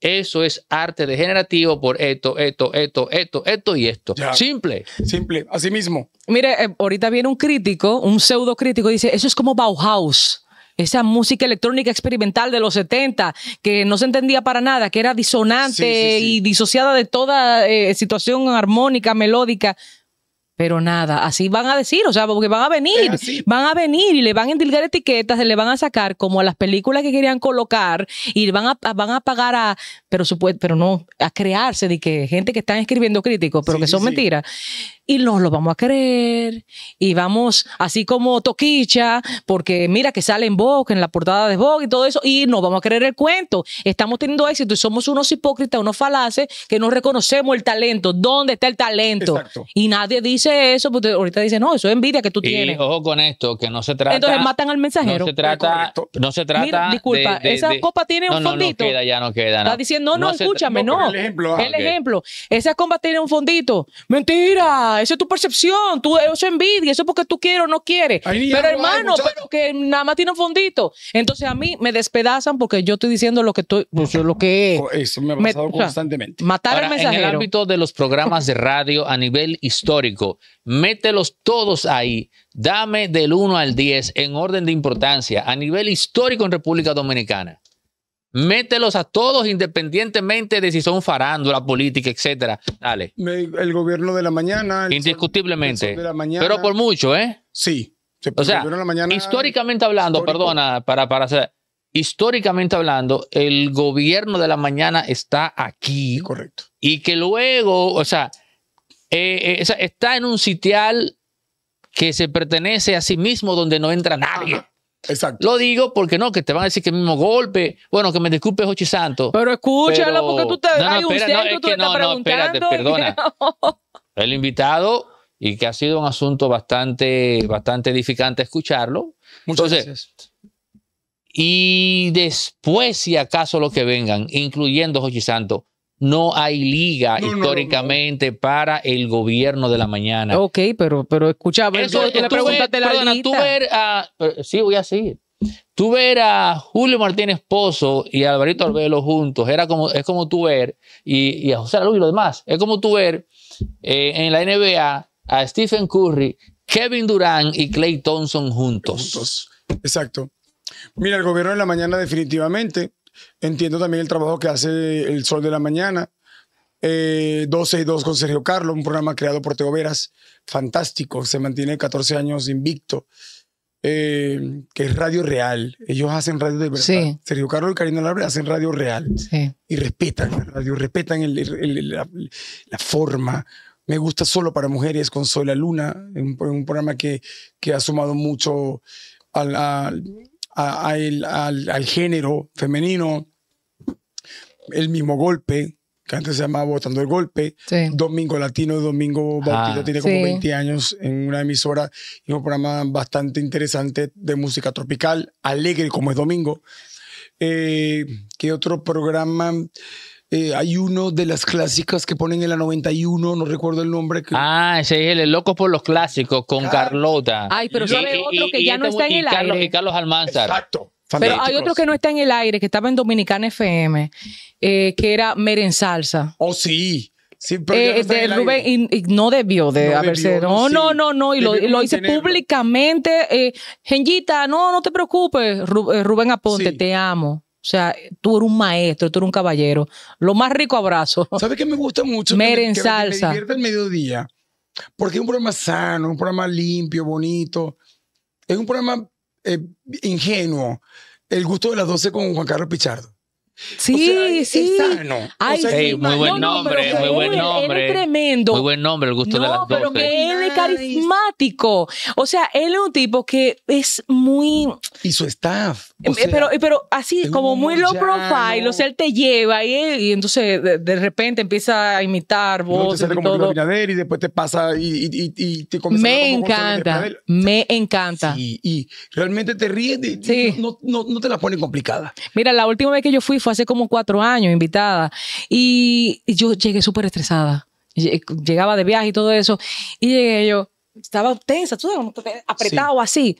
eso es arte degenerativo por esto, esto, esto, esto, esto y esto. Simple. Simple, así mismo. Mire, eh, ahorita viene un crítico, un pseudo crítico, dice, eso es como Bauhaus esa música electrónica experimental de los 70, que no se entendía para nada, que era disonante y disociada de toda eh, situación armónica, melódica. Pero nada, así van a decir, o sea, porque van a venir, van a venir y le van a endilgar etiquetas, le van a sacar como a las películas que querían colocar y van a, van a pagar a, pero, pero no, a crearse de que gente que están escribiendo críticos, pero que son mentiras y nos lo vamos a creer y vamos así como toquicha, porque mira que sale en Vogue, en la portada de Vogue y todo eso, y nos vamos a creer el cuento. Estamos teniendo éxito y somos unos hipócritas, unos falaces que no reconocemos el talento. ¿Dónde está el talento? Y nadie dice eso, porque ahorita dice, no, eso es envidia que tú tienes. ojo con esto, que no se trata. Entonces matan al mensajero. No se trata. No se trata. disculpa, esa copa tiene un fondito. No, no queda, ya no queda. Está diciendo, no, no, escúchame, no. El ah, ejemplo. Esa copa tiene un fondito. Mentira esa es tu percepción, tú, eso es envidia, eso es porque tú quieres o no quieres. pero hermano, pero que nada más tiene un fondito. Entonces a mí me despedazan porque yo estoy diciendo lo que estoy, pues, lo que Eso me ha pasado constantemente. Matar al mensajero. En el ámbito de los programas de radio a nivel histórico, mételos todos ahí. Dame del 1 al 10 en orden de importancia a nivel histórico en República Dominicana. Mételos a todos independientemente de si son farándula, política, etcétera. Dale. El gobierno de la mañana. Indiscutiblemente. Pero por mucho, ¿eh? Sí. o sea, históricamente hablando, perdona, para, para hacer, históricamente hablando, el gobierno de la mañana está aquí. Correcto. Y que luego, o sea, eh, eh, está en un sitial que se pertenece a sí mismo donde no entra nadie. Lo digo porque no, que te van a decir que el mismo golpe. Bueno, que me disculpe Jochi Santo Pero escúchalo, porque tú te. No, no, un no, espérate, perdona. El invitado, y que ha sido un asunto bastante, bastante edificante escucharlo. Muchas gracias. Y después, si acaso, lo que vengan, incluyendo Jochi Santo no hay liga históricamente para el gobierno de la mañana. Ok, pero, pero escucha, eso es tú, la ver, perdona, tú a, sí, voy a seguir. Tú ver a Julio Martínez Pozo y a Alvarito Arbelo juntos, era como, es como tú ver, y, y a José Luis y los demás, es como tú ver eh, en la NBA a Stephen Curry, Kevin Durant y Clay Thompson juntos. juntos. Exacto. Mira, el gobierno de la mañana definitivamente Entiendo también el trabajo que hace El Sol de la Mañana, eh, 12 y 2 con Sergio Carlos, un programa creado por Teo Veras, fantástico, se mantiene 14 años invicto, eh, que es radio real. Ellos hacen radio de verdad. Sergio Carlos y Karina Labre hacen radio real. Sí. Y respetan la radio, respetan el, la, forma. Me gusta solo para mujeres con sol la Luna, un, programa que, que ha sumado mucho al al, género femenino, el mismo golpe, que antes se llamaba votando el Golpe, Domingo Latino, Domingo Bautista, ah. tiene como 20 años en una emisora y un programa bastante interesante de música tropical, alegre como es Domingo. Eh, ¿Qué otro programa? Eh, hay uno de las clásicas que ponen en la 91, no recuerdo el nombre. Ah, ese es el, Loco por los Clásicos con Carlota. Ay, pero sabe otro que ya este no está en el Carlos, aire. Y Carlos Almanzar. Exacto. Pero hay otro que no está en el aire, que estaba en Dominicana FM, eh, que era Meren Salsa. Oh, sí. Sí, pero eh, no de no debió de haberse. no, no, no, no, Y lo, hice públicamente. Eh, no, no te preocupes. Rubén Aponte, te amo. O sea, tú eres un maestro, tú eres un caballero. Lo más rico abrazo. ¿Sabes qué me gusta mucho? Meren salsa. salsa. Me el mediodía. Porque es un programa sano, un programa limpio, bonito. Es un programa eh, ingenuo. El gusto de las doce con Juan Carlos Pichardo. Sí, sí. Ay, muy buen nombre, muy buen nombre. es tremendo. Muy buen nombre, el gusto de las No, pero que él es carismático. O sea, él es un tipo que es muy... Y su staff. Eh, pero, eh, pero así, como muy low profile, o sea, él te lleva y, entonces de, repente empieza a imitar voces y como todo. Y después te pasa y, y, y te comienza Me encanta, me encanta. y realmente te ríes, y sí. no, no, te la pone complicada. Mira, la última vez que yo fui fue hace como cuatro años, invitada. Y yo llegué súper estresada. Llegaba de viaje y todo eso. Y llegué yo, estaba tensa, tú apretado así.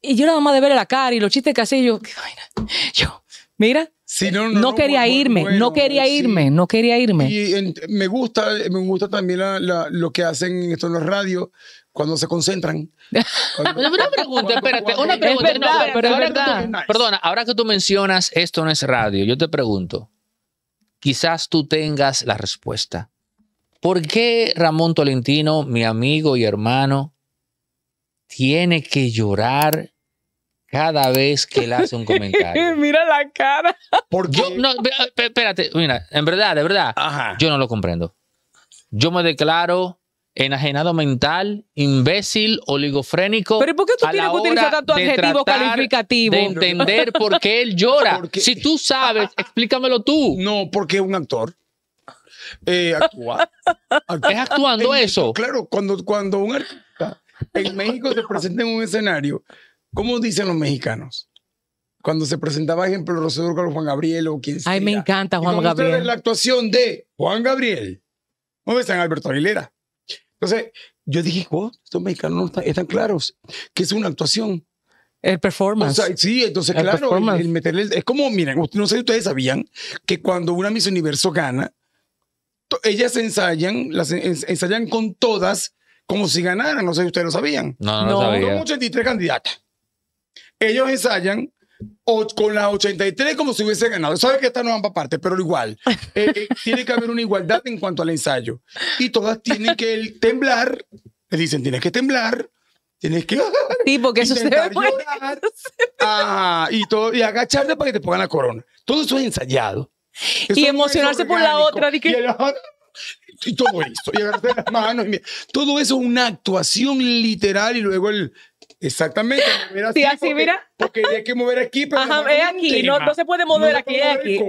Y yo nada más de ver la cara y los chistes que hacía, yo, Yo, mira, no, quería irme, no quería irme, no quería irme. Y me gusta, me gusta también lo que hacen en esto en los radios, cuando se concentran. una pregunta, espérate, una pregunta. pero perdona, ahora que tú mencionas esto no es radio, yo te pregunto, quizás tú tengas la respuesta. ¿Por qué Ramón Tolentino, mi amigo y hermano, tiene que llorar cada vez que le hace un comentario. mira la cara. yo, no, eh, espérate, mira, en verdad, de verdad, yo no lo comprendo. Yo me declaro enajenado mental, imbécil, oligofrénico. Pero ¿por qué tú tienes que utilizar tanto adjetivo calificativo? De entender por qué él llora. Si tú sabes, explícamelo tú. No, porque es un actor. Eh, actúa. es actuando eso? claro, cuando, cuando un artista en México se presenta en un escenario, ¿cómo dicen los mexicanos? Cuando se presentaba, por ejemplo, Rosedor con Juan Gabriel o quien sea. Ay, me encanta Juan Gabriel. La actuación de Juan Gabriel. ¿Cómo ves en Alberto Aguilera? Entonces, yo dije, wow, estos mexicanos no están, están claros, que es una actuación. El performance. O sea, sí, entonces, claro, el, el meterle. El, es como, miren, no sé si ustedes sabían que cuando una Miss Universo gana, ellas ensayan, las ensayan con todas como si ganaran. No sé si ustedes lo sabían. No, no, no. Como 83 candidatas. Ellos ensayan o con la 83 como si hubiese ganado. Sabes que estas no van para parte, pero igual. Eh, eh, tiene que haber una igualdad en cuanto al ensayo. Y todas tienen que temblar. Le dicen, tienes que temblar. Tienes que. Sí, porque eso se y, todo, y agacharte para que te pongan la corona. Todo eso es ensayado. y emocionarse por la otra. Y, todo esto y agarrarte las manos. todo eso es una actuación literal y luego el, Exactamente. sí, así, porque, mira. Porque hay que mover aquí, pero. Ajá, es eh, aquí. No, no, se puede eh, mover aquí, es aquí.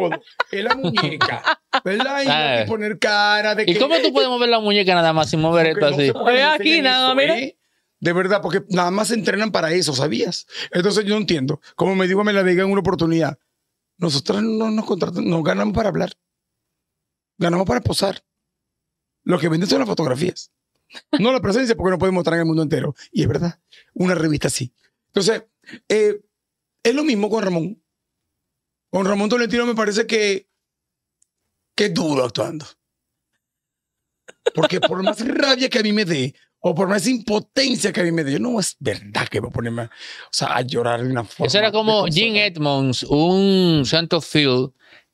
es la muñeca. ¿Verdad? Y hay que poner cara de ¿Y cómo tú puedes mover la muñeca nada más sin mover esto así? es eh, aquí, nada, más mira. De verdad, porque nada más se entrenan para eso, ¿sabías? Entonces yo no entiendo. Como me dijo, me la digan una oportunidad. nosotras no nos contratamos, nos ganamos para hablar. Ganamos para posar. Lo que venden son las fotografías. No la presencia, porque no podemos mostrar en el mundo entero. Y es verdad, una revista sí Entonces, eh, es lo mismo con Ramón. Con Ramón Tolentino me parece que, que dudo actuando. Porque por más rabia que a mí me dé, o por más impotencia que a mí me dé, yo no es verdad que voy a ponerme o sea, a llorar de una forma. Eso era como Jim Edmonds, un Santo Phil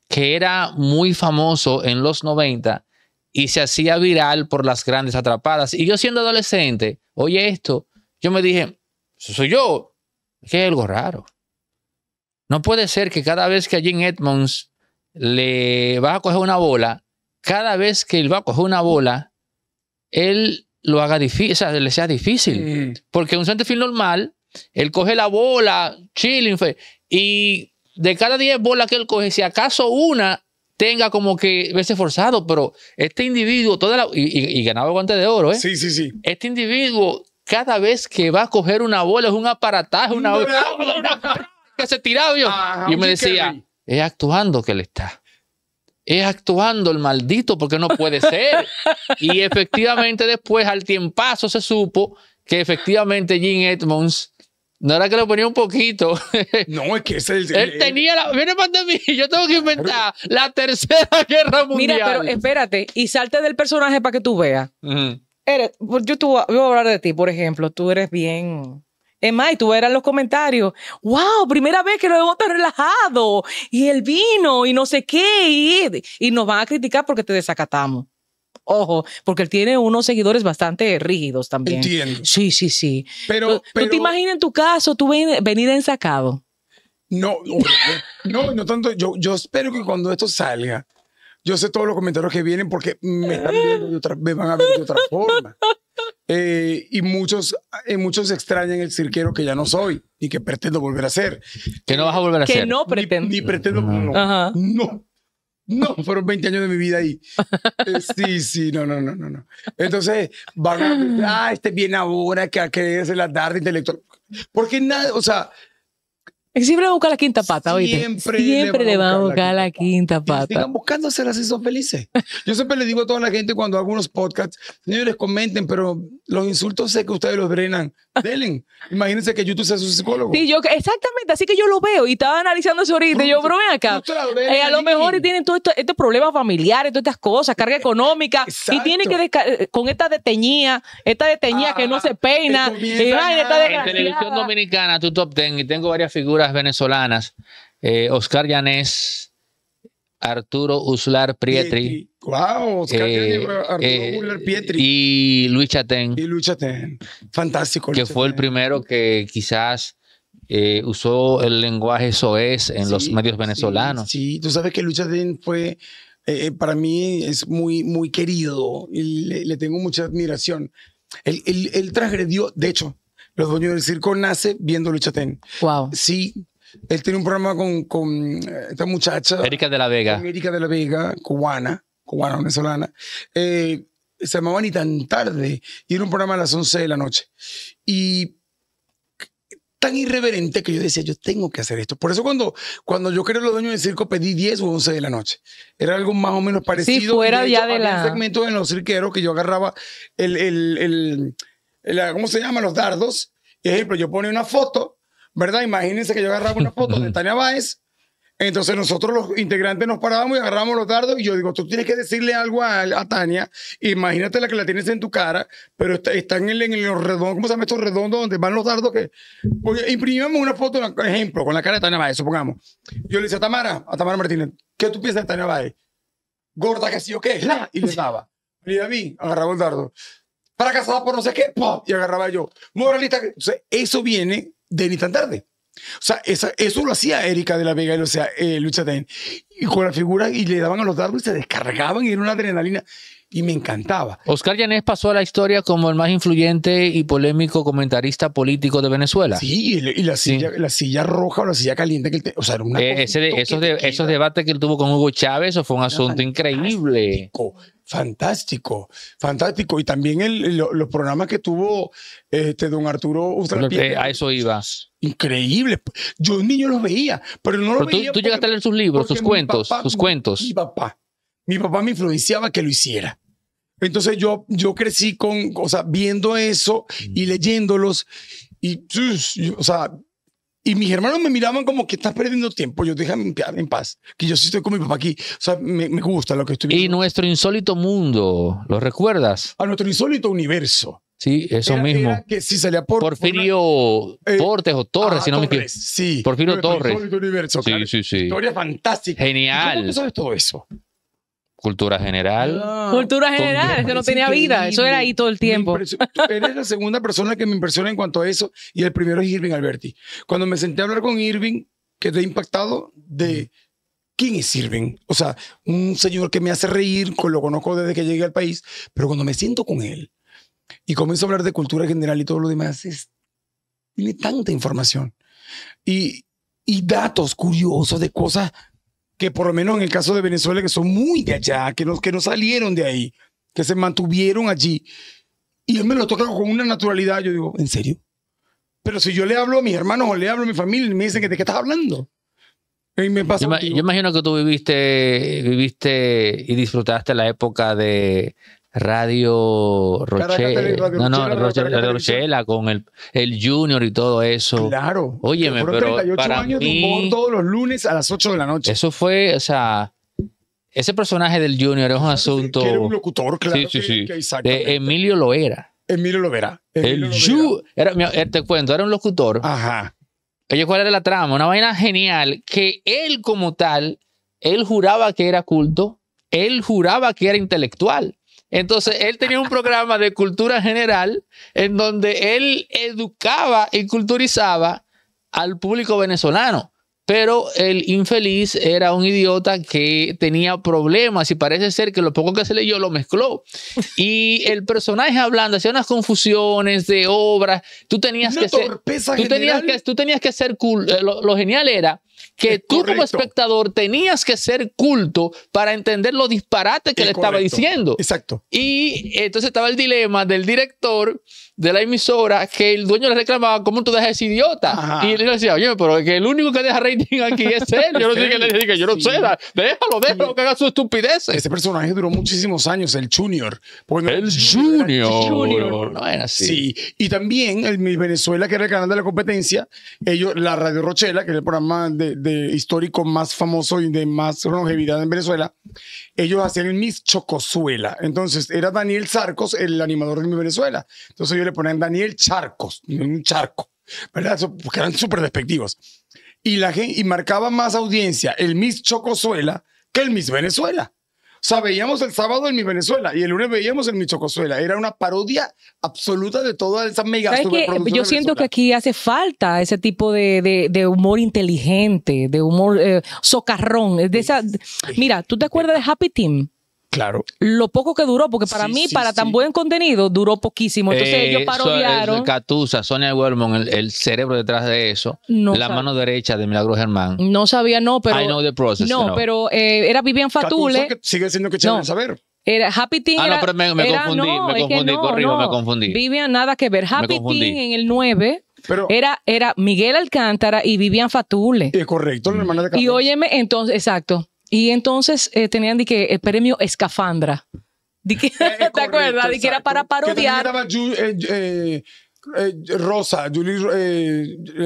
que era muy famoso en los 90 y se hacía viral por las grandes atrapadas. Y yo siendo adolescente, oye esto, yo me dije, soy yo, que es algo raro. No puede ser que cada vez que a Jim Edmonds le va a coger una bola, cada vez que él va a coger una bola, él lo haga difícil, o sea, le sea difícil. Porque un centerfield normal, él coge la bola, chilling, y de cada 10 bolas que él coge, si acaso una tenga como que verse forzado, pero este individuo, toda y, y, ganaba guante de oro, ¿eh? Sí, sí, sí. Este individuo, cada vez que va a coger una bola, es un aparataje, una, bola. que se tiraba yo. me decía, es actuando que le está. Es actuando el maldito, porque no puede ser. y efectivamente, después, al tiempazo, se supo que efectivamente Gene Edmonds no era que lo ponía un poquito. No, es que es el. Él eh, tenía la. Viene pandemia, yo tengo que inventar la tercera guerra mundial. Mira, pero espérate y salte del personaje para que tú veas. eres, pues, yo, voy a hablar de ti, por ejemplo. Tú eres bien. Es más, tú eras los comentarios. ¡Wow! Primera vez que lo veo tan relajado. Y el vino, y no sé qué. Y, y nos van a criticar porque te desacatamos ojo, porque él tiene unos seguidores bastante rígidos también. Entiendo. Sí, sí, sí. Pero, pero, te imaginas en tu caso, tú ven, venir ensacado? No, no, no tanto. Yo, yo espero que cuando esto salga, yo sé todos los comentarios que vienen porque me, van a ver de otra forma. Eh, y muchos, eh, muchos extrañan el cirquero que ya no soy y que pretendo volver a ser. Que no vas a volver a ser. Que no pretendo. Ni, ni pretendo. No, no, no, fueron 20 años de mi vida ahí. Eh, sí, sí, no, no, no, no, Entonces, van a, ah, este viene ahora que a hacer la tarde intelectual. Porque nada, o sea, Siempre busca buscar la quinta pata, oíste. Siempre, siempre le van a buscar la quinta pata. Sigan buscándose las son felices. Yo siempre le digo a toda la gente cuando hago unos podcasts, les comenten, pero los insultos sé que ustedes los drenan. Delen. Imagínense que YouTube sea su psicólogo. Sí, yo, exactamente. Así que yo lo veo y estaba analizando eso ahorita. yo, pero ven acá. Eh, a lo mejor tienen todos estos problemas familiares, todas estas cosas, carga eh, económica. Y tienen que, eh, con esta deteñía, esta deteñía que no ah, se peina. en televisión dominicana, tú top ten, y tengo varias figuras venezolanas, eh, Oscar Llanes Arturo Uslar Prietri. Y, wow, Uslar Y Luis Chaten Y Luis Fantástico. que fue el primero que quizás eh, usó el lenguaje soez en los medios venezolanos. Sí, tú sabes que Luis Chaten fue, eh, para mí es muy, muy querido y le, tengo mucha admiración. él transgredió, de hecho, los dueños del circo, nace viendo Luchatén. Wow. Sí, él tiene un programa con, eh, esta muchacha. Erika de la Vega. Erika de la Vega, cubana, cubana venezolana. Eh, se llamaba y tan tarde y era un programa a las 11 de la noche. Y tan irreverente que yo decía, yo tengo que hacer esto. Por eso cuando, cuando yo creé los dueños del circo pedí 10 o 11 de la noche. Era algo más o menos parecido. Sí, fuera de, segmento en los cirqueros que yo agarraba el, el, el eh, ¿cómo se llaman? Los dardos. Y ejemplo, yo pone una foto, ¿verdad? Imagínense que yo agarraba una foto de Tania Báez. Entonces nosotros los integrantes nos parábamos y agarrábamos los dardos y yo digo, tú tienes que decirle algo a, Tania, imagínate la que la tienes en tu cara, pero está, en, el, en el ¿cómo se llama estos redondos donde van los dardos? que Imprimimos una foto, por ejemplo, con la cara de Tania Báez, supongamos. Yo le decía a Tamara, a Tamara Martínez, ¿qué tú piensas de Tania Báez? Gorda que sí o qué, la, y le daba. Y a mí agarraba el dardo para casar por no sé qué, y agarraba yo, moralista. eso viene de ni tan tarde. O sea, eso lo hacía Erika de la Vega, y o sea, eh, Lucha Ten, y con la figura y le daban a los dardos y se descargaban y era una adrenalina y me encantaba. Oscar Yanés pasó a la historia como el más influyente y polémico comentarista político de Venezuela. Sí, y, la, silla, roja o la silla caliente que él te, o sea, era eh, esos, debates que él tuvo con Hugo Chávez, eso fue un asunto increíble. Fantástico, fantástico. Y también el, los programas que tuvo este, don Arturo eh, A eso ibas. Increíble. Yo niño los veía, pero no lo los tú, veía. Tú llegaste a leer sus libros, sus cuentos, sus cuentos. Mi papá, mi papá me influenciaba que lo hiciera. Entonces yo, yo crecí con, o sea, viendo eso y mm. leyéndolos. Y, o sea, y mis hermanos me miraban como que estás perdiendo tiempo. Yo déjame ah, en paz, que yo sí estoy con mi papá aquí. O sea, me, gusta lo que estoy viendo. Y nuestro insólito mundo, ¿lo recuerdas? A nuestro insólito universo. Sí, eso mismo. Porfirio eh, Portes o Torres, ah, si no me equivoco. Sí. Porfirio Torres. Universo, sí, sí, sí. Historia fantástica. Genial. ¿Cómo tú sabes todo eso? Cultura general. Ah. cultura general, eso no tenía vida, eso era ahí todo el tiempo. Eres la segunda persona que me impresiona en cuanto a eso y el primero es Irving Alberti. Cuando me senté a hablar con Irving, quedé impactado de mm. quién es Irving. O sea, un señor que me hace reír, con lo conozco desde que llegué al país, pero cuando me siento con él y comienzo a hablar de cultura general y todo lo demás, es, tiene tanta información y, y datos curiosos de cosas que por lo menos en el caso de Venezuela, que son muy de allá, que no, que no salieron de ahí, que se mantuvieron allí. Y él me lo toca con una naturalidad. Yo digo, ¿en serio? Pero si yo le hablo a mis hermanos o le hablo a mi familia, me dicen, que ¿de qué estás hablando? Y me pasa yo, yo, imagino que tú viviste, viviste y disfrutaste la época de Radio Rochela. no, no, Radio con el, Junior y todo eso. Claro. Óyeme, pero 38 para años mí, todos los lunes a las 8 de la noche. Eso fue, o sea, ese personaje del Junior es un asunto. Que era un locutor, claro. Sí, sí, sí. Eh, Emilio lo era. Emilio lo El era, eh, te cuento, era un locutor. Ajá. Oye, ¿cuál era la trama? Una vaina genial que él como tal, él juraba que era culto, él juraba que era intelectual. Entonces, él tenía un programa de cultura general en donde él educaba y culturizaba al público venezolano. Pero el infeliz era un idiota que tenía problemas y parece ser que lo poco que se leyó lo mezcló. Y el personaje hablando hacía unas confusiones de obras. Tú tenías, que ser, tú tenías que, tú tenías que ser cool. Eh, lo genial era que tú como espectador tenías que ser culto para entender los disparates que le estaba diciendo. Exacto. Y entonces estaba el dilema del director de la emisora que el dueño le reclamaba, ¿cómo tú dejas ese idiota? Y él le decía, oye, pero que el único que deja rating aquí es él. Yo no sé qué le diga yo no sé, déjalo, déjalo que haga su estupidez. Ese personaje duró muchísimos años, el Junior. el Junior. junior. No era así. Sí. Y también el Venezuela, que era el canal de la competencia, ellos, la Radio Rochela, que era el programa de de, histórico más famoso y de más longevidad en Venezuela, ellos hacían el Miss Chocozuela. Entonces era Daniel Sarcos, el animador de Miss Venezuela. Entonces ellos le ponían Daniel Charcos, un charco, ¿verdad? Porque eran súper despectivos. Y, la gente, y marcaba más audiencia el Miss Chocozuela que el Miss Venezuela. O sea, veíamos el sábado en mi Venezuela y el lunes veíamos en mi Chocosuela. Era una parodia absoluta de todas esa mega Yo siento que aquí hace falta ese tipo de, humor inteligente, de humor eh, socarrón. De esa, mira, ¿tú te acuerdas de Happy Team? Claro. Lo poco que duró, porque para mí, para tan buen contenido, duró poquísimo. Entonces yo eh, ellos parodiaron. Catusa, Sonia Wellman, el, cerebro detrás de eso. No la mano derecha de Milagro Germán. No sabía, no, pero. No, pero eh, era Vivian Fatule. sigue siendo que no. saber. Era Happy Ah, no, pero me, confundí, me confundí, corrijo, me confundí. Vivian, nada que ver. Happy Teen en el 9. era, era Miguel Alcántara y Vivian Fatule. Es correcto, la hermana de Carlos. Y óyeme, entonces, exacto. Y entonces eh, tenían de que el premio Escafandra. De que, ¿Te acuerdas? De que era para parodiar. Que era eh, eh, Rosa,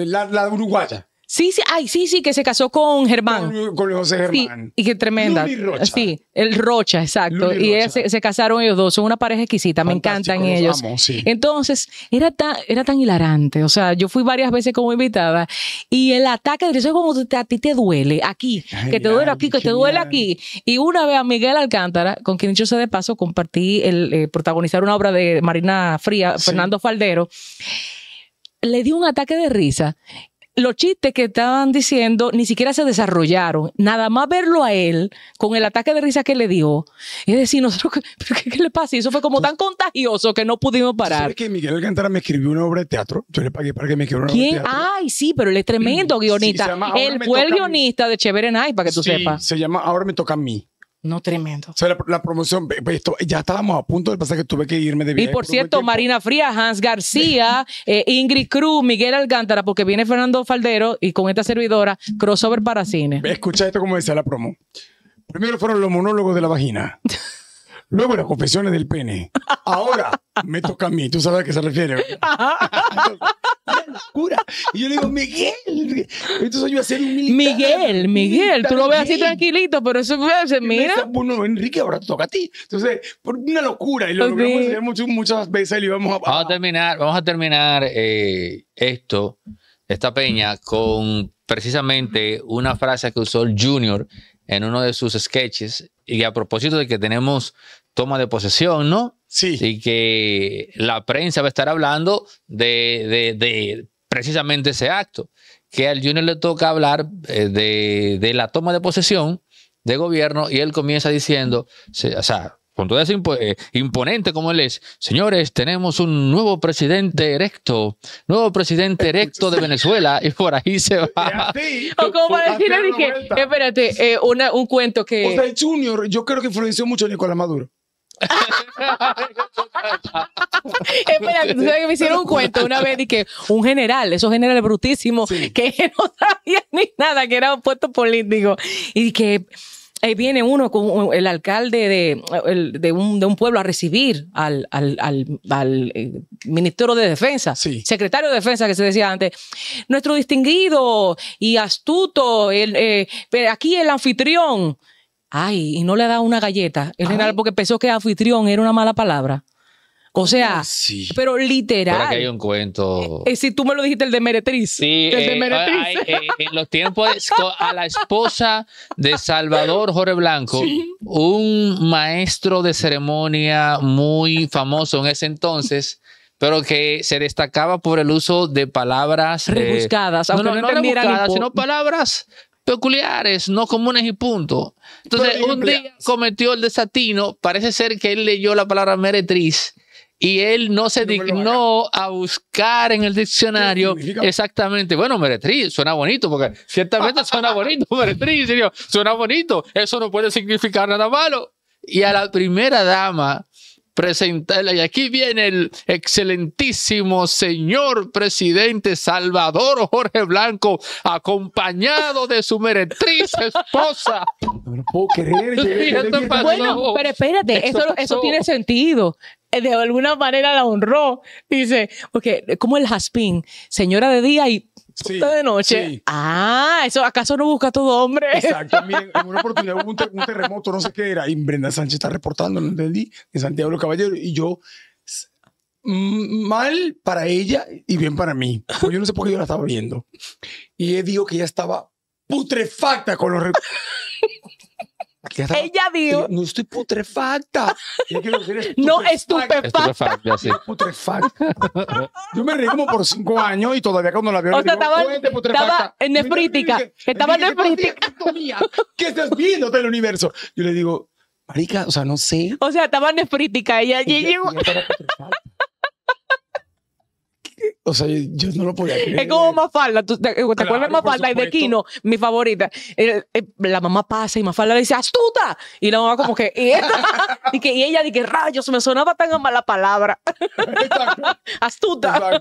la, la uruguaya. Sí, sí, ay, sí, sí, que se casó con Germán. Con, José Germán. y que tremenda. Luli Rocha. Sí, el Rocha, exacto. y Se, casaron ellos dos, son una pareja exquisita, me encantan ellos. sí. Entonces, era tan, era tan hilarante. O sea, yo fui varias veces como invitada y el ataque de eso es como a ti te duele aquí, que te duele aquí, que te duele aquí. Y una vez a Miguel Alcántara, con quien yo sé de paso, compartí el eh, protagonizar una obra de Marina Fría, Fernando Faldero le dio un ataque de risa los chistes que estaban diciendo ni siquiera se desarrollaron. Nada más verlo a él con el ataque de risa que le dio, es decir, nosotros, qué, le pasa? eso fue como tan contagioso que no pudimos parar. ¿Sabes que Miguel Alcántara me escribió una obra de teatro? Yo le pagué para que me escribiera una ¿Quién? obra de teatro. Ay, sí, pero él es tremendo guionista. él fue el guionista de Chevere para que tú sí, sepas. Se llama Ahora me toca a mí. No, tremendo. O la, promoción, esto, ya estábamos a punto de pasar que tuve que irme de viaje. Y por, cierto, Marina Fría Hans García, eh, Ingrid Cruz, Miguel Alcántara, porque viene Fernando Faldero y con esta servidora, crossover para cine. Escucha esto como decía la promo. Primero fueron los monólogos de la vagina. Luego las confesiones del pene. Ahora me toca a mí. Tú sabes a qué se refiere. locura. Y yo le digo, Miguel. Entonces yo ser un militar, Miguel, Miguel, tú lo ves así tranquilito, pero eso mira. Bueno, Enrique, ahora te toca a ti. Entonces, por una locura. Y lo okay. logramos muchas veces y vamos a. Vamos a terminar, vamos a terminar eh, esto, esta peña, con precisamente una frase que usó el Junior en uno de sus sketches, y a propósito de que tenemos toma de posesión, ¿no? Sí. Y que la prensa va a estar hablando de, precisamente ese acto, que al Junior le toca hablar eh, de, de la toma de posesión de gobierno y él comienza diciendo, o sea, con todo ese eh, imponente como él es, señores, tenemos un nuevo presidente erecto, nuevo presidente erecto de Venezuela, y por ahí se va. o como para decirle, dije, espérate, eh, un cuento que... O sea, Junior, yo creo que influenció mucho a Nicolás Maduro. Espérate, tú que me hicieron un cuento una vez y que un general, esos generales brutísimos, que no sabían ni nada, que era un puesto político, y que Ahí viene uno con el alcalde de, un, pueblo a recibir al, al, eh, ministro de Defensa, secretario de Defensa que se decía antes, nuestro distinguido y astuto, eh, pero aquí el anfitrión. Ay, y no le da una galleta, el general, porque pensó que anfitrión era una mala palabra. O sea, ah, pero literal. Pero que hay un cuento. y eh, eh, si tú me lo dijiste, el de Meretriz. Sí, el de eh, Meretriz. en los tiempos a la esposa de Salvador Jorge Blanco, un maestro de ceremonia muy famoso en ese entonces pero que se destacaba por el uso de palabras rebuscadas, no, rebuscadas, sino palabras peculiares, no comunes y punto. Entonces, un día cometió el desatino, parece ser que él leyó la palabra meretriz y él no se dignó a buscar en el diccionario exactamente. Bueno, meretriz, suena bonito, porque ciertamente suena bonito, meretriz, serio, suena bonito. Eso no puede significar nada malo. Y a la primera dama presentarla. Y aquí viene el excelentísimo señor presidente Salvador Jorge Blanco, acompañado de su meretriz esposa. No lo puedo creer. bueno, pero espérate, eso, eso tiene sentido de alguna manera la honró. Dice, porque como el jaspín, señora de día y puta de noche. Ah, eso acaso no busca todo hombre. Exacto. en una oportunidad hubo un, terremoto, no sé qué era, y Brenda Sánchez está reportando, no entendí, de Santiago de los y yo mal para ella y bien para mí. yo no sé por qué yo la estaba viendo. Y él digo que ella estaba putrefacta con los Ella dijo. No estoy putrefacta. no estupefacta. Putrefacta. Yo me reí como por cinco años y todavía cuando la veo. O sea, estaba, estaba nefrítica. Estaba nefrítica. ¿Qué estás viendo del universo? Yo le digo, Marica, o sea, no sé. O sea, estaba en nefrítica. Ella, ella, o sea, yo, no lo podía creer. Es como Mafalda. ¿Te, acuerdas de Mafalda y de Kino? Mi favorita. la mamá pasa y Mafalda le dice, ¡astuta! Y la mamá como que, ¿y, que, y ella rayos, me sonaba tan mala palabra. ¡Astuta!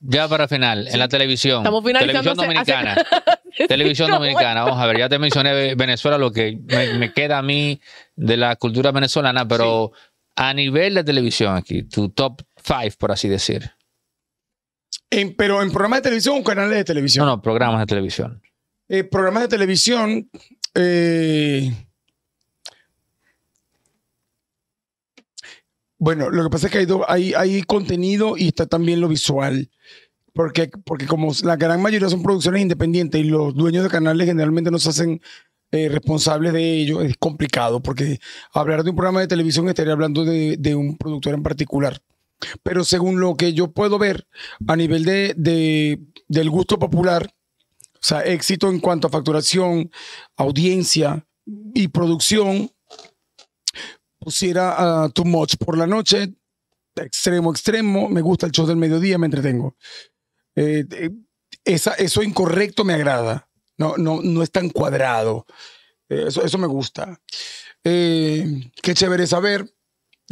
Ya para final, en la televisión. Estamos televisión dominicana. televisión dominicana. Vamos a ver, ya te mencioné Venezuela, lo que me, queda a mí de la cultura venezolana, pero a nivel de televisión aquí, tu top five, por así decir pero en programas de televisión o canales de televisión. No, no, programas de televisión. Eh, programas de televisión. Eh, bueno, lo que pasa es que hay, contenido y está también lo visual. Porque, porque como la gran mayoría son producciones independientes y los dueños de canales generalmente no se hacen eh, responsables de ello, es complicado. Porque hablar de un programa de televisión estaría hablando de un productor en particular. Pero según lo que yo puedo ver, a nivel de, del gusto popular, o sea, éxito en cuanto a facturación, audiencia y producción, pusiera a ah, Too Much por la noche, extremo, extremo, me gusta el show del mediodía, me entretengo. Eh, eh, eso incorrecto me agrada, no, no, no es tan cuadrado, eh, eso, eso me gusta. qué chévere saber,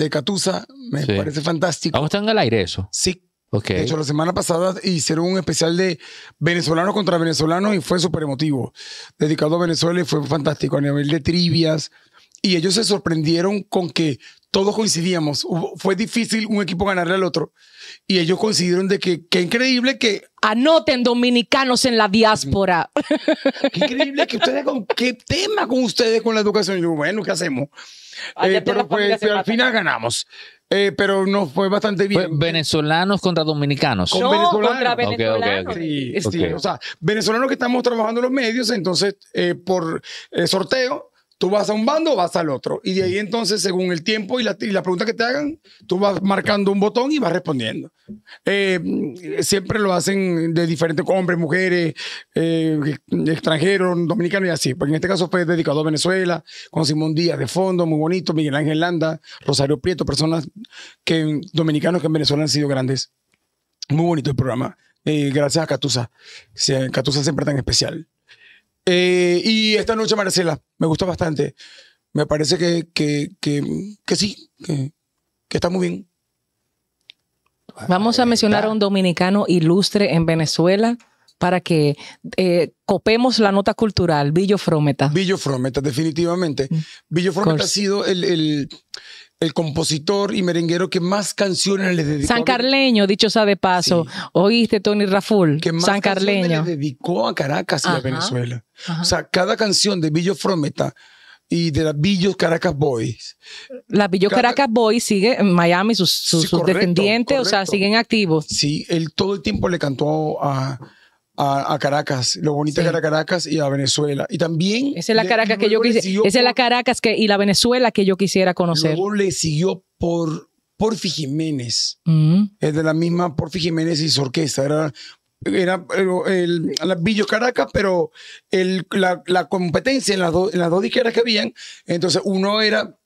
de Catusa, me parece fantástico. estar en el aire eso? Sí. De hecho, la semana pasada hicieron un especial de venezolano contra venezolano y fue súper emotivo. Dedicado a Venezuela y fue fantástico a nivel de trivias. Y ellos se sorprendieron con que todos coincidíamos. fue difícil un equipo ganarle al otro. Y ellos coincidieron de que, qué increíble que... Anoten dominicanos en la diáspora. Qué increíble que ustedes con qué tema con ustedes con la educación. Yo, bueno, ¿qué hacemos? Ah, eh, pero, al final ganamos. Eh, pero nos fue bastante bien. venezolanos contra dominicanos. Con venezolanos. contra venezolanos. Sí, sí, o sea, venezolanos que estamos trabajando en los medios, entonces eh, por sorteo Tú vas a un bando o vas al otro. Y de ahí entonces, según el tiempo y la, pregunta que te hagan, tú vas marcando un botón y vas respondiendo. Eh, siempre lo hacen de diferentes hombres, mujeres, eh, extranjeros, dominicanos y así. Porque en este caso fue dedicado a Venezuela, con Simón Díaz de fondo, muy bonito, Miguel Ángel Landa, Rosario Prieto, personas que, dominicanos que en Venezuela han sido grandes. Muy bonito el programa. Eh, gracias a Catusa. Catusa siempre tan especial. Eh, y esta noche Marcela, me gustó bastante. Me parece que, que, sí, que, está muy bien. Vamos a mencionar a un dominicano ilustre en Venezuela para que eh, copemos la nota cultural, Billo Frometa. Billo Frometa, definitivamente. Mm. Billo Frometa ha sido el, el compositor y merenguero que más canciones le dedicó. San Carleño, dicho sea de paso. Oíste, Tony Raful. Que más San le dedicó a Caracas y a Venezuela. O sea, cada canción de Billo Frometa y de las Caracas Boys. Las Billo Caracas Boys sigue en Miami, sus, sus, descendientes, o sea, siguen activos. Sí, él todo el tiempo le cantó a a, Caracas, lo bonito que era Caracas y a Venezuela. Y también... Esa es la Caracas que yo es la Caracas que, y la Venezuela que yo quisiera conocer. Luego le siguió por Porfi Jiménez. Mm. Es de la misma Porfi Jiménez y su orquesta. Era, era el, el Billo Caracas, pero el, la, la, competencia en las, en las dos disqueras que habían, entonces uno era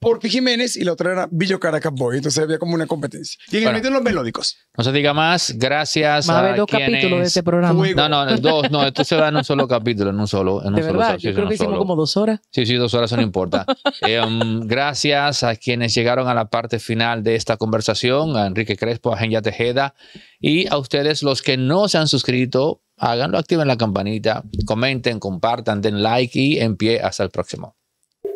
por Pijiménez y la otra era Villo Caracas Boy. Entonces había como una competencia. Y en el medio los melódicos. No se diga más. Gracias. a quienes dos capítulos de este programa. No, no, dos. No, esto se va en un solo capítulo, en un solo. En de un verdad, solo, yo creo que hicimos solo. como dos horas. Sí, sí, dos horas, no importa. Eh, um, gracias a quienes llegaron a la parte final de esta conversación, a Enrique Crespo, a Genya Tejeda y a ustedes los que no se han suscrito háganlo, activen la campanita, comenten, compartan, den like y en pie hasta el próximo.